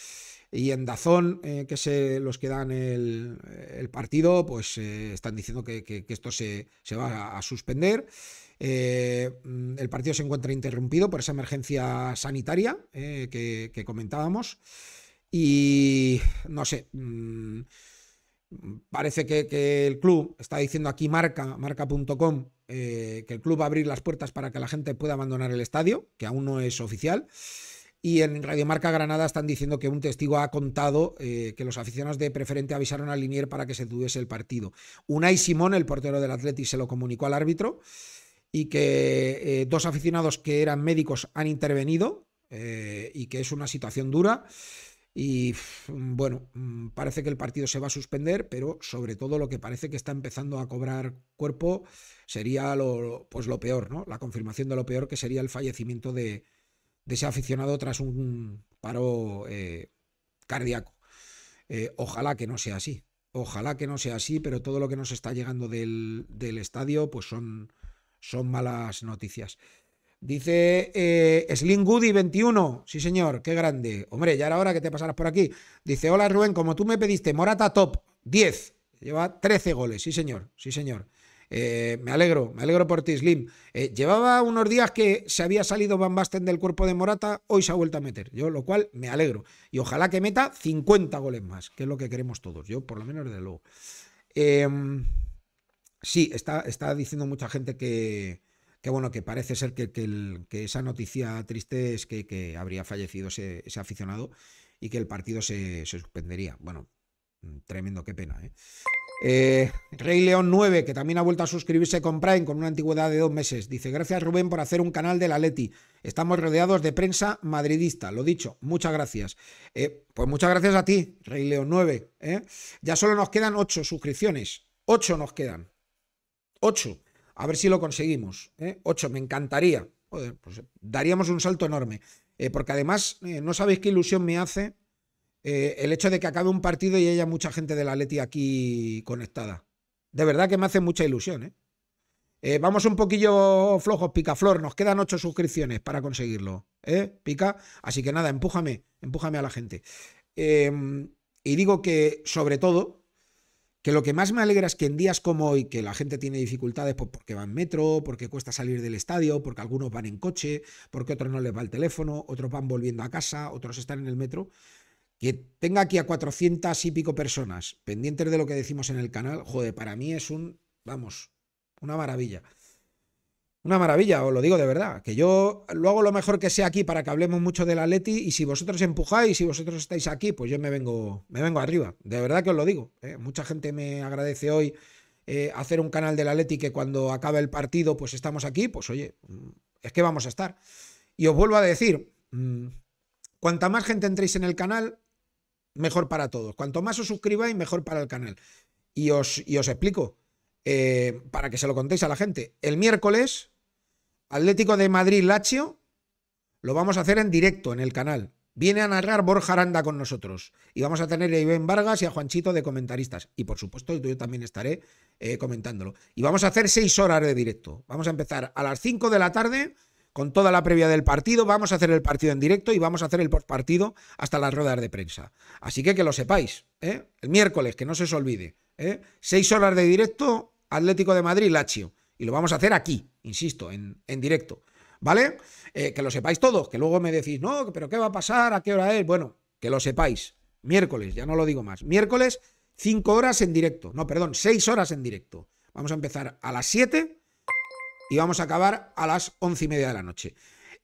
y en Dazón, eh, que se los que dan el, partido, pues eh, están diciendo que, esto se, va a, suspender. Mm, el partido se encuentra interrumpido por esa emergencia sanitaria que, comentábamos y no sé. Mm, Parece que, el club, está diciendo aquí marca, marca.com, eh, que el club va a abrir las puertas para que la gente pueda abandonar el estadio, que aún no es oficial. Y en Radio Marca Granada están diciendo que un testigo ha contado eh, que los aficionados de preferente avisaron a Linier para que se tuviese el partido. Unai Simón, el portero del Atleti, se lo comunicó al árbitro y que eh, dos aficionados que eran médicos han intervenido y que es una situación dura. Y bueno, mm, parece que el partido se va a suspender, pero sobre todo lo que parece que está empezando a cobrar cuerpo sería lo, pues lo peor, ¿no? La confirmación de lo peor que sería el fallecimiento de, ese aficionado tras un paro eh, cardíaco. Eh, ojalá que no sea así. Ojalá que no sea así, pero todo lo que nos está llegando del, del estadio, pues son, son malas noticias. Dice eh, Slim Goody 21. Sí, señor, qué grande. Hombre, ya era hora que te pasaras por aquí. Dice, hola Rubén, como tú me pediste, Morata top 10. Lleva 13 goles. Sí, señor, sí, señor. Eh, me alegro, me alegro por ti, Slim. Eh, llevaba unos días que se había salido Van Basten del cuerpo de Morata, hoy se ha vuelto a meter, yo lo cual me alegro. Y ojalá que meta 50 goles más, que es lo que queremos todos, yo por lo menos desde luego. Em, sí, está, está diciendo mucha gente que, que bueno, que parece ser que, que, esa noticia triste es que, habría fallecido ese, aficionado y que el partido se, suspendería. Bueno, mm, tremendo, qué pena. ¿eh? eh Rey León 9, que también ha vuelto a suscribirse con Prime con una antigüedad de dos meses. Dice, gracias Rubén por hacer un canal de la Leti. Estamos rodeados de prensa madridista. Lo dicho, muchas gracias. Eh, pues muchas gracias a ti, Rey León 9. ¿eh? Ya solo nos quedan ocho suscripciones. Ocho nos quedan. Ocho. A ver si lo conseguimos. ¿eh? Ocho, me encantaría. Pues, eh, daríamos un salto enorme. Eh, porque además, no sabéis qué ilusión me hace el hecho de que acabe un partido y haya mucha gente de la Atleti aquí conectada. De verdad que me hace mucha ilusión. vamos un poquillo flojos, Picaflor. Nos quedan ocho suscripciones para conseguirlo. Pica. Así que nada, empújame, empújame a la gente. Em, y digo que, sobre todo, que lo que más me alegra es que en días como hoy, que la gente tiene dificultades pues, porque va en metro, porque cuesta salir del estadio, porque algunos van en coche, porque otros no les va el teléfono, otros van volviendo a casa, otros están en el metro, que tenga aquí a 400 y pico personas pendientes de lo que decimos en el canal, joder, para mí es un, vamos, una maravilla. Una maravilla, os lo digo de verdad, que yo lo hago lo mejor que sea aquí para que hablemos mucho del Atleti y si vosotros empujáis, si vosotros estáis aquí, pues yo me vengo, me vengo arriba. De verdad que os lo digo. ¿eh? Mucha gente me agradece hoy eh, hacer un canal del Atleti que cuando acabe el partido, pues estamos aquí, pues oye, mm, es que vamos a estar. Y os vuelvo a decir, mm, cuanta más gente entréis en el canal, mejor para todos. Cuanto más os suscribáis, mejor para el canal. Y os, os explico. Eh, para que se lo contéis a la gente. El miércoles Atlético de madrid Lacio, lo vamos a hacer en directo en el canal. Viene a narrar Borja Aranda con nosotros. Y vamos a tener a Iván Vargas y a Juanchito de comentaristas. Y por supuesto, yo también estaré eh, comentándolo. Y vamos a hacer seis horas de directo. Vamos a empezar a las cinco de la tarde con toda la previa del partido. Vamos a hacer el partido en directo y vamos a hacer el postpartido hasta las ruedas de prensa. Así que que lo sepáis. ¿eh? El miércoles, que no se os olvide. ¿eh? Seis horas de directo, Atlético de Madrid, Lacio. Y lo vamos a hacer aquí, insisto, en, directo. ¿Vale? Eh, que lo sepáis todos, que luego me decís, no, pero ¿qué va a pasar? ¿A qué hora es? Bueno, que lo sepáis. Miércoles, ya no lo digo más. Miércoles, cinco horas en directo. No, perdón, seis horas en directo. Vamos a empezar a las 7 y vamos a acabar a las once y media de la noche.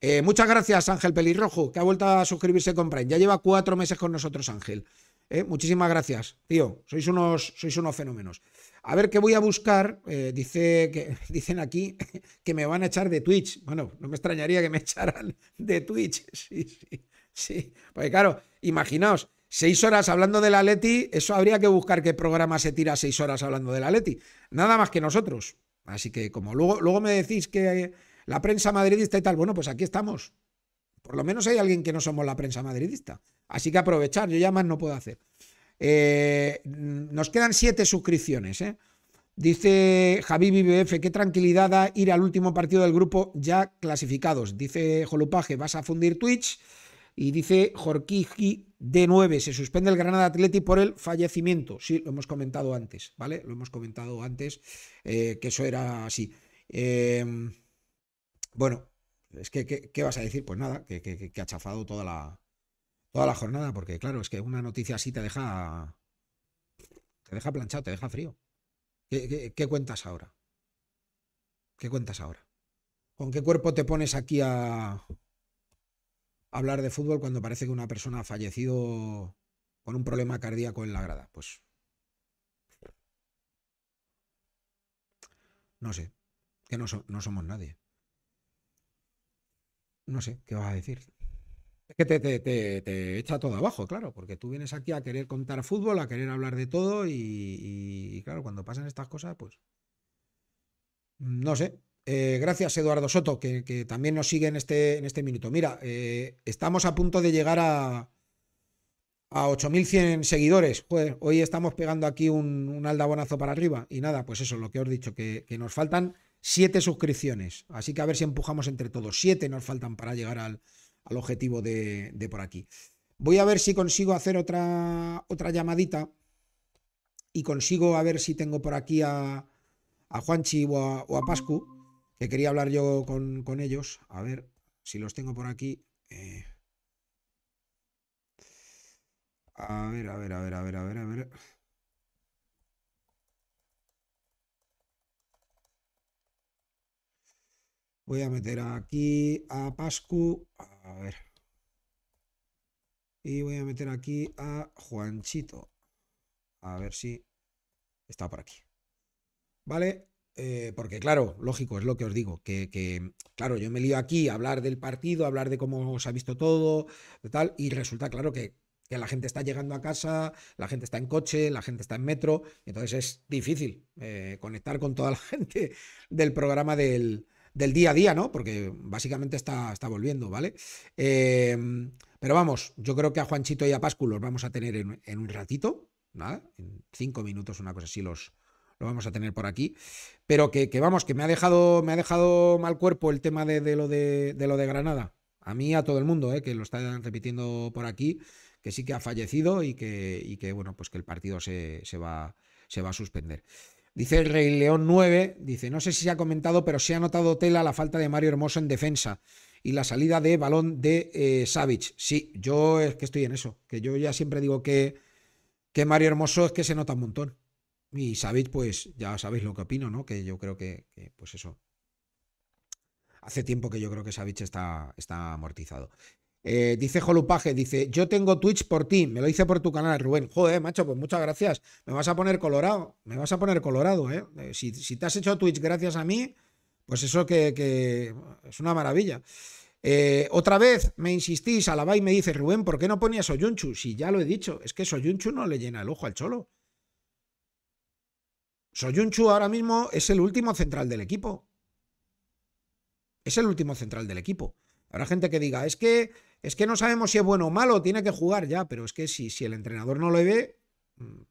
Eh, muchas gracias, Ángel Pelirrojo, que ha vuelto a suscribirse con Prime. Ya lleva cuatro meses con nosotros, Ángel. Eh, muchísimas gracias, tío. Sois unos, sois unos fenómenos. A ver qué voy a buscar. Eh, dice que, dicen aquí que me van a echar de Twitch. Bueno, no me extrañaría que me echaran de Twitch. Sí, sí, sí. Porque claro, imaginaos, seis horas hablando de la Leti, eso habría que buscar qué programa se tira seis horas hablando de la Leti, Nada más que nosotros. Así que como luego, luego me decís que la prensa madridista y tal, bueno, pues aquí estamos. Por lo menos hay alguien que no somos la prensa madridista. Así que aprovechar, yo ya más no puedo hacer. Eh, nos quedan siete suscripciones. ¿eh? Dice Javi BBF, qué tranquilidad da ir al último partido del grupo ya clasificados. Dice Jolupaje, vas a fundir Twitch. Y dice Jorquiji D9, se suspende el Granada Atlético por el fallecimiento. Sí, lo hemos comentado antes, ¿vale? Lo hemos comentado antes, eh, que eso era así. Em, bueno, es que, ¿qué, vas a decir? Pues nada, que ha chafado toda la, toda la jornada, porque claro, es que una noticia así te deja, te deja planchado, te deja frío. ¿Qué, cuentas ahora? ¿Qué cuentas ahora? ¿Con qué cuerpo te pones aquí a hablar de fútbol cuando parece que una persona ha fallecido con un problema cardíaco en la grada? Pues no sé, que no, no somos nadie. No sé, ¿qué vas a decir? Es que te, echa todo abajo, claro, porque tú vienes aquí a querer contar fútbol, a querer hablar de todo y, claro, cuando pasan estas cosas, pues... No sé. Eh, gracias, Eduardo Soto, que, también nos sigue en este, en este minuto. Mira, eh, estamos a punto de llegar a, a 8.100 seguidores. pues hoy estamos pegando aquí un, aldabonazo para arriba. Y nada, pues eso, lo que os he dicho, que, que nos faltan 7 suscripciones. Así que a ver si empujamos entre todos. 7 nos faltan para llegar al al objetivo de, por aquí. Voy a ver si consigo hacer otra, otra llamadita y consigo a ver si tengo por aquí a, a Juanchi o a, Pascu, que quería hablar yo con, ellos. A ver si los tengo por aquí. Eh. A ver, a ver, a ver, a ver, a ver, a ver. Voy a meter aquí a Pascu. A ver. Y voy a meter aquí a Juanchito. A ver si está por aquí. ¿Vale? Eh, porque claro, lógico, es lo que os digo, que, claro, yo me lío aquí a hablar del partido, a hablar de cómo se ha visto todo, de tal, y resulta claro que, la gente está llegando a casa, la gente está en coche, la gente está en metro, entonces es difícil eh, conectar con toda la gente del programa del, del día a día, ¿no? Porque básicamente está, está volviendo, ¿vale? Em, pero vamos, yo creo que a Juanchito y a Pascu los vamos a tener en, un ratito, nada, en cinco minutos, una cosa así, los, lo vamos a tener por aquí. Pero que, vamos, que me ha dejado, me ha dejado mal cuerpo el tema de, lo, de, lo de Granada. A mí, a todo el mundo, ¿eh? que lo están repitiendo por aquí, que sí que ha fallecido y que, que bueno, pues que el partido se, va, se va a suspender. Dice el Rey León 9, dice, no sé si se ha comentado, pero se ha notado tela la falta de Mario Hermoso en defensa y la salida de balón de eh, Sí, yo es que estoy en eso, que yo ya siempre digo que, que Mario Hermoso es que se nota un montón. Y Savage, pues ya sabéis lo que opino, ¿no? Que yo creo que, pues eso. Hace tiempo que yo creo que Savage está, está amortizado. Eh, dice Jolupaje, dice, yo tengo Twitch por ti, me lo hice por tu canal, Rubén. Joder, macho, pues muchas gracias. Me vas a poner colorado, me vas a poner colorado, ¿eh? eh si, te has hecho Twitch gracias a mí, pues eso que, es una maravilla. Eh, otra vez me insistís, y me dice, Rubén, ¿por qué no ponías Soyunchu? Si ya lo he dicho, es que Soyunchu no le llena el ojo al cholo. Soyunchu ahora mismo es el último central del equipo. Es el último central del equipo. Habrá gente que diga, es que es que no sabemos si es bueno o malo, tiene que jugar ya, pero es que si, el entrenador no lo ve, mm,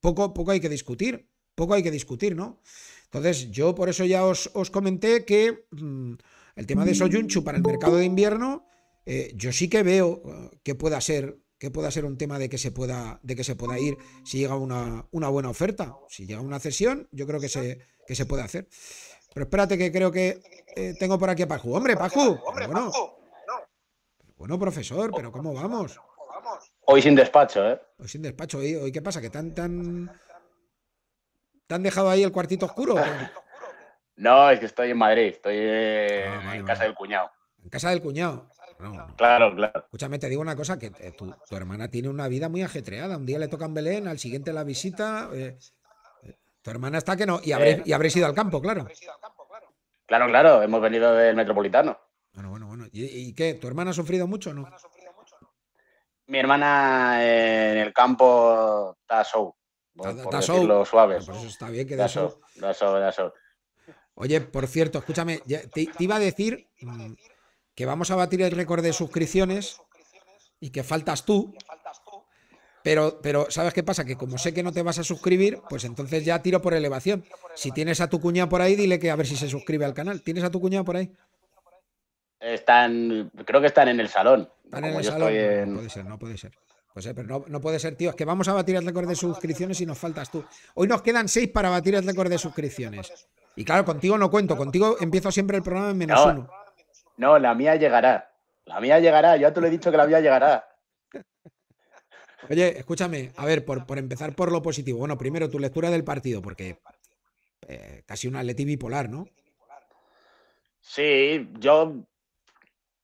poco, poco hay que discutir, poco hay que discutir, ¿no? Entonces, yo por eso ya os, comenté que mm, el tema de Soyunchu para el mercado de invierno, eh, yo sí que veo eh, que pueda ser que pueda ser un tema de que se pueda, de que se pueda ir si llega una, una buena oferta. Si llega una cesión, yo creo que se, que se puede hacer. Pero espérate que creo que eh, tengo por aquí a Paju. Hombre, Hombre, Paju. Bueno, profesor, pero ¿cómo vamos? Hoy sin despacho, ¿eh? Hoy sin despacho. ¿Hoy, qué pasa? ¿Que tan, tan... ¿Te dejado ahí el cuartito oscuro? no, es que estoy en Madrid. Estoy en, ah, casa del cuñado. ¿En casa del cuñado? Claro, claro. Escúchame, te digo una cosa, que eh, tu, hermana tiene una vida muy ajetreada. Un día le toca en Belén, al siguiente la visita. Eh, eh, tu hermana está que no. Y habréis, y habréis ido al campo, claro. Claro, claro. Hemos venido del Metropolitano. Bueno, bueno, bueno. ¿Y, qué? ¿Tu hermana ha sufrido mucho o no? Mi hermana eh, en el campo está show. está por suave. por eso está bien que da, Oye, por cierto, escúchame, te, iba a decir mm, que vamos a batir el récord de suscripciones y que faltas tú. Pero, pero, ¿sabes qué pasa? Que como sé que no te vas a suscribir, pues entonces ya tiro por elevación. Si tienes a tu cuñado por ahí, dile que a ver si se suscribe al canal. ¿Tienes a tu cuñado por ahí? Están, creo que están en el salón. Están en el salón. No puede ser, no puede ser. Pues, eh, pero no, puede ser, tío. Es que vamos a batir el récord de suscripciones y nos faltas tú. Hoy nos quedan seis para batir el récord de suscripciones. Y claro, contigo no cuento. Contigo empiezo siempre el programa en menos uno. No, la mía llegará. La mía llegará. Yo ya te lo he dicho que la mía llegará. Oye, escúchame. A ver, por, por empezar por lo positivo. Bueno, primero tu lectura del partido, porque eh, casi un atleti bipolar, ¿no? Sí, yo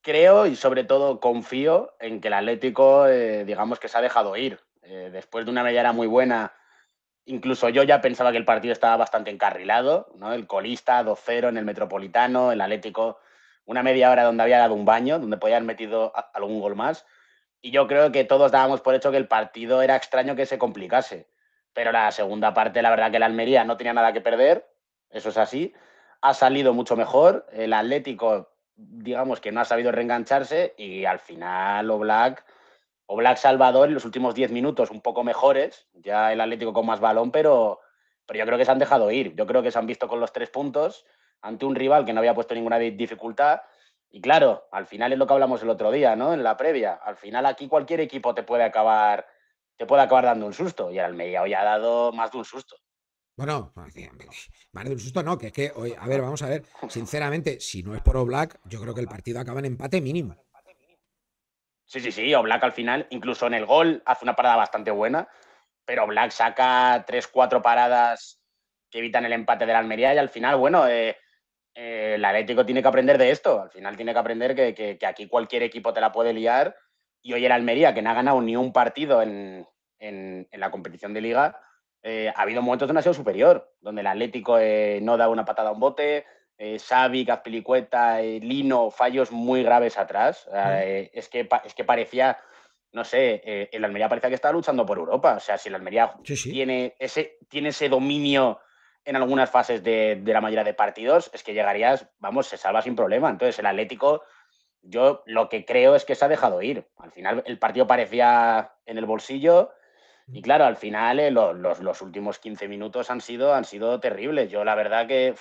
creo y sobre todo confío en que el Atlético, eh, digamos que se ha dejado ir. Eh, después de una media hora muy buena, incluso yo ya pensaba que el partido estaba bastante encarrilado, ¿no? El colista 2-0 en el Metropolitano, el Atlético, una media hora donde había dado un baño, donde podían haber metido algún gol más. Y yo creo que todos dábamos por hecho que el partido era extraño que se complicase. Pero la segunda parte, la verdad que el Almería no tenía nada que perder, eso es así. Ha salido mucho mejor. El Atlético digamos que no ha sabido reengancharse y al final Oblak, Black Salvador en los últimos 10 minutos un poco mejores, ya el Atlético con más balón, pero, pero yo creo que se han dejado ir, yo creo que se han visto con los tres puntos ante un rival que no había puesto ninguna dificultad y claro, al final es lo que hablamos el otro día, ¿no? En la previa, al final aquí cualquier equipo te puede acabar te puede acabar dando un susto y al medio ya ha dado más de un susto. Bueno, madre pues, eh, del susto no, que es que, hoy, a ver, vamos a ver, sinceramente, si no es por Oblak, yo creo que el partido acaba en empate mínimo. Sí, sí, sí, Oblak al final, incluso en el gol, hace una parada bastante buena, pero Oblak saca tres, cuatro paradas que evitan el empate de la Almería y al final, bueno, eh, eh, el Atlético tiene que aprender de esto, al final tiene que aprender que, aquí cualquier equipo te la puede liar y hoy el Almería, que no ha ganado ni un partido en la competición de liga, eh, ha habido momentos de ha sido superior, donde el Atlético eh, no da una patada a un bote, eh, Xavi, eh, Lino, fallos muy graves atrás. es, que, es que parecía, no sé, el Almería parecía que estaba luchando por Europa. O sea, si el Almería Tiene, ese, tiene ese dominio en algunas fases de, de la mayoría de partidos, es que llegarías, vamos, se salva sin problema. Entonces, el Atlético yo lo que creo es que se ha dejado ir. Al final el partido parecía en el bolsillo y claro, al final eh, los, últimos 15 minutos han sido, han sido terribles. Yo la verdad que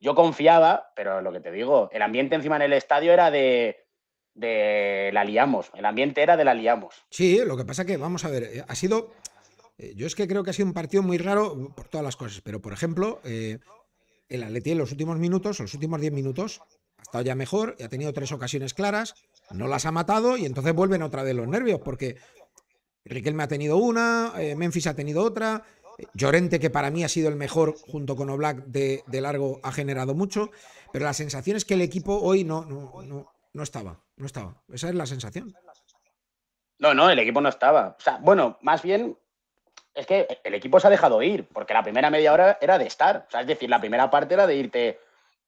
yo confiaba, pero lo que te digo, el ambiente encima en el estadio era de, de la liamos, el ambiente era de la liamos. Sí, lo que pasa que, vamos a ver, eh, ha sido, eh, yo es que creo que ha sido un partido muy raro por todas las cosas, pero por ejemplo, el Atleti en los últimos minutos, en los últimos 10 minutos, ha estado ya mejor, y ha tenido tres ocasiones claras, no las ha matado y entonces vuelven otra vez los nervios, porque Riquelme ha tenido una, eh, Memphis ha tenido otra, Llorente, que para mí ha sido el mejor junto con Oblak de, largo, ha generado mucho, pero la sensación es que el equipo hoy no, no, estaba, no estaba. Esa es la sensación. No, no, el equipo no estaba. bueno, más bien es que el equipo se ha dejado ir, porque la primera media hora era de estar. es decir, la primera parte era de irte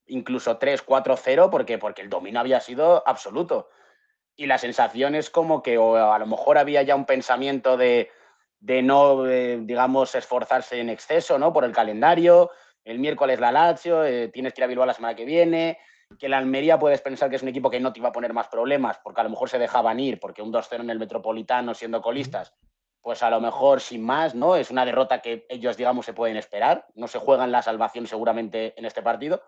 incluso 3-4-0, porque, porque el dominio había sido absoluto y la sensación es como que a lo mejor había ya un pensamiento de, de no, digamos, esforzarse en exceso, ¿no? Por el calendario, el miércoles la Lazio, eh, tienes que ir a Bilbao la semana que viene, que la Almería puedes pensar que es un equipo que no te iba a poner más problemas, porque a lo mejor se dejaban ir, porque un 2-0 en el Metropolitano siendo colistas, pues a lo mejor sin más, ¿no? Es una derrota que ellos, digamos, se pueden esperar, no se juegan la salvación seguramente en este partido,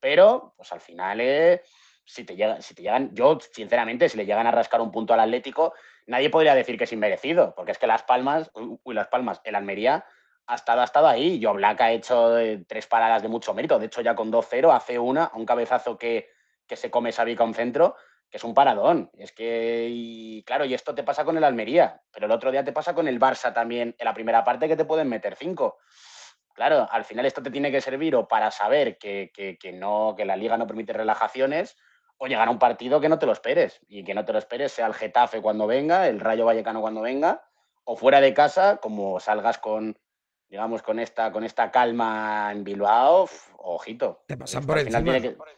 pero pues al final... Eh, si te, llegan si te llegan, yo sinceramente, si le llegan a rascar un punto al Atlético, nadie podría decir que es inmerecido, porque es que Las Palmas, uy, Las Palmas, el Almería ha estado, ha estado ahí. Yo Black ha hecho eh, tres paradas de mucho mérito, de hecho ya con 2-0 hace una, un cabezazo que, se come Sabica un centro, que es un paradón. Es que, y, claro, y esto te pasa con el Almería, pero el otro día te pasa con el Barça también, en la primera parte que te pueden meter cinco claro, al final esto te tiene que servir o para saber no, que la liga no permite relajaciones o llegar a un partido que no te lo esperes. Y que no te lo esperes sea el Getafe cuando venga, el Rayo Vallecano cuando venga, o fuera de casa, como salgas con, digamos, con esta, con esta calma en Bilbao, ojito. Te pasan por encima.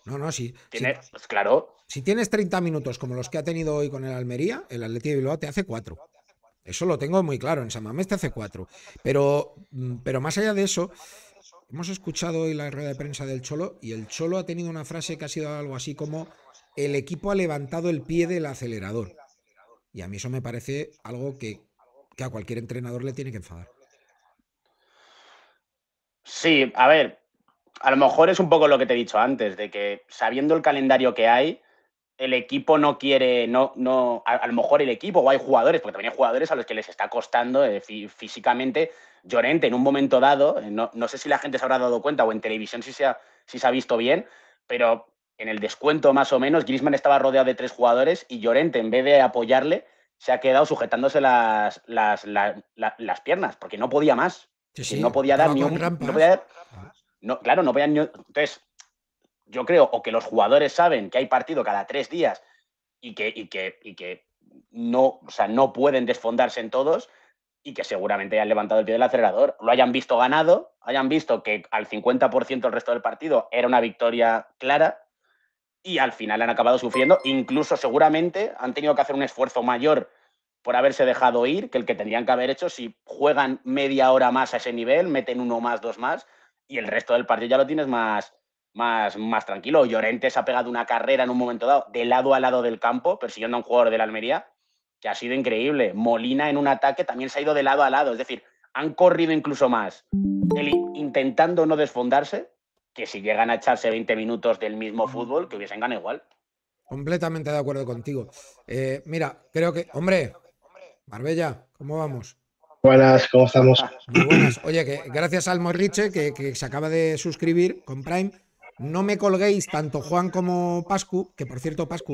no, no, sí. Pues claro. Si tienes 30 minutos como los que ha tenido hoy con el Almería, el Atleti de Bilbao te hace 4. Eso lo tengo muy claro, en San Mamés te hace 4. Pero, mm, pero más allá de eso, hemos escuchado hoy la rueda de prensa del Cholo y el Cholo ha tenido una frase que ha sido algo así como el equipo ha levantado el pie del acelerador. Y a mí eso me parece algo que, a cualquier entrenador le tiene que enfadar. Sí, a ver, a lo mejor es un poco lo que te he dicho antes, de que sabiendo el calendario que hay, el equipo no quiere, no, no, a, lo mejor el equipo o hay jugadores, porque también hay jugadores a los que les está costando eh, físicamente. Llorente, en un momento dado, eh, no, sé si la gente se habrá dado cuenta o en televisión si si se ha visto bien, pero en el descuento más o menos, Grisman estaba rodeado de tres jugadores y Llorente, en vez de apoyarle, se ha quedado sujetándose las, las, piernas, porque no podía más. no podía dar ni un. No claro, no podía Entonces, yo creo o que los jugadores saben que hay partido cada tres días y que, que, que no, sea, no pueden desfondarse en todos y que seguramente hayan levantado el pie del acelerador, lo hayan visto ganado, hayan visto que al 50% el resto del partido era una victoria clara y al final han acabado sufriendo, incluso seguramente han tenido que hacer un esfuerzo mayor por haberse dejado ir que el que tendrían que haber hecho si juegan media hora más a ese nivel, meten uno más, dos más, y el resto del partido ya lo tienes más, más, más tranquilo. Llorente se ha pegado una carrera en un momento dado, de lado a lado del campo, persiguiendo a un jugador de la Almería, que ha sido increíble. Molina en un ataque también se ha ido de lado a lado, es decir, han corrido incluso más, intentando no desfondarse, que si llegan a echarse 20 minutos del mismo fútbol, que hubiesen ganado igual. Completamente de acuerdo contigo. Eh, mira, creo que, hombre, Marbella, ¿cómo vamos? Buenas, ¿cómo estamos? Muy buenas. Oye, que gracias al Morriche, que, que, se acaba de suscribir con Prime, no me colguéis tanto Juan como Pascu, que por cierto, Pascu,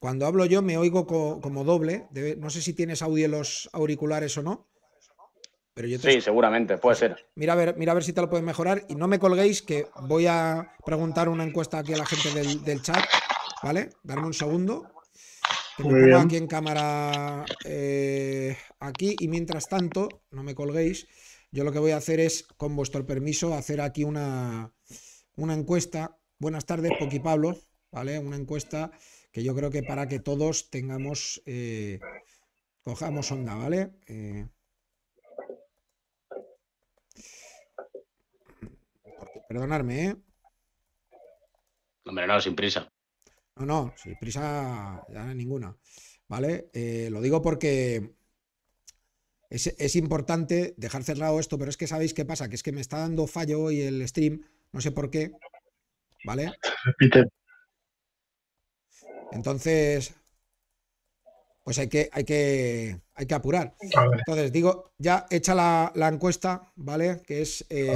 cuando hablo yo me oigo como doble. no sé si tienes audio en los auriculares o no. Sí, seguramente, puede ser. Mira a, ver, mira ver si te lo puedes mejorar y no me colguéis que voy a preguntar una encuesta aquí a la gente del, chat, ¿vale? Darme un segundo. aquí en cámara eh, aquí y mientras tanto, no me colguéis, yo lo que voy a hacer es, con vuestro permiso, hacer aquí una, encuesta. Buenas tardes, Poqui Pablo, ¿vale? Una encuesta que yo creo que para que todos tengamos, eh, cojamos onda, ¿vale? Eh, Perdonadme, ¿eh? No me Hombre, dado sin prisa. No, no, sin prisa ya ninguna. ¿Vale? Eh, lo digo porque es, importante dejar cerrado esto, pero es que sabéis qué pasa, que es que me está dando fallo hoy el stream, no sé por qué. ¿Vale? Repite. Entonces, pues hay que, hay que, hay que apurar. Entonces, digo, ya hecha la, encuesta, ¿vale? Que es eh,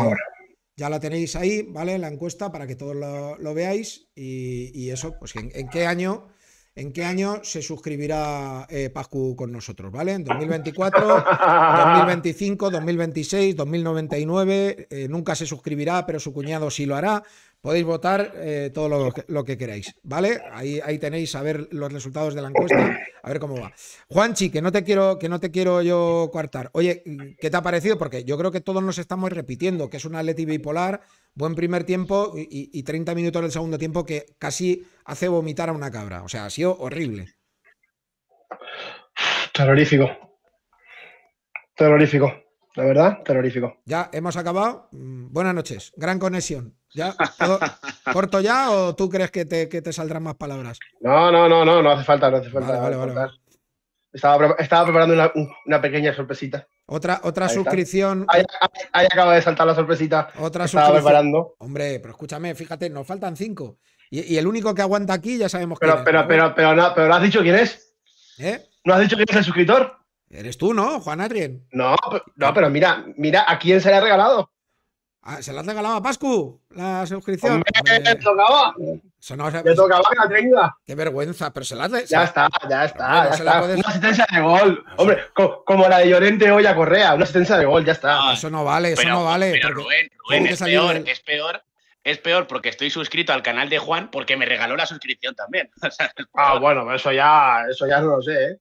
ya la tenéis ahí, ¿vale? La encuesta para que todos lo, veáis y, eso, pues en, qué año... ¿En qué año se suscribirá eh, Pascu con nosotros? ¿Vale? ¿En 2024, 2025, 2026, 2099? nunca se suscribirá, pero su cuñado sí lo hará. Podéis votar eh, todo lo que, queráis, ¿vale? Ahí, tenéis a ver los resultados de la encuesta, a ver cómo va. Juanchi, que no te quiero, que no te quiero yo coartar. Oye, ¿qué te ha parecido? Porque yo creo que todos nos estamos repitiendo, que es un Atleti bipolar, buen primer tiempo y, y 30 minutos del segundo tiempo que casi hace vomitar a una cabra. O sea, ha sido horrible. Terrorífico. Terrorífico. La verdad, terrorífico. Ya hemos acabado. Mm, buenas noches. Gran conexión. ¿Ya? ¿Corto ya o tú crees que te, saldrán más palabras? No, no, no, no, no hace falta, no hace falta. Vale, Estaba, preparando una, pequeña sorpresita. Otra, otra suscripción. Ahí, acaba de saltar la sorpresita. Otra estaba suscripción. preparando. Hombre, pero escúchame, fíjate, nos faltan cinco. Y, el único que aguanta aquí ya sabemos que. Pero, es, pero, pero, pero, no, pero, has dicho quién es? ¿Eh? ¿No has dicho quién es el suscriptor? Eres tú, ¿no? Juan Adrien. No, no, pero mira, mira a quién se le ha regalado. Ah, se la han regalado a Pascu, la suscripción. Hombre, tocaba. Eso tocaba que la tenga. Qué vergüenza, pero se la has Ya está, ya está. ya está. Una asistencia de gol. Hombre, como la de Llorente hoy a Correa, una asistencia de gol, ya está. Ah, eso no vale, eso no vale. Pero Rubén, Rubén es peor, es peor. Es peor porque estoy suscrito al canal de Juan porque me regaló la suscripción también. ah, bueno, eso ya, eso ya no lo sé, ¿eh?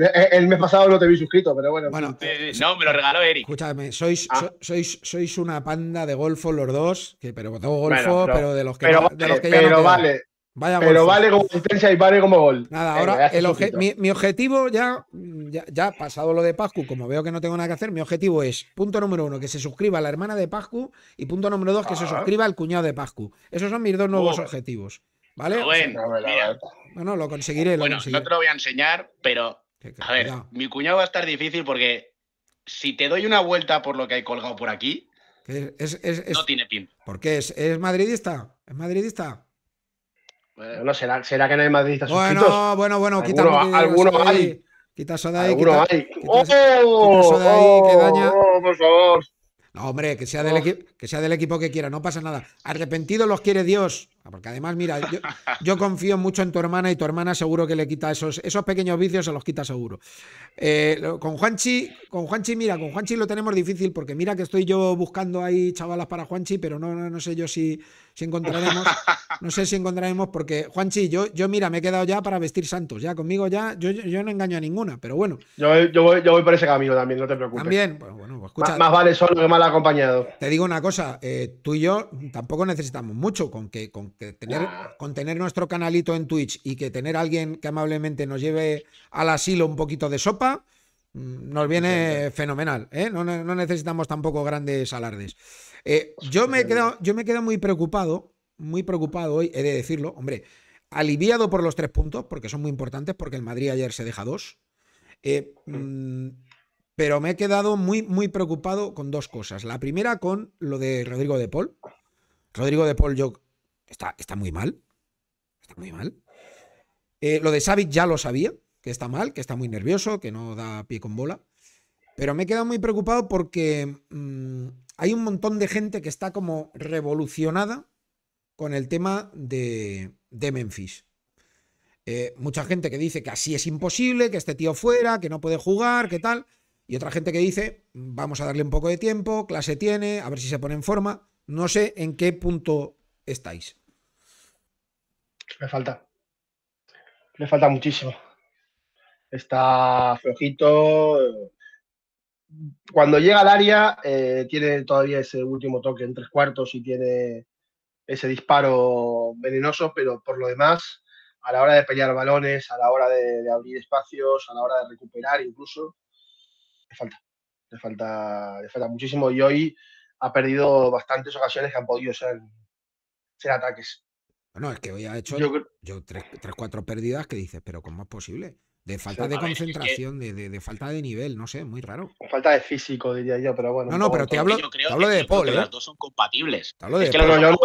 Eh, eh, el, mes pasado no te vi suscrito, pero bueno. Eh, no, me lo regaló Eric. Escúchame, sois, ah. sois, sois una panda de golfo los dos, pero tengo golfo, pero, de los que, pero, de los que ya pero vale. Vaya pero vale como potencia y vale como gol. Nada, ahora mi, objetivo ya, ya, pasado lo de Pascu, como veo que no tengo nada que hacer, mi objetivo es, punto número uno, que se suscriba la hermana de Pascu y punto número dos, que se ah. suscriba el cuñado de Pascu. Esos son mis dos nuevos oh. objetivos. ¿Vale? Ah, bueno, no, no, lo conseguiré. Lo bueno, no te lo voy a enseñar, pero a ver, mi cuñado va a estar difícil porque si te doy una vuelta por lo que hay colgado por aquí, no tiene pinta. ¿Por qué? ¿Es, madridista? ¿Es madridista? Bueno, no, ¿será, será que no hay madridistas Bueno, bueno, bueno, quita Algunos hay. Quita eso de ahí. Quita, hay. de ahí ¡Oh! que ¡Oh! daña. ¡Oh, por favor. No, hombre, que sea, del que sea del equipo que quiera, no pasa nada. Arrepentido los quiere Dios. Ah, porque además, mira, yo, confío mucho en tu hermana y tu hermana seguro que le quita esos, esos pequeños vicios, se los quita seguro. Eh, con Juanchi, con Juanchi, mira, con Juanchi lo tenemos difícil porque mira que estoy yo buscando ahí chavalas para Juanchi, pero no, no, sé yo si, si, encontraremos, no sé si encontraremos porque Juanchi, yo, yo mira, me he quedado ya para vestir santos, ya conmigo ya, yo, no engaño a ninguna, pero bueno. Yo, voy, por ese camino también, no te preocupes. También, pues bueno, pues escucha. Más, vale solo que mal acompañado. Te digo una cosa, eh, tú y yo tampoco necesitamos mucho, con que con con tener nuestro canalito en Twitch y que tener alguien que amablemente nos lleve al asilo un poquito de sopa, mm, nos viene fenomenal. ¿eh? No, necesitamos tampoco grandes alardes. Eh, pues yo, me he quedado, yo me muy preocupado, muy preocupado hoy, he de decirlo, hombre, aliviado por los tres puntos, porque son muy importantes, porque el Madrid ayer se deja dos. Eh, mm. Mm, pero me he quedado muy, muy preocupado con dos cosas. La primera con lo de Rodrigo de Paul. Rodrigo de Paul, yo está, muy mal. Está muy mal. Eh, lo de Savic ya lo sabía, que está mal, que está muy nervioso, que no da pie con bola. Pero me he quedado muy preocupado porque mm, hay un montón de gente que está como revolucionada con el tema de, Memphis. Eh, mucha gente que dice que así es imposible, que este tío fuera, que no puede jugar, que tal. Y otra gente que dice, vamos a darle un poco de tiempo, clase tiene, a ver si se pone en forma. No sé en qué punto estáis. Le falta. Le falta muchísimo. Está flojito. Cuando llega al área, eh, tiene todavía ese último toque en tres cuartos y tiene ese disparo venenoso, pero por lo demás, a la hora de pelear balones, a la hora de, abrir espacios, a la hora de recuperar incluso, le falta. Le falta, falta muchísimo y hoy ha perdido bastantes ocasiones que han podido ser, ser ataques. Bueno, es que hoy ha hecho yo, tres, cuatro pérdidas que dices, pero ¿cómo es posible? De falta de concentración, de, falta de nivel, no sé, muy raro. Falta de físico, diría yo, pero bueno. No, no, pero te hablo, de hablo de Paul. Creo ¿eh? Las dos son compatibles. no, yo,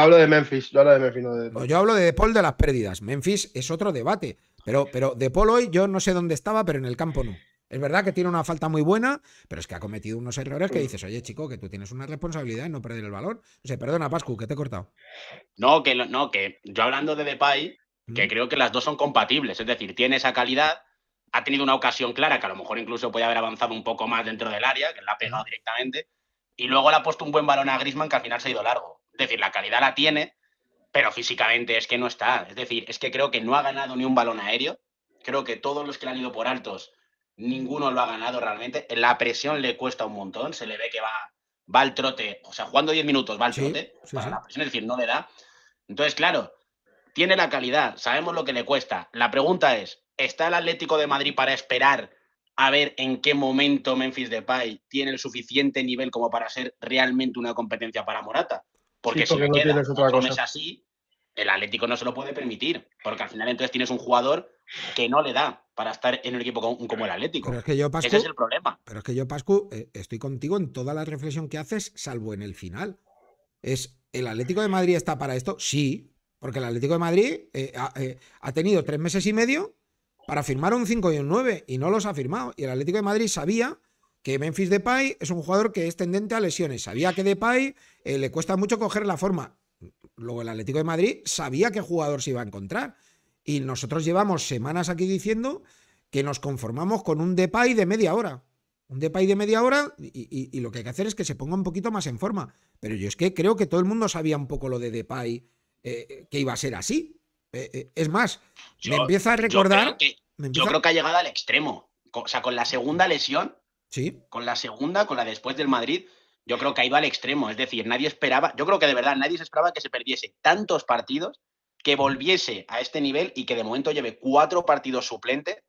Hablo, de Memphis. Yo hablo de Memphis, no de... yo hablo de De Paul de las pérdidas. Memphis es otro debate. Pero, pero De Paul hoy yo no sé dónde estaba, pero en el campo no. Es verdad que tiene una falta muy buena, pero es que ha cometido unos errores que mm. dices, oye chico, que tú tienes una responsabilidad en no perder el valor. O sea, perdona, Pascu, que te he cortado. No, que no, que yo hablando de Depay, que mm. creo que las dos son compatibles, es decir, tiene esa calidad, ha tenido una ocasión clara que a lo mejor incluso puede haber avanzado un poco más dentro del área, que la ha pegado directamente, y luego le ha puesto un buen balón a Grisman que al final se ha ido largo. Es decir, la calidad la tiene, pero físicamente es que no está. Es decir, es que creo que no ha ganado ni un balón aéreo. Creo que todos los que le han ido por altos ninguno lo ha ganado realmente. La presión le cuesta un montón, se le ve que va, va al trote, o sea, jugando 10 minutos va al trote, es decir, no le da. Entonces, claro, tiene la calidad, sabemos lo que le cuesta. La pregunta es, ¿está el Atlético de Madrid para esperar a ver en qué momento Memphis Depay tiene el suficiente nivel como para ser realmente una competencia para Morata? Porque, si no queda otra así, el Atlético no se lo puede permitir, porque al final entonces tienes un jugador que no le da para estar en un equipo como, el Atlético. que yo, Ese es el problema. Pero es que yo, Pascu, eh, estoy contigo en toda la reflexión que haces, salvo en el final. Es, ¿el Atlético de Madrid está para esto? Sí, porque el Atlético de Madrid eh, eh, ha, tenido tres meses y medio para firmar un 5 y un 9 y no los ha firmado. Y el Atlético de Madrid sabía que Memphis Depay es un jugador que es tendente a lesiones. Sabía que Depay le cuesta mucho coger la forma luego el Atlético de Madrid sabía qué jugador se iba a encontrar. Y nosotros llevamos semanas aquí diciendo que nos conformamos con un Depay de media hora. Un Depay de media hora y, lo que hay que hacer es que se ponga un poquito más en forma. Pero yo es que creo que todo el mundo sabía un poco lo de Depay, eh, eh, que iba a ser así. Eh, es más, me empieza a recordar... que, yo creo, que, ha llegado al extremo. O sea, con la segunda lesión, ¿Sí? con la segunda, con la después del Madrid, yo creo que ha ido al extremo. Es decir, nadie esperaba, yo creo que de verdad nadie se esperaba que se perdiese tantos partidos, que volviese a este nivel y que de momento lleve cuatro partidos suplente.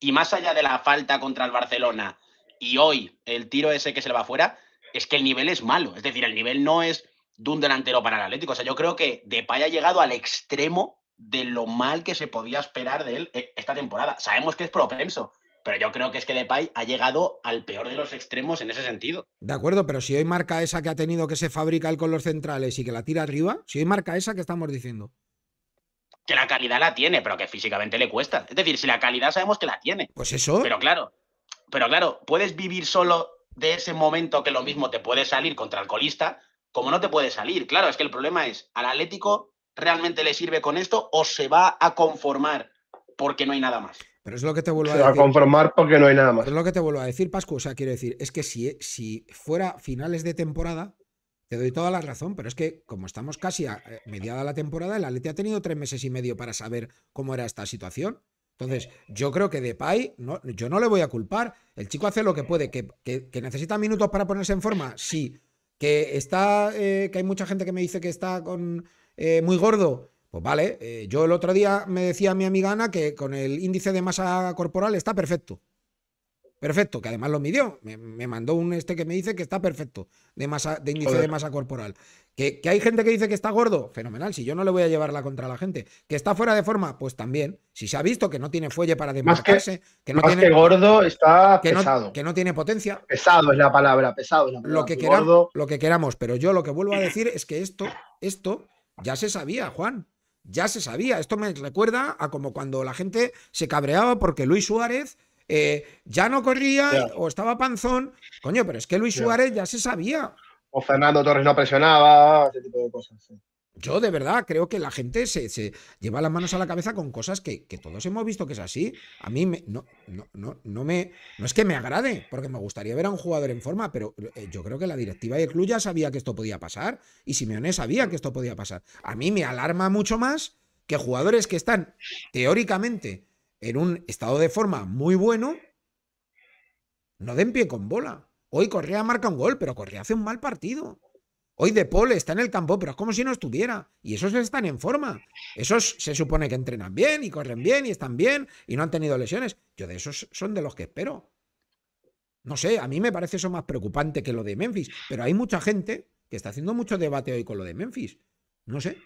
Y más allá de la falta contra el Barcelona y hoy el tiro ese que se le va fuera, es que el nivel es malo. Es decir, el nivel no es de un delantero para el Atlético. O sea, yo creo que Depay ha llegado al extremo de lo mal que se podía esperar de él eh, esta temporada. Sabemos que es propenso, pero yo creo que es que Depay ha llegado al peor de los extremos en ese sentido. De acuerdo, pero si hoy marca esa que ha tenido que se fabrica el con los centrales y que la tira arriba, si hoy marca esa ¿qué estamos diciendo. Que la calidad la tiene, pero que físicamente le cuesta. Es decir, si la calidad sabemos que la tiene. Pues eso. Pero claro, pero claro, puedes vivir solo de ese momento que lo mismo te puede salir contra el colista, como no te puede salir. Claro, es que el problema es, ¿al Atlético realmente le sirve con esto o se va a conformar porque no hay nada más? Pero es lo que te vuelvo a decir. porque no hay nada más. es lo que te vuelvo a decir, Pascu. O sea, quiero decir, es que si, si fuera finales de temporada, te doy toda la razón, pero es que como estamos casi a eh, mediada la temporada, el Atleti ha tenido tres meses y medio para saber cómo era esta situación. Entonces, yo creo que Depay, no, yo no le voy a culpar. El chico hace lo que puede, que, necesita minutos para ponerse en forma, sí. Que está, eh, que hay mucha gente que me dice que está eh, muy gordo, pues vale, eh, yo el otro día me decía mi amiga Ana que con el índice de masa corporal está perfecto. Perfecto, que además lo midió. Me, mandó un este que me dice que está perfecto de, masa, de índice de masa corporal. ¿Que, hay gente que dice que está gordo, fenomenal. Si yo no le voy a llevarla contra la gente, que está fuera de forma, pues también. Si se ha visto que no tiene fuelle para demarcarse, que, no más tiene. Que gordo está pesado. que no tiene potencia. Pesado es la palabra, pesado es la palabra. Lo que, queramos, lo que queramos, pero yo lo que vuelvo a decir es que esto, esto ya se sabía, Juan ya se sabía. Esto me recuerda a como cuando la gente se cabreaba porque Luis Suárez eh, ya no corría o estaba panzón. Coño, pero es que Luis Suárez ya se sabía. O Fernando Torres no presionaba, ese tipo de cosas. Yo de verdad creo que la gente se, lleva las manos a la cabeza con cosas que, todos hemos visto que es así. A mí no, no, no, me, no es que me agrade, porque me gustaría ver a un jugador en forma, pero eh, yo creo que la directiva de el ya sabía que esto podía pasar y Simeone sabía que esto podía pasar. A mí me alarma mucho más que jugadores que están teóricamente en un estado de forma muy bueno no den pie con bola. Hoy Correa marca un gol, pero Correa hace un mal partido. Hoy De Paul está en el campo, pero es como si no estuviera. Y esos están en forma. Esos se supone que entrenan bien y corren bien y están bien y no han tenido lesiones. Yo de esos son de los que espero. No sé, a mí me parece eso más preocupante que lo de Memphis. Pero hay mucha gente que está haciendo mucho debate hoy con lo de Memphis. No sé.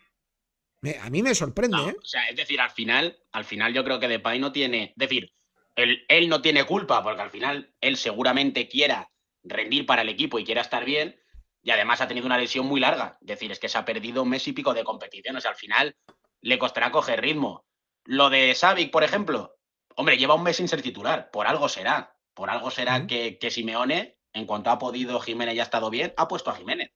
a mí me sorprende. ¿eh? O sea, es decir, al final, al final yo creo que Depay no tiene. Es decir, él no tiene culpa, porque al final él seguramente quiera rendir para el equipo y quiera estar bien y además ha tenido una lesión muy larga. Es decir, es que se ha perdido un mes y pico de competición. O sea, al final le costará coger ritmo. Lo de Savic, por ejemplo, hombre, lleva un mes sin ser titular. Por algo será. Por algo será que, que Simeone, en cuanto ha podido Jiménez y ha estado bien, ha puesto a Jiménez.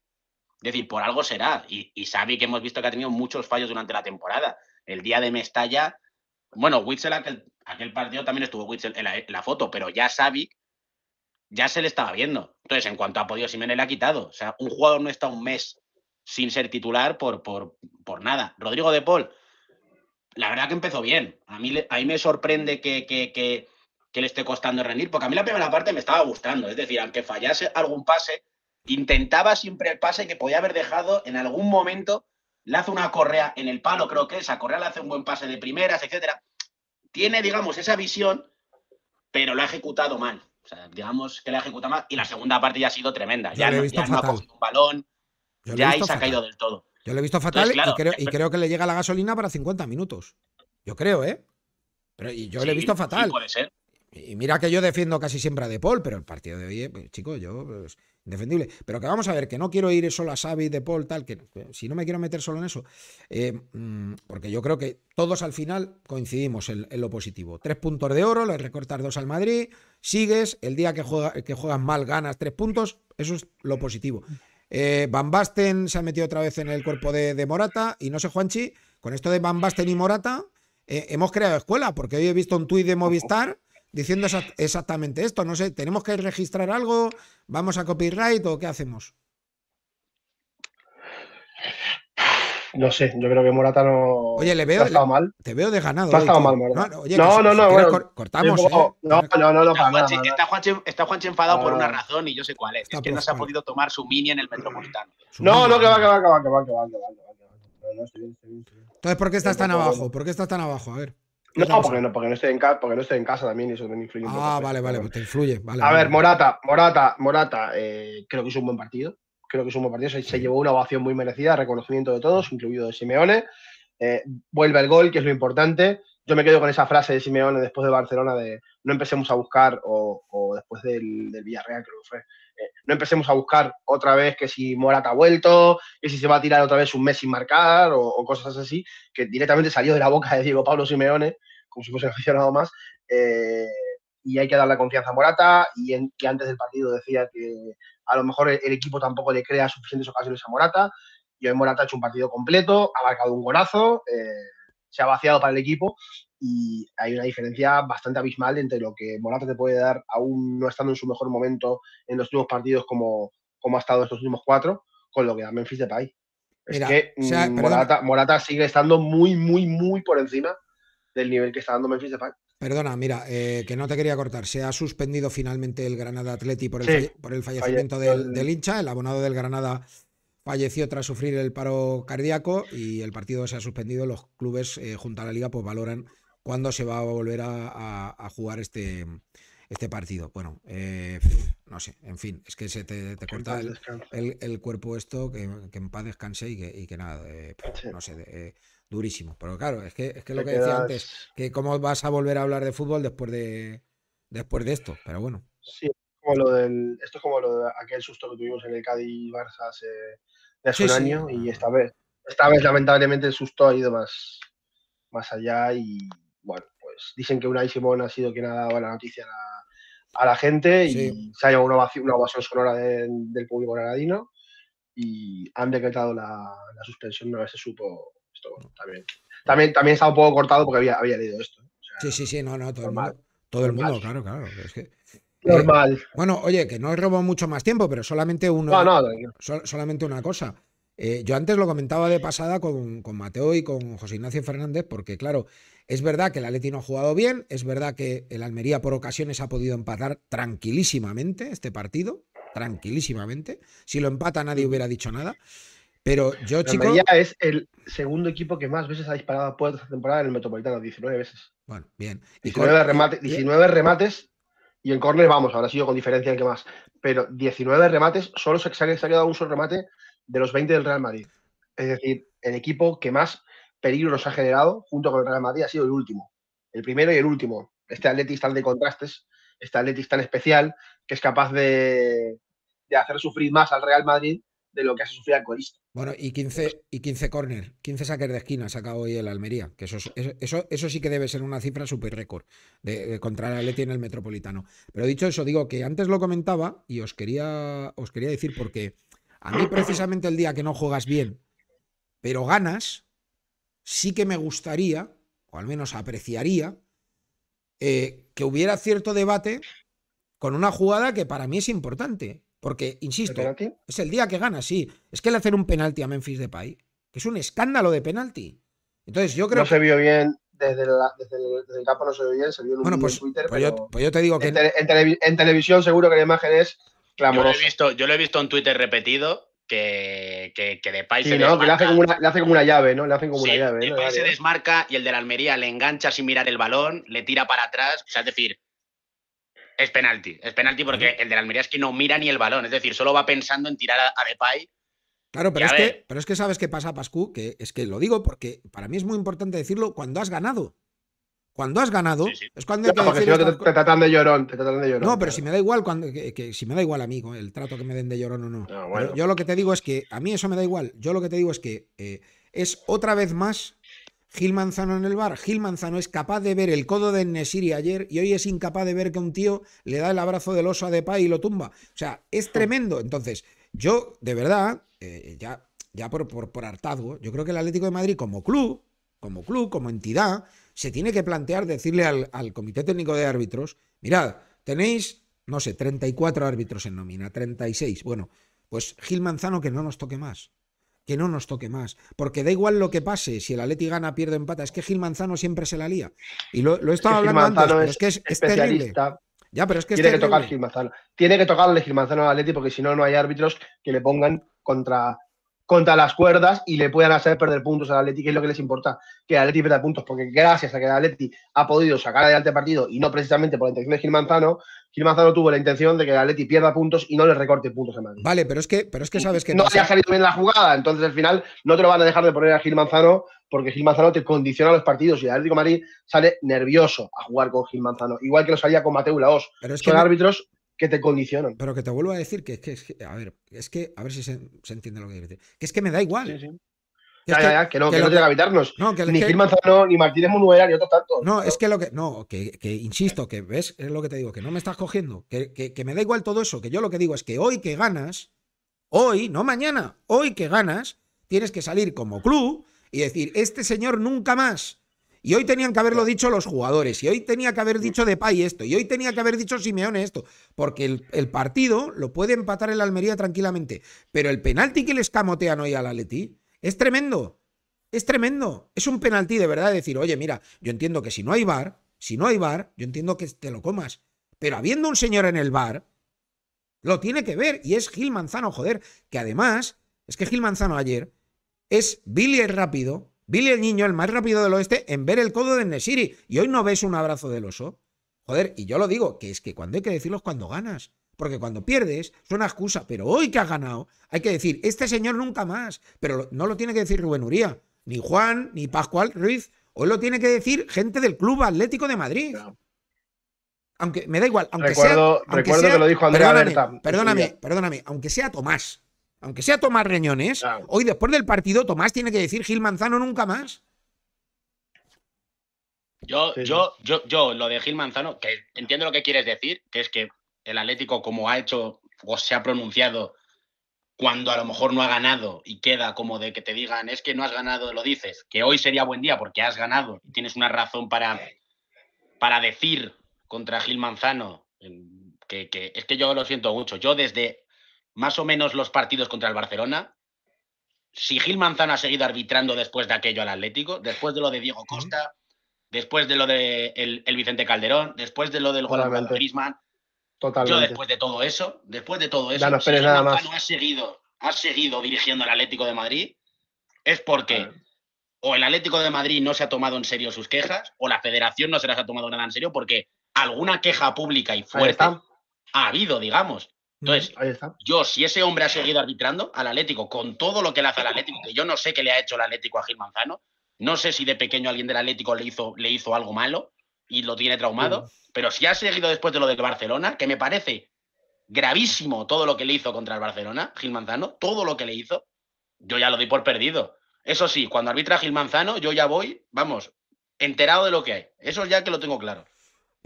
Es decir, por algo será. Y, y que hemos visto que ha tenido muchos fallos durante la temporada. El día de Mestalla, bueno, Witzel, aquel, partido también estuvo Witzel en la, foto, pero ya Savic ya se le estaba viendo. Entonces, en cuanto ha podido, Siménez, le ha quitado. O sea, un jugador no está un mes sin ser titular por, por, nada. Rodrigo de Paul, la verdad que empezó bien. A mí, me sorprende que, le esté costando rendir, porque a mí la primera parte me estaba gustando. Es decir, aunque fallase algún pase, intentaba siempre el pase que podía haber dejado en algún momento. Le hace una correa en el palo, creo que esa correa le hace un buen pase de primeras, etcétera. Tiene, digamos, esa visión, pero lo ha ejecutado mal. O sea, digamos que la ejecuta más. Y la segunda parte ya ha sido tremenda. ya, le he visto ha un balón, ya ahí se ha caído del todo. Yo lo he visto fatal y, creo, que le llega la gasolina para 50 minutos. Yo creo, ¿eh? Pero yo le lo he visto fatal. puede ser. Y mira que yo defiendo casi siempre a De Paul, pero el partido de hoy, pues, chico, chicos, yo es pues, indefendible. Pero que vamos a ver, que no quiero ir solo a Xavi, De Paul, tal, que si no me quiero meter solo en eso, eh, mm, porque yo creo que todos al final coincidimos en, lo positivo. Tres puntos de oro, le recortas dos al Madrid, sigues, el día que, que juegas mal ganas tres puntos, eso es lo positivo. Eh, Van Basten se ha metido otra vez en el cuerpo de, Morata y no sé, Juanchi, con esto de Van Basten y Morata eh, hemos creado escuela, porque hoy he visto un tuit de Movistar diciendo exactamente esto. No sé, ¿tenemos que registrar algo? ¿Vamos a copyright o qué hacemos? No sé, yo creo que Morata no. Oye, le veo. Te veo desganado. No, no, no, cortamos. no, no, no, no, Está Juanche, está enfadado por una razón y yo sé cuál es. es que no se ha podido tomar su mini en el metropolitano. No, no, que va, que va, que va, que va, que va. Que va. Entonces, ¿por qué estás tan abajo? ¿Por qué estás tan abajo? A ver. No, porque no, porque en casa, porque no en casa también eso también influye. Ah, vale, vale, pues te influye. Vale, a ver, Morata, Morata, Morata, eh, creo que es un buen partido. Creo que es un buen partido. Se, llevó una ovación muy merecida, reconocimiento de todos, incluido de Simeone. Eh, vuelve el gol, que es lo importante yo me quedo con esa frase de Simeone después de Barcelona de no empecemos a buscar, o, después del, Villarreal creo que fue, eh, no empecemos a buscar otra vez que si Morata ha vuelto, que si se va a tirar otra vez un mes sin marcar, o, cosas así, que directamente salió de la boca de Diego Pablo Simeone, como si fuese aficionado más, eh, y hay que darle confianza a Morata, y que antes del partido decía que a lo mejor el, equipo tampoco le crea suficientes ocasiones a Morata, y hoy Morata ha hecho un partido completo, ha marcado un golazo, eh, se ha vaciado para el equipo y hay una diferencia bastante abismal entre lo que Morata te puede dar, aún no estando en su mejor momento en los últimos partidos como, como ha estado estos últimos cuatro, con lo que da Memphis Depay. Es que mm, Morata, sigue estando muy, muy, muy por encima del nivel que está dando Memphis Depay. Perdona, mira, eh, que no te quería cortar. Se ha suspendido finalmente el Granada Atleti por el, por el fallecimiento del, del, hincha. El abonado del Granada falleció tras sufrir el paro cardíaco y el partido se ha suspendido. Los clubes eh, junto a la liga pues valoran cuándo se va a volver a, jugar este, este partido. Bueno, eh, no sé, en fin, es que se te, corta el, cuerpo esto, que, en paz descanse y que, nada, eh, no sé, durísimo. Pero claro, es que es que lo que decía antes, que cómo vas a volver a hablar de fútbol después de después de esto, pero bueno. Sí, como lo del, esto es como lo de aquel susto que tuvimos en el Cádiz Barça de un año y esta vez, lamentablemente el susto ha ido más, más allá y bueno, pues dicen que una Simón ha sido quien ha dado la noticia a la, gente y se ha llevado una, ovación, una sonora del público granadino y han decretado la, suspensión No se supo esto también. También, también estaba un poco cortado porque había, había leído esto. ¿eh? sí, sí, sí, no, no, todo el mundo. Todo el claro, claro. Eh, Normal. bueno, oye, que no he robado mucho más tiempo, pero solamente uno, solamente una cosa. Eh, yo antes lo comentaba de pasada con, Mateo y con José Ignacio Fernández, porque claro, es verdad que el Atleti no ha jugado bien, es verdad que el Almería por ocasiones ha podido empatar tranquilísimamente este partido, tranquilísimamente. Si lo empata nadie hubiera dicho nada. Pero yo, chicos. Almería es el segundo equipo que más veces ha disparado a puertas esta temporada en el Metropolitano, 19 veces. Bueno, bien. 19 remates y en córner, vamos, ahora sido con diferencia el que más. Pero 19 remates, solo se, ha quedado un solo remate de los 20 del Real Madrid. Es decir, el equipo que más peligro nos ha generado junto con el Real Madrid ha sido el último. El primero y el último. Este Atletis tan de contrastes, este Atletis tan especial, que es capaz de, de hacer sufrir más al Real Madrid de lo que hace sufrir al Corista. Bueno, y 15, y 15 corner, 15 saques de esquina saca hoy el Almería, que eso, eso, eso sí que debe ser una cifra super récord de, contra el Atleti en el Metropolitano. Pero dicho eso, digo que antes lo comentaba y os quería, os quería decir porque a mí precisamente el día que no juegas bien, pero ganas, sí que me gustaría, o al menos apreciaría, eh, que hubiera cierto debate con una jugada que para mí es importante, porque, insisto, es el día que gana, sí. Es que el hacer un penalti a Memphis Depay, que es un escándalo de penalti. Entonces, yo creo. No se vio bien, desde, el, campo no se vio bien, se vio en un bueno, pues, pues, pues yo, te digo que. En, televisión, seguro que la imagen es clamorosa. Yo lo he visto, en Twitter repetido, que, que, que se le, hace como una, llave, se desmarca y el de la Almería le engancha sin mirar el balón, le tira para atrás. O sea, es decir, es penalti, es penalti porque el de la Almería es que no mira ni el balón, es decir, solo va pensando en tirar a, Depay. Claro, pero es, que, pero es que sabes qué pasa, Pascu, que es que lo digo porque para mí es muy importante decirlo cuando has ganado. Cuando has ganado, es cuando te, tratan de llorón, te tratan de llorón. No, pero, si me da igual cuando, si me da igual a mí el trato que me den de llorón o no. Ah, yo lo que te digo es que a mí eso me da igual. Yo lo que te digo es que eh, es otra vez más Gil Manzano en el bar. Gil Manzano es capaz de ver el codo de Nesiri ayer y hoy es incapaz de ver que un tío le da el abrazo del oso a Depay y lo tumba. O sea, es tremendo. Entonces, yo, de verdad, eh, ya, ya por, por, hartazgo, yo creo que el Atlético de Madrid como club, como club, como entidad, se tiene que plantear decirle al, al Comité Técnico de Árbitros, mirad, tenéis, no sé, 34 árbitros en nómina, 36. Bueno, pues Gil Manzano que no nos toque más que no nos toque más. Porque da igual lo que pase, si el Atleti gana, pierde empata. Es que Gil Manzano siempre se la lía. Y lo, he estado hablando antes, pero es que es, Ya, pero es que tiene que tocar Gil Manzano. Tiene que tocarle Gil Manzano al Atleti porque si no, no hay árbitros que le pongan contra contra las cuerdas y le puedan hacer perder puntos al Atleti, que es lo que les importa, que el Atleti pierda puntos, porque gracias a que el Atleti ha podido sacar adelante el partido y no precisamente por la intención de Gil Manzano, Gil Manzano tuvo la intención de que el Atleti pierda puntos y no le recorte puntos a Madrid. Vale, pero es que, pero es que sabes que no se ha salido bien la jugada, entonces al final no te lo van a dejar de poner a Gil Manzano porque Gil Manzano te condiciona los partidos y el Atlético de sale nervioso a jugar con Gil Manzano, igual que lo salía con Mateo Laos. Pero es que Son árbitros que te condicionan. Pero que te vuelvo a decir que, es que a ver, es que, a ver si se, entiende lo que quiero Que es que me da igual. Sí, sí. ya, ya, ya, que no, que, no tiene que habitarnos. ni Gil Manzano, ni Martínez Munuera, ni otro tanto. No, es que lo que. No, que, insisto, que ves, es lo que te digo, que no me estás cogiendo. Que, me da igual todo eso. Que yo lo que digo es que hoy que ganas, hoy, no mañana, hoy que ganas, tienes que salir como club y decir, este señor nunca más y hoy tenían que haberlo dicho los jugadores, y hoy tenía que haber mm. dicho Depay esto, y hoy tenía que haber dicho Simeone esto, porque el, partido lo puede empatar el Almería tranquilamente. Pero el penalti que le escamotean hoy al Atleti es tremendo. Es tremendo. Es un penalti de verdad decir, oye, mira, yo entiendo que si no hay bar, si no hay bar, yo entiendo que te lo comas. Pero habiendo un señor en el bar, lo tiene que ver. Y es Gil Manzano, joder. Que además, es que Gil Manzano ayer es Billy el rápido, Billy el niño, el más rápido del oeste, en ver el codo de Nesiri. Y hoy no ves un abrazo del oso. Joder, y yo lo digo, que es que cuando hay que decirlo es cuando ganas. Porque cuando pierdes, es una excusa, pero hoy que has ganado, hay que decir, este señor nunca más. Pero no lo tiene que decir Rubén Uría, ni Juan, ni Pascual Ruiz. Hoy lo tiene que decir gente del Club Atlético de Madrid. Aunque me da igual, aunque recuerdo, sea. recuerdo que lo dijo Andrea perdóname, perdóname, aunque sea Tomás aunque sea Tomás Reñones, hoy después del partido Tomás tiene que decir Gil Manzano nunca más. Yo, yo, yo, yo, lo de Gil Manzano, que entiendo lo que quieres decir, que es que el Atlético, como ha hecho o se ha pronunciado cuando a lo mejor no ha ganado y queda como de que te digan es que no has ganado, lo dices, que hoy sería buen día porque has ganado y tienes una razón para, para decir contra Gil Manzano, que, que es que yo lo siento mucho. Yo desde más o menos los partidos contra el Barcelona. Si Gil Manzano ha seguido arbitrando después de aquello al Atlético, después de lo de Diego Costa, después de lo de el, Vicente Calderón, después de lo del juan de Griezmann, Yo después de todo eso, después de todo eso, si nada Ha seguido, ha seguido dirigiendo al Atlético de Madrid, es porque o el Atlético de Madrid no se ha tomado en serio sus quejas, o la Federación no se las ha tomado nada en serio, porque alguna queja pública y fuerte ha habido, digamos. Entonces, yo, si ese hombre ha seguido arbitrando al Atlético con todo lo que le hace al Atlético, que yo no sé qué le ha hecho el Atlético a Gil Manzano, no sé si de pequeño alguien del Atlético le hizo, le hizo algo malo y lo tiene traumado, pero si ha seguido después de lo de Barcelona, que me parece gravísimo todo lo que le hizo contra el Barcelona, Gil Manzano, todo lo que le hizo, yo ya lo doy por perdido. Eso sí, cuando arbitra Gil Manzano, yo ya voy, vamos, enterado de lo que hay. Eso ya que lo tengo claro.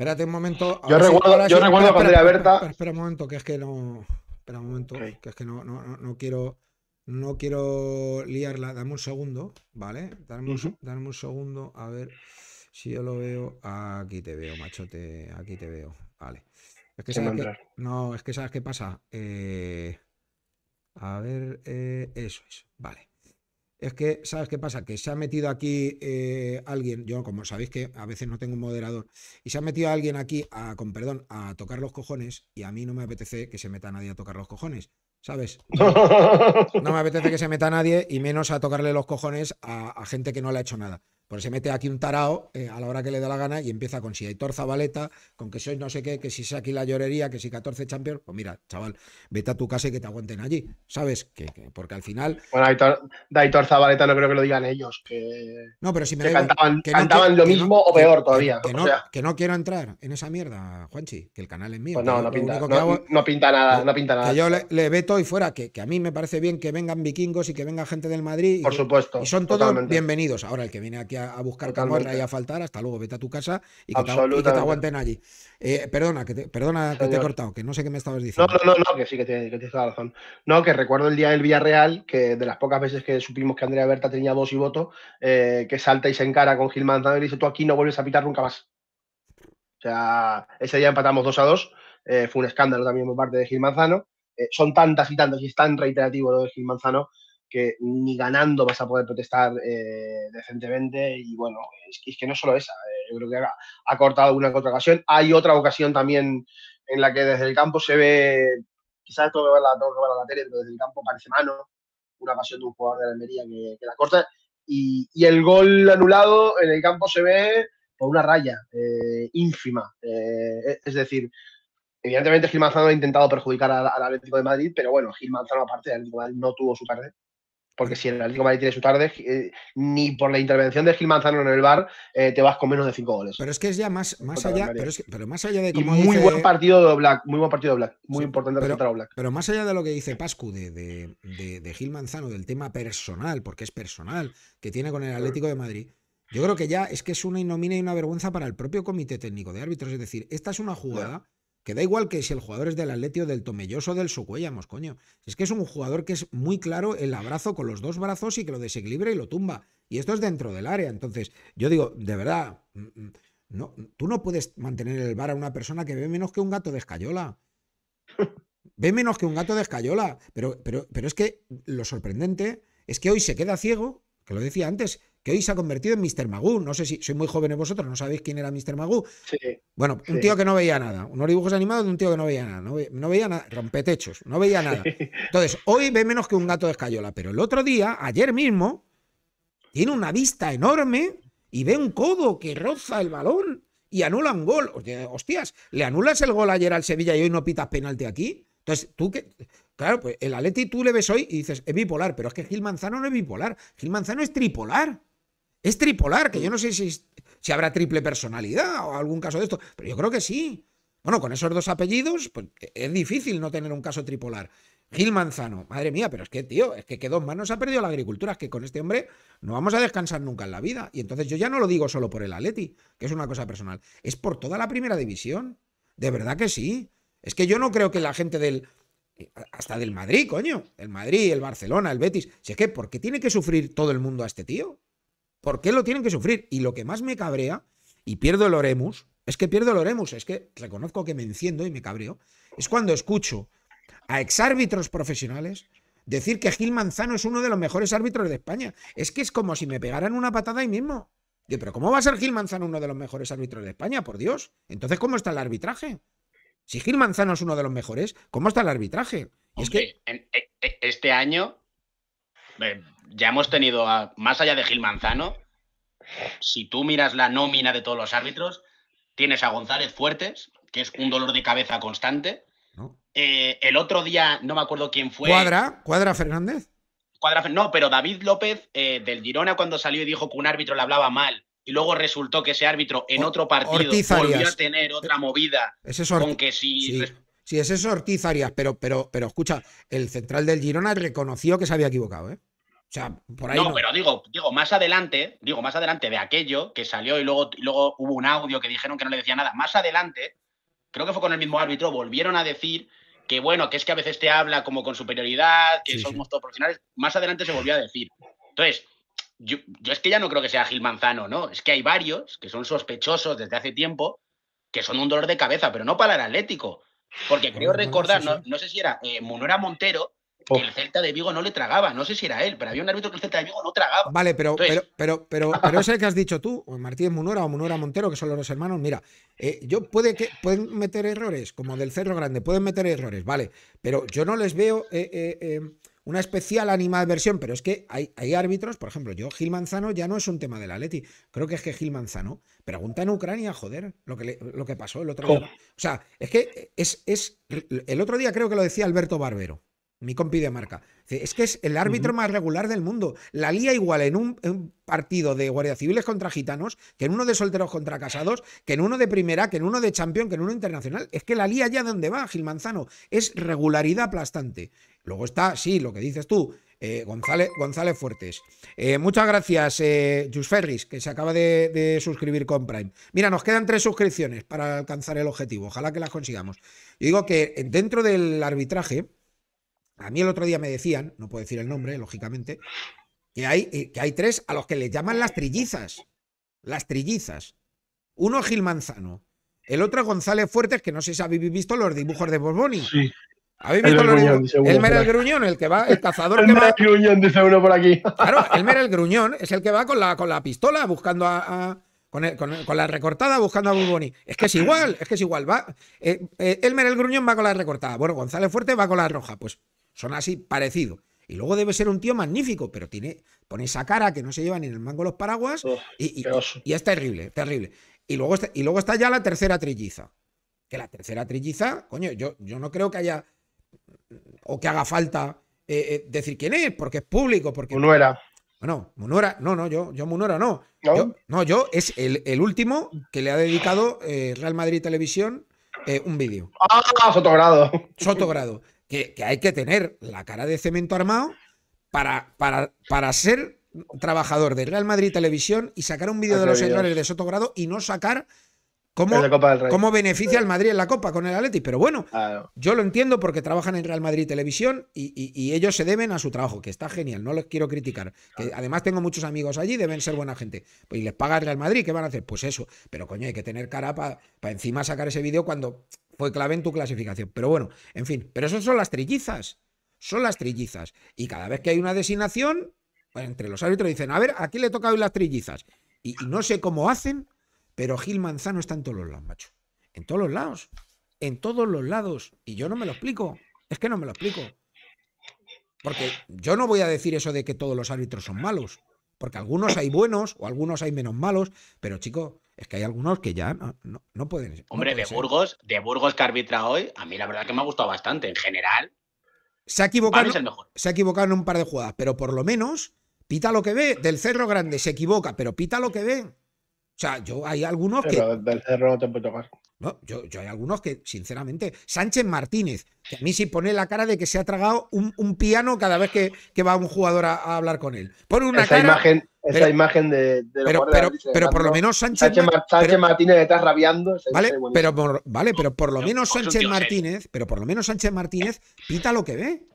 Espérate un momento. Yo recuerdo, yo recuerdo espera, Espera, un momento, que es que no. Espera un momento, que es que no, no, no, quiero. No quiero liarla. Dame un segundo, ¿vale? Dame, un segundo, a ver si yo lo veo. Aquí te veo, machote. Aquí te veo. Vale. Es no, es que sabes qué pasa. Eh, a ver, eh, eso es. Vale es que, ¿sabes qué pasa? Que se ha metido aquí eh, alguien, yo como sabéis que a veces no tengo un moderador, y se ha metido alguien aquí, a, con perdón, a tocar los cojones, y a mí no me apetece que se meta nadie a tocar los cojones, ¿sabes? No, me apetece que se meta nadie, y menos a tocarle los cojones a gente que no le ha hecho nada. Porque se mete aquí un tarao eh, a la hora que le da la gana y empieza con si Aitor Zabaleta, con que sois no sé qué, que si es aquí la llorería, que si 14 Champions. Pues mira, chaval, vete a tu casa y que te aguanten allí, ¿sabes? Que, porque al final. Bueno, Aitor, de Zabaleta no creo que lo digan ellos, que. No, pero si me que cantaban, que cantaban lo mismo o peor todavía. Que, no, quiero entrar en esa mierda, Juanchi, que el canal es mío. Pues no, no pinta, nada, no pinta nada. Que yo le, veto y fuera, que, a mí me parece bien que vengan vikingos y que venga gente del Madrid. Por supuesto. Y son todos bienvenidos. Ahora, el que viene aquí a a, buscar camarra y a faltar, hasta luego, vete a tu casa y que, te, aguanten allí. Eh, perdona, que perdona que te he cortado, que no sé qué me estabas diciendo. No, no, no, que sí, que tienes te, toda la razón. No, que recuerdo el día del Villarreal, que de las pocas veces que supimos que Andrea Berta tenía voz y voto, eh, que salta y se encara con Gil Manzano y dice, tú aquí no vuelves a pitar nunca más. O sea, ese día empatamos 2 a 2, eh, fue un escándalo también por parte de Gil Manzano. son tantas y tantas y es tan reiterativo lo de Gil Manzano que ni ganando vas a poder protestar eh, decentemente. Y bueno, es, que no solo esa, eh, yo creo que ha, cortado una otra ocasión. Hay otra ocasión también en la que desde el campo se ve, quizás todo que va a la tele, pero desde el campo parece mano, una ocasión de un jugador de Almería que, la corta. Y, el gol anulado en el campo se ve por una raya eh, ínfima. E, es decir, Evidentemente Gil Manzano ha intentado perjudicar al, Atlético de Madrid, pero bueno, Gil Manzano aparte del no tuvo su tarde porque si el Atlético de Madrid tiene su tarde, eh, ni por la intervención de Gil Manzano en el bar eh, te vas con menos de cinco goles. Pero es que es ya más, más allá, pero, más allá de muy buen partido de Black, muy buen partido de Black, muy importante contra Black. Pero más allá de lo que dice Pascu de, Gil Manzano, del tema personal, porque es personal, que tiene con el Atlético de Madrid. Yo creo que ya es que es una innomina y una vergüenza para el propio comité técnico de árbitros. Es decir, esta es una jugada que da igual que si el jugador es del Atletio del Tomelloso o del sucuellamos, coño. Es que es un jugador que es muy claro el abrazo con los dos brazos y que lo desequilibra y lo tumba. Y esto es dentro del área. Entonces, yo digo, de verdad, mm, mm, no, tú no puedes mantener el bar a una persona que ve menos que un gato de escayola. Ve menos que un gato de escayola. Pero, pero, pero es que lo sorprendente es que hoy se queda ciego, que lo decía antes, que hoy se ha convertido en Mr. Magoo. No sé si soy muy joven vosotros, no sabéis quién era Mr. Magoo. Sí, bueno, un tío que no veía nada. Unos dibujos animados de un tío que no veía nada. No, veía nada. Rompetechos, no veía nada. Entonces, hoy ve menos que un gato de escayola. Pero el otro día, ayer mismo, tiene una vista enorme y ve un codo que roza el balón y anula un gol. Hostias, ¿le anulas el gol ayer al Sevilla y hoy no pitas penalti aquí? Entonces, tú que. Claro, pues el Atleti tú le ves hoy y dices, es bipolar, pero es que Gil Manzano no es bipolar. Gil Manzano es tripolar. Es tripolar, que yo no sé si, habrá triple personalidad o algún caso de esto, pero yo creo que sí. Bueno, con esos dos apellidos, pues es difícil no tener un caso tripolar. Gil Manzano, madre mía, pero es que, tío, es que, que dos manos ha perdido la agricultura, es que con este hombre no vamos a descansar nunca en la vida. Y entonces yo ya no lo digo solo por el Atleti, que es una cosa personal, es por toda la primera división. De verdad que sí. Es que yo no creo que la gente del. Hasta del Madrid, coño. El Madrid, el Barcelona, el Betis. sé es que, ¿por qué tiene que sufrir todo el mundo a este tío? ¿Por qué lo tienen que sufrir? Y lo que más me cabrea, y pierdo el oremus, es que pierdo el oremus, es que reconozco que me enciendo y me cabreo, es cuando escucho a exárbitros profesionales decir que Gil Manzano es uno de los mejores árbitros de España. Es que es como si me pegaran una patada ahí mismo. Yo, pero ¿cómo va a ser Gil Manzano uno de los mejores árbitros de España? Por Dios. Entonces, ¿cómo está el arbitraje? Si Gil Manzano es uno de los mejores, ¿cómo está el arbitraje? es que... E, e, este año ya hemos tenido, más allá de Gil Manzano, si tú miras la nómina de todos los árbitros, tienes a González Fuertes, que es un dolor de cabeza constante. Eh, el otro día, no me acuerdo quién fue. ¿Cuadra? ¿Cuadra Fernández? Cuadra, no, pero David López eh, del Girona cuando salió y dijo que un árbitro le hablaba mal y luego resultó que ese árbitro en otro partido volvió a tener otra eh, movida ¿Es eso con que Sí. sí. es eso Ortiz Arias, pero, pero, pero escucha, el central del Girona reconoció que se había equivocado, ¿eh? O sea, por ahí no, pero digo, digo, más adelante, digo, más adelante de aquello que salió y luego, luego hubo un audio que dijeron que no le decía nada. Más adelante, creo que fue con el mismo árbitro, volvieron a decir que bueno, que es que a veces te habla como con superioridad, que somos todos profesionales. Más adelante se volvió a decir. Entonces, yo, es que ya no creo que sea Gil Manzano, ¿no? Es que hay varios que son sospechosos desde hace tiempo, que son un dolor de cabeza, pero no para el Atlético. Porque creo recordar, no, sé si era eh, Montero, el Celta de Vigo no le tragaba. No sé si era él, pero había un árbitro que el Celta de Vigo no tragaba. Vale, pero, pero, pero, pero, ese que has dicho tú, Martínez Munora o Munora Montero, que son los hermanos, mira, eh, yo puede que pueden meter errores, como del Cerro Grande, pueden meter errores, vale, pero yo no les veo eh, eh, una especial animadversión, pero es que hay, árbitros, por ejemplo, yo Gil Manzano ya no es un tema de la Leti, creo que es que Gil Manzano pregunta en Ucrania, joder, lo que, lo que pasó el otro día. O sea, es que es, es, el otro día creo que lo decía Alberto Barbero, mi compi marca. Es que es el árbitro más regular del mundo. La lía igual en un, partido de guardia civiles contra gitanos, que en uno de solteros contra casados, que en uno de primera, que en uno de campeón, que en uno internacional. Es que la lía ya donde va, Gil Manzano. Es regularidad aplastante. Luego está, sí, lo que dices tú, eh, González, González, Fuertes. Eh, muchas gracias, eh, Jusferris, Ferris, que se acaba de, de, suscribir con Prime. Mira, nos quedan tres suscripciones para alcanzar el objetivo. Ojalá que las consigamos. Yo digo que dentro del arbitraje a mí el otro día me decían, no puedo decir el nombre, lógicamente, que hay, eh, que hay tres a los que les llaman las trillizas. Las trillizas. Uno Gil Manzano. El otro González Fuertes, que no sé si habéis visto los dibujos de Borboni. Sí. ¿Habéis visto los Elmer el Gruñón, el que va, el cazador el Gruñón, dice uno por aquí. claro, Elmer el Gruñón es el que va con la, con la pistola buscando a, Con, con, la recortada buscando a Borboni. Es que es igual, es que es igual. Va, eh, eh, Elmer el Gruñón va con la recortada. Bueno, González Fuerte va con la roja. Pues son así, parecido. Y luego debe ser un tío magnífico, pero tiene, pone esa cara que no se lleva ni en el mango los paraguas y, es terrible, terrible. Y luego, está, y luego está ya la tercera trilliza. Que la tercera trilliza, coño, yo, yo no creo que haya o que haga falta eh, eh, decir quién es, porque es público, porque... Munuera. Bueno, Munuera, no, no, yo, yo no. ¿No? Yo, es el, último que le ha dedicado eh, Real Madrid Televisión un vídeo. Ah, Sotogrado. Sotogrado que, hay que tener la cara de cemento armado para, para, para ser trabajador de Real Madrid Televisión y sacar un vídeo de los señores de Grado y no sacar cómo, beneficia al Madrid en la Copa con el Atleti. Pero bueno, yo lo entiendo porque trabajan en Real Madrid Televisión y, ellos se deben a su trabajo, que está genial, no los quiero criticar. Que además tengo muchos amigos allí, deben ser buena gente. Pues, y les paga el Real Madrid, ¿qué van a hacer? Pues eso. Pero coño, hay que tener cara para encima sacar ese vídeo cuando fue clave en tu clasificación. Pero bueno, en fin, pero eso son las trillizas. Son las trillizas. Y cada vez que hay una designación, pues, entre los árbitros dicen, a ver, aquí le toca hoy las trillizas. Y, y, no sé cómo hacen, pero Gil Manzano está en todos los lados, macho. En todos los lados. En todos los lados. Y yo no me lo explico. Es que no me lo explico. Porque yo no voy a decir eso de que todos los árbitros son malos. Porque algunos hay buenos o algunos hay menos malos. Pero chicos, es que hay algunos que ya no, pueden. Hombre, de Burgos, de Burgos que arbitra hoy, a mí la verdad que me ha gustado bastante en general. Se ha equivocado, se ha equivocado en un par de jugadas, pero por lo menos pita lo que ve. Del Cerro Grande se equivoca, pero pita lo que ve. O sea, yo hay algunos pero que. Del Cerro no te puede tocar. No, yo, hay algunos que, sinceramente, Sánchez Martínez, que a mí sí pone la cara de que se ha tragado un, piano cada vez que, va un jugador a, hablar con él. Pone una esa Imagen, pero, imagen de. pero, pero, por lo menos Sánchez, Martínez está rabiando. Vale, pero por, vale, pero por lo menos Sánchez Martínez, pero por lo menos Sánchez Martínez pita lo que ve.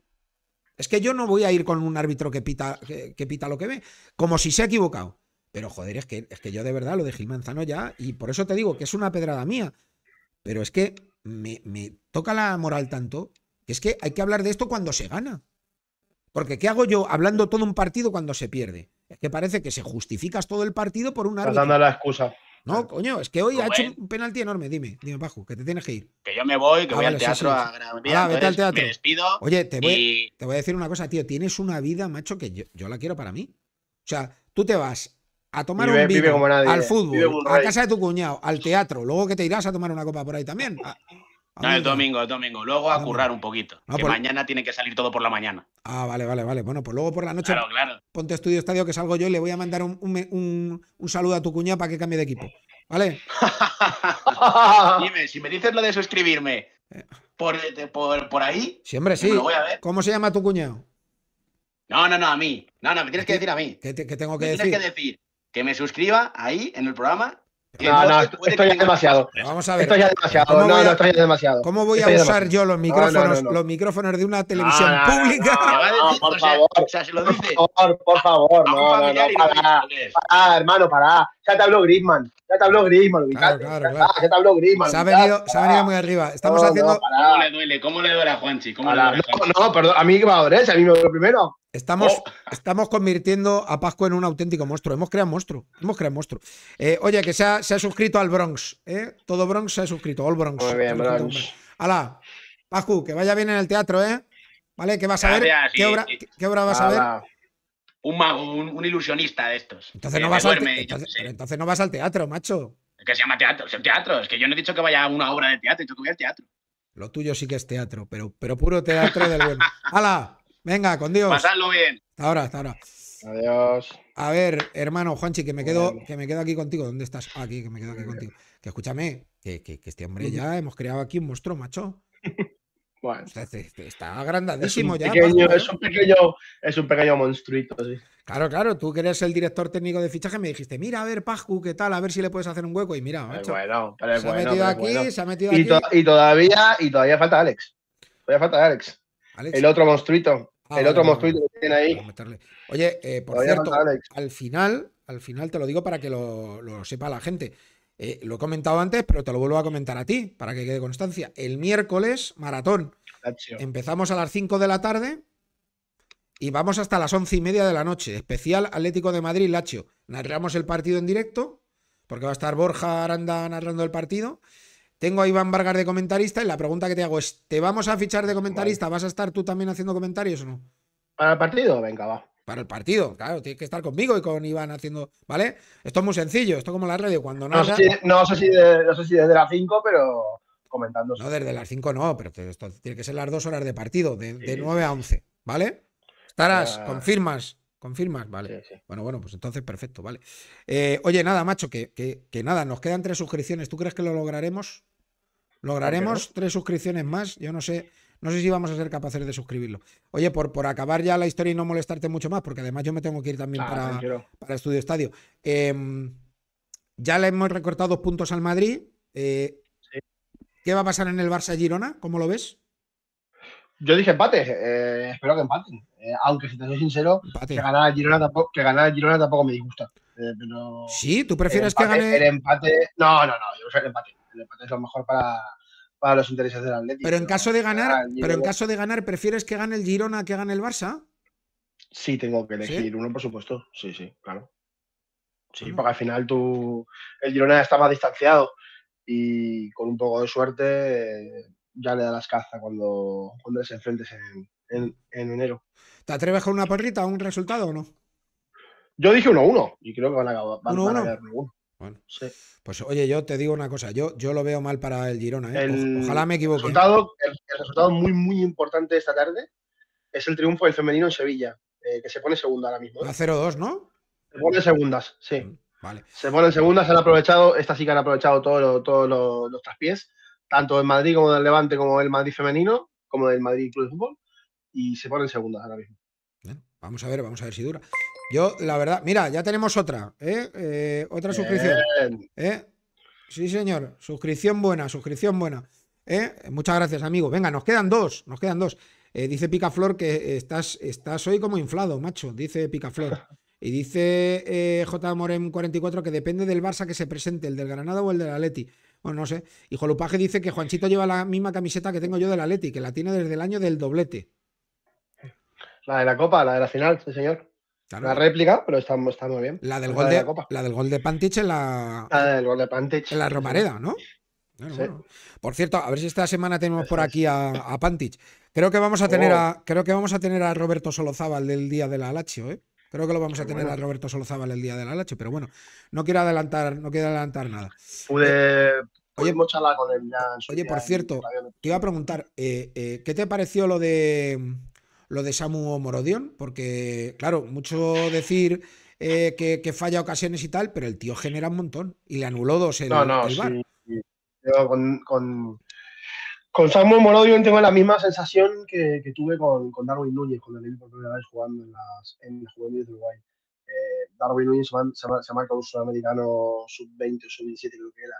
Es que yo no voy a ir con un árbitro que pita, que, pita lo que ve, como si se ha equivocado. Pero joder, es que, es que yo de verdad lo de Gil Manzano ya, y por eso te digo que es una pedrada mía, pero es que me, toca la moral tanto que es que hay que hablar de esto cuando se gana. Porque ¿qué hago yo hablando todo un partido cuando se pierde? Es que parece que se justificas todo el partido por una. Estás dando la excusa. No, coño, es que hoy pues ha hecho un penalti enorme. Dime, dime, que te tienes que ir. Que yo me voy, que ah, voy al teatro a grabar. Ah, vete al teatro. Me despido. Oye, te voy, te voy, a decir una cosa, tío. Tienes una vida, macho, que yo, yo la quiero para mí. O sea, tú te vas a tomar un vino, al fútbol, a casa de tu cuñado, al teatro, luego que te irás a tomar una copa por ahí también. Ah, no, el domingo, el domingo. Luego a currar un poquito. que mañana tiene que salir todo por la mañana. Ah, vale, vale, vale. Bueno, pues luego por la noche. Claro, claro. Ponte estudio estadio que salgo yo y le voy a mandar un, saludo a tu cuñado para que cambie de equipo. ¿Vale? Dime, si me dices lo de suscribirme eh. por, por, por ahí. Siempre sí. ¿Cómo se llama tu cuñado? No, no, no, a mí. No, no, me tienes que decir a mí. ¿Qué, tengo que Tienes que decir que me suscriba ahí en el programa. No, no, estoy ya demasiado. Vamos a ver. Esto ya es demasiado. No, no, estoy ya demasiado. ¿Cómo voy a usar yo los micrófonos, los micrófonos de una televisión pública? por favor, por favor, por favor, no, para, hermano, para. Ya te habló Griezmann. ya te habló Griezmann, Claro, claro, Ya te habló Griezmann. Se ha venido, se ha venido muy arriba. Estamos haciendo. ¿Cómo le duele? ¿Cómo le duele a Juanchi? ¿Cómo le duele a No, perdón, a mí me va a doler, a mí me duele primero. Estamos, oh. estamos convirtiendo a Pascu en un auténtico monstruo. Hemos creado monstruo. Hemos creado monstruo. Eh, oye, que se ha, se ha, suscrito al Bronx. ¿eh? Todo Bronx se ha suscrito. All Bronx. Muy bien, Bronx. Hala, Pascu, que vaya bien en el teatro, ¿eh? ¿Vale? ¿Qué vas a ver? ¿Qué, obra, vas a ver? Un, un, ilusionista de estos. Entonces no, vas al entonces, no vas al teatro, macho. Es que se llama teatro. Es teatro. Es que yo no he dicho que vaya a una obra de teatro, yo tuve que voy al teatro. Lo tuyo sí que es teatro, pero, pero puro teatro del bueno. ¡Hala! Venga, con Dios. Pasadlo bien. Hasta ahora, hasta ahora. Adiós. A ver, hermano Juanchi, que me quedo, que me quedo aquí contigo. ¿Dónde estás? aquí, que me quedo aquí contigo. Que escúchame, que, este hombre ya hemos creado aquí un monstruo, macho. Bueno, este, este, este está agrandadísimo ya. ¿eh? es, un pequeño, monstruito, sí. Claro, claro, tú que eres el director técnico de fichaje, me dijiste, mira, a ver, Pascu, ¿qué tal? A ver si le puedes hacer un hueco. Y mira, macho, bueno, se, ha metido aquí, se ha metido aquí. Y todavía, y todavía falta Alex. Todavía falta Alex. El otro monstruito. Ah, el otro monstruito que tiene ahí. Oye, eh, por cierto, al final, al final te lo digo para que lo, sepa la gente. Eh, lo he comentado antes, pero te lo vuelvo a comentar a ti, para que quede constancia. El miércoles, maratón. Empezamos a las 5 de la tarde y vamos hasta las once y media de la noche. Especial Atlético de Madrid, Lacho. Narramos el partido en directo, porque va a estar Borja Aranda narrando el partido. Tengo a Iván Vargas de comentarista y la pregunta que te hago es, ¿te vamos a fichar de comentarista? ¿Vas a estar tú también haciendo comentarios o no? Para el partido, venga, va. Para el partido, claro, tienes que estar conmigo y con Iván haciendo, ¿vale? Esto es muy sencillo, esto como la radio, cuando no... No, sé, si, desde las 5, pero comentando. No, desde las 5 no, pero esto tiene que ser las dos horas de partido, de, 9 a 11, ¿vale? Estarás, confirmas. ¿Confirmas? Vale. Bueno, bueno, pues entonces perfecto, vale. Eh, oye, nada, macho, que, nada, nos quedan tres suscripciones. ¿Tú crees que lo lograremos? ¿Lograremos tres suscripciones más? Yo no sé. No sé si vamos a ser capaces de suscribirlo. Oye, por, por acabar ya la historia y no molestarte mucho más, porque además yo me tengo que ir también ah, para, para, Estudio Estadio. Em, ya le hemos recortado dos puntos al Madrid. Eh, ¿Qué va a pasar en el Barça Girona? ¿Cómo lo ves? Yo dije empate. Eh, espero que empaten. Eh, aunque si te soy sincero, que ganara, Girona Girona tampoco me disgusta. Eh, pero sí, ¿tú prefieres que gane? El empate, no, no, no, yo el empate. El empate es lo mejor para, para los intereses del Atlético. Pero en caso de ganar, pero en caso de ganar, ¿prefieres que gane el Girona que gane el Barça? Sí, tengo que elegir uno, por supuesto. Sí, sí, claro. Sí, porque al final tú, el Girona está más distanciado y con un poco de suerte eh, ya le da las caza cuando, cuando enfrentes en, en, en enero. ¿Te atreves con una perrita a un resultado o no? Yo dije 1-1 y creo que van a, ganar. Bueno, pues oye, yo te digo una cosa, yo, yo lo veo mal para el Girona. ¿eh? Ojalá me equivoque. Resultado, el, resultado muy, muy importante esta tarde es el triunfo del femenino en Sevilla, eh, que se pone segunda ahora mismo. ¿eh? A 0-2, ¿no? Se pone segundas, sí. Mm, vale. Se pone segundas, han aprovechado, esta sí que han aprovechado todos todo los traspiés, tanto en Madrid como del Levante, como el Madrid femenino, como del Madrid Club de Fútbol y se ponen segundas ahora mismo. vamos a ver, vamos a ver si dura. Yo, la verdad, mira, ya tenemos otra, ¿eh? Eh, otra suscripción. ¿Eh? Sí, señor, suscripción buena, suscripción buena. Muchas gracias, amigo. Venga, nos quedan dos, nos quedan dos. dice Picaflor que estás, estás hoy como inflado, macho, dice Picaflor. Y dice J. Morem 44 que depende del Barça que se presente, el del Granada o el de la Leti. Bueno, no sé. Y Jolupaje dice que Juanchito lleva la misma camiseta que tengo yo de la Leti, que la tiene desde el año del doblete. La de la Copa, la de la final, sí, señor. La réplica, pero está, muy bien. La del, gol, de, la la, la del gol de Pantich en la. La del gol de Pantich. En la Romareda, ¿no? Por cierto, a ver si esta semana tenemos por aquí a, Pantich. Creo que vamos a oh. tener a, creo que vamos a tener a Roberto Solozábal del día de la Alacho, ¿eh? Creo que lo vamos a tener a Roberto Solozábal el día de la Alacho, pero bueno, no quiero adelantar, no quiero adelantar nada. Eh, oye, Oye, por cierto, te iba a preguntar, eh, eh, ¿qué te pareció lo de lo de Samu Morodion, porque, claro, mucho decir eh, que, falla ocasiones y tal, pero el tío genera un montón y le anuló dos el, no, no, Sí, con, con, Samu Morodion tengo la misma sensación que, tuve con, Darwin Núñez cuando le por primera vez jugando en, las, en juveniles de Uruguay. Eh, Darwin Núñez se, marca un sudamericano sub-20 o sub-17, creo que era,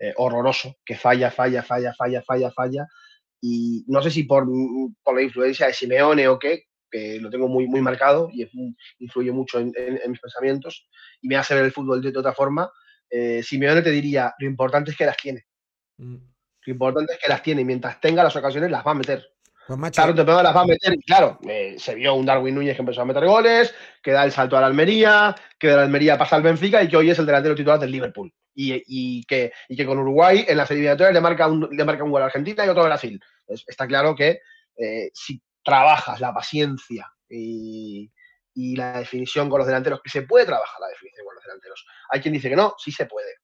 eh, horroroso, que falla, falla, falla, falla, falla, falla y no sé si por, la influencia de Simeone o qué, que lo tengo muy, muy marcado y influye mucho en, mis pensamientos y me hace ver el fútbol de, otra forma, eh, Simeone te diría, lo importante es que las tiene. Mm. Lo importante es que las tiene y mientras tenga las ocasiones las va a meter. Pues, claro, eh. te las va a meter. Y claro, eh, se vio un Darwin Núñez que empezó a meter goles, que da el salto a la Almería, que de la Almería pasa al Benfica y que hoy es el delantero titular del Liverpool. Y, que, que, con Uruguay en la Serie de marca un, le marca un gol a Argentina y otro a Brasil está claro que eh, si trabajas la paciencia y, la definición con los delanteros, que se puede trabajar la definición con los delanteros. Hay quien dice que no, sí se puede,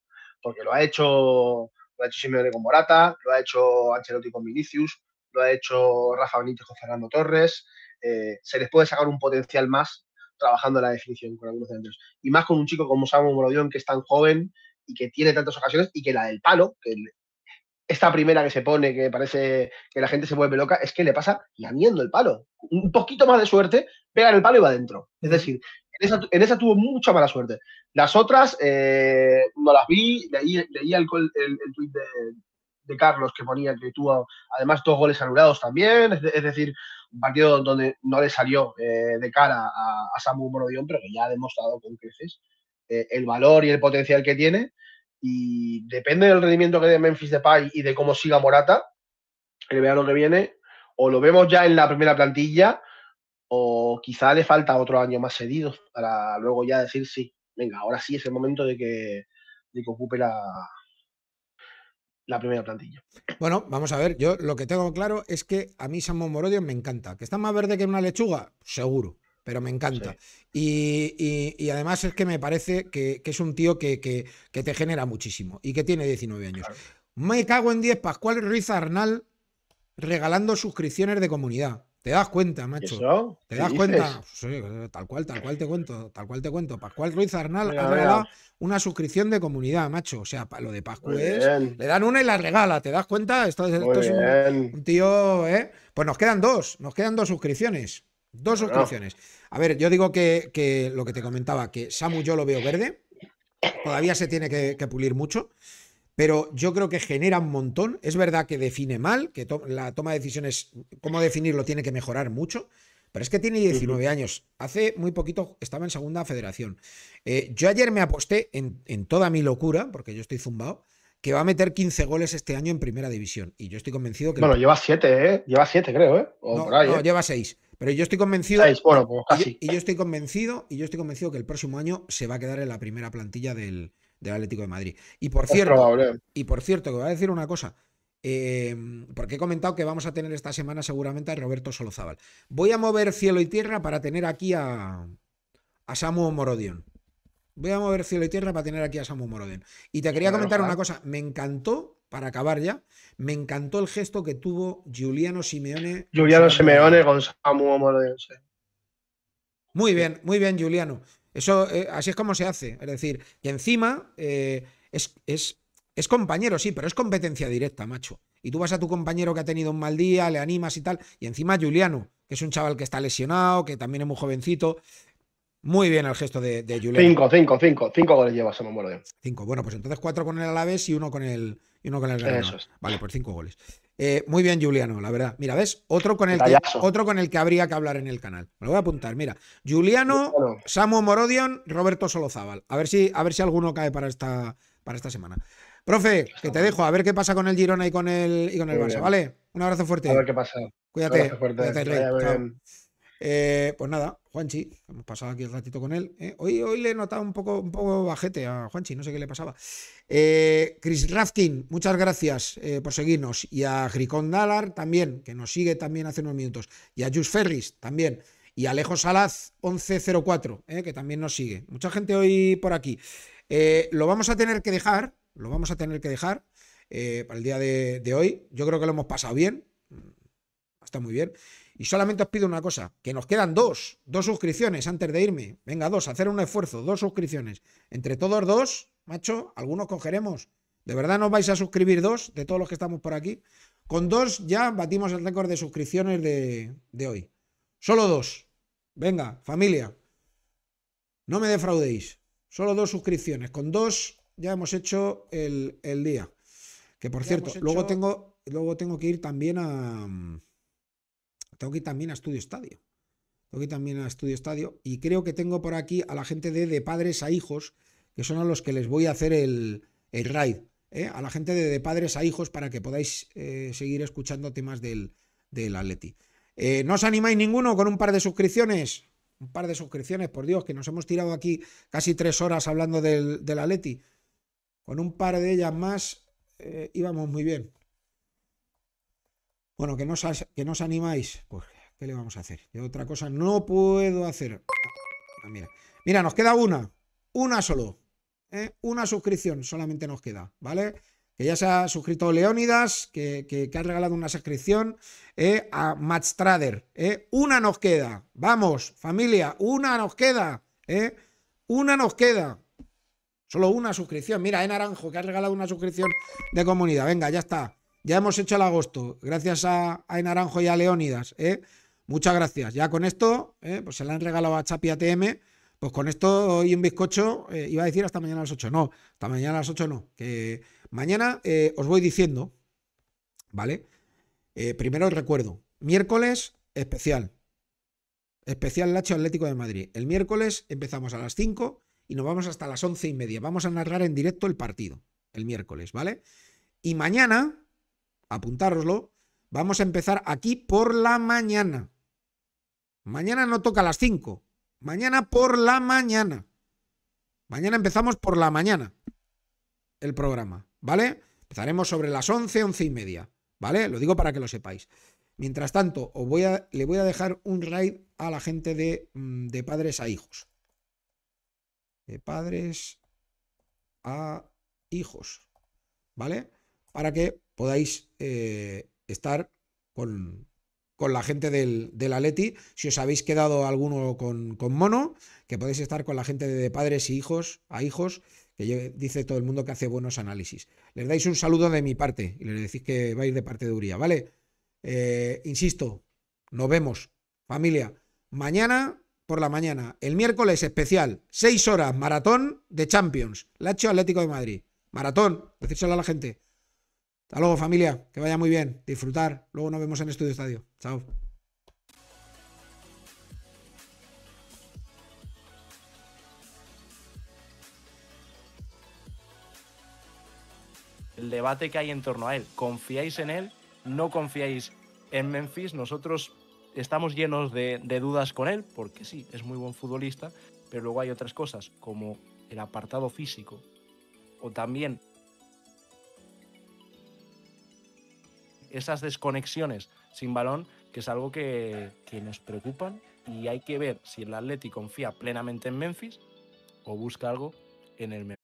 porque lo ha hecho, lo ha con Morata, lo ha hecho Ancelotti con Vinicius, lo ha hecho Rafa Benítez con Fernando Torres. Eh, se les puede sacar un potencial más trabajando la definición con algunos delanteros. Y más con un chico como Samuel Morodión, que es tan joven y que tiene tantas ocasiones y que la del palo, que esta primera que se pone, que parece que la gente se vuelve loca, es que le pasa lamiendo el palo. Un poquito más de suerte, pega el palo y va adentro. Es decir, en esa, tuvo mucha mala suerte. Las otras eh, no las vi, leí, el, el, tuit de, Carlos que ponía que tuvo además dos goles anulados también, es, decir, un partido donde no le salió eh, de cara a, a Samu Morodión, pero que ya ha demostrado con creces eh, el valor y el potencial que tiene. Y depende del rendimiento que dé Memphis Depay y de cómo siga Morata, el verano que viene, o lo vemos ya en la primera plantilla, o quizá le falta otro año más cedido para luego ya decir sí, venga, ahora sí es el momento de que, de ocupe la, la primera plantilla. Bueno, vamos a ver, yo lo que tengo claro es que a mí Samu Morodio me encanta. ¿Que está más verde que una lechuga? Seguro pero me encanta. Y, además es que me parece que, es un tío que, te genera muchísimo y que tiene 19 años. Me cago en 10, Pascual Ruiz Arnal regalando suscripciones de comunidad. ¿Te das cuenta, macho? ¿Te das cuenta? tal cual, tal cual te cuento, tal cual te cuento. Pascual Ruiz Arnal ha una suscripción de comunidad, macho. O sea, lo de Pascual es. Le dan una y la regala, ¿te das cuenta? Esto, es un, tío, ¿eh? Pues nos quedan dos, nos quedan dos suscripciones. Dos opciones A ver, yo digo que, lo que te comentaba, que Samu yo lo veo verde. Todavía se tiene que, pulir mucho. Pero yo creo que genera un montón. Es verdad que define mal, que la toma de decisiones, cómo definirlo, tiene que mejorar mucho. Pero es que tiene 19 años. Hace muy poquito estaba en segunda federación. Eh, yo ayer me aposté en, toda mi locura, porque yo estoy zumbado, que va a meter 15 goles este año en primera división. Y yo estoy convencido que. Bueno, lleva 7, ¿eh? Lleva 7, creo, ¿eh? no, ¿eh? lleva 6. Pero yo estoy convencido. Pues y, yo, estoy convencido, y yo estoy convencido que el próximo año se va a quedar en la primera plantilla del, Atlético de Madrid. Y por cierto, y por cierto, que voy a decir una cosa. Em, porque he comentado que vamos a tener esta semana seguramente a Roberto Solozábal. Voy a mover cielo y tierra para tener aquí a, a Samu Morodion. Voy a mover cielo y tierra para tener aquí a Samu Morodion. Y te quería comentar una cosa. Me encantó para acabar ya, me encantó el gesto que tuvo Giuliano Simeone. Giuliano Simeone con Samuel Muy bien, muy bien, Giuliano. Eso, eh, así es como se hace. Es decir, y encima eh, es, es, es compañero, sí, pero es competencia directa, macho. Y tú vas a tu compañero que ha tenido un mal día, le animas y tal, y encima Giuliano, que es un chaval que está lesionado, que también es muy jovencito, muy bien el gesto de, Juliano. Cinco, cinco, cinco. Cinco goles lleva Samu Morodion. Cinco. Bueno, pues entonces cuatro con el Alavés y uno con el, y uno con el Vale, pues cinco goles. Eh, muy bien, Juliano, la verdad. Mira, ¿ves? Otro con, el que, otro con el que habría que hablar en el canal. Me lo voy a apuntar, mira. Juliano, Samu Morodion, Roberto Solozábal. A ver si, a ver si alguno cae para esta, para esta semana. Profe, que te dejo, a ver qué pasa con el Girona y con el, y con el Barça, ¿vale? Un abrazo fuerte. A ver qué pasa. Cuídate. cuídate, Rey. Eh, pues nada, Juanchi, hemos pasado aquí un ratito con él. ¿eh? Hoy, hoy le he notado un poco, un poco bajete a Juanchi, no sé qué le pasaba. Eh, Chris Rafkin, muchas gracias eh, por seguirnos. Y a Gricón Dalar también, que nos sigue también hace unos minutos. Y a Jus Ferris también. Y a Alejo Salaz 1104, que también nos sigue. Mucha gente hoy por aquí. lo vamos a tener que dejar, lo vamos a tener que dejar para el día de, de hoy. Yo creo que lo hemos pasado bien. Está muy bien. Y solamente os pido una cosa, que nos quedan dos, dos suscripciones antes de irme. Venga, dos, hacer un esfuerzo, dos suscripciones. Entre todos dos, macho, algunos cogeremos. De verdad nos vais a suscribir dos, de todos los que estamos por aquí. Con dos ya batimos el récord de suscripciones de, hoy. Solo dos. Venga, familia. No me defraudéis. Solo dos suscripciones. Con dos ya hemos hecho el, día. Que por cierto, luego, tengo, luego tengo que ir también a tengo que también a Estudio Estadio. Tengo también a Estudio Estadio. Y creo que tengo por aquí a la gente de, de padres a hijos, que son a los que les voy a hacer el, el raid. ¿eh? A la gente de, de, padres a hijos para que podáis eh, seguir escuchando temas del, del Atleti. Eh, no os animáis ninguno con un par de suscripciones. Un par de suscripciones, por Dios, que nos hemos tirado aquí casi tres horas hablando del, del Atleti. Con un par de ellas más íbamos muy bien. Bueno, que no, que animáis. Pues, ¿qué le vamos a hacer? Yo otra cosa no puedo hacer. Ah, mira. nos queda una. Una solo. ¿eh? Una suscripción solamente nos queda, ¿vale? Que ya se ha suscrito Leónidas, que, que, ha regalado una suscripción ¿eh? a Match Trader. ¿eh? Una nos queda. Vamos, familia, una nos queda. Una nos queda. Solo una suscripción. Mira, en naranjo que ha regalado una suscripción de comunidad. Venga, ya está. Ya hemos hecho el agosto, gracias a, a Naranjo y a Leónidas. ¿eh? Muchas gracias. Ya con esto, ¿eh? pues se la han regalado a Chapi ATM. Pues con esto y un bizcocho, eh, iba a decir hasta mañana a las 8. No, hasta mañana a las 8 no. Que mañana os voy diciendo, ¿vale? primero os recuerdo, miércoles especial. Especial Lacho Atlético de Madrid. El miércoles empezamos a las 5 y nos vamos hasta las 11 y media. Vamos a narrar en directo el partido, el miércoles, ¿vale? Y mañana, apuntároslo, vamos a empezar aquí por la mañana. Mañana no toca a las 5, mañana por la mañana. Mañana empezamos por la mañana el programa, ¿vale? Empezaremos sobre las 11, 11 y media, ¿vale? Lo digo para que lo sepáis. Mientras tanto, os voy a, le voy a dejar un raid a la gente de, mm, de padres a hijos. De padres a hijos, ¿vale? para que podáis eh, estar con, la gente del, del, Atleti. Si os habéis quedado alguno con, mono, que podéis estar con la gente de padres y hijos, a hijos, que dice todo el mundo que hace buenos análisis. Les dais un saludo de mi parte y les decís que vais de parte de Uría, ¿vale? Eh, insisto, nos vemos, familia. Mañana por la mañana, el miércoles especial, 6 horas, maratón de Champions, Lacho Atlético de Madrid. Maratón, decírselo a la gente. Hasta luego, familia. Que vaya muy bien. Disfrutar. Luego nos vemos en Estudio Estadio. Chao. El debate que hay en torno a él. ¿Confiáis en él? ¿No confiáis en Memphis? Nosotros estamos llenos de, de dudas con él, porque sí, es muy buen futbolista, pero luego hay otras cosas, como el apartado físico, o también esas desconexiones sin balón, que es algo que, que nos preocupan y hay que ver si el Atleti confía plenamente en Memphis o busca algo en el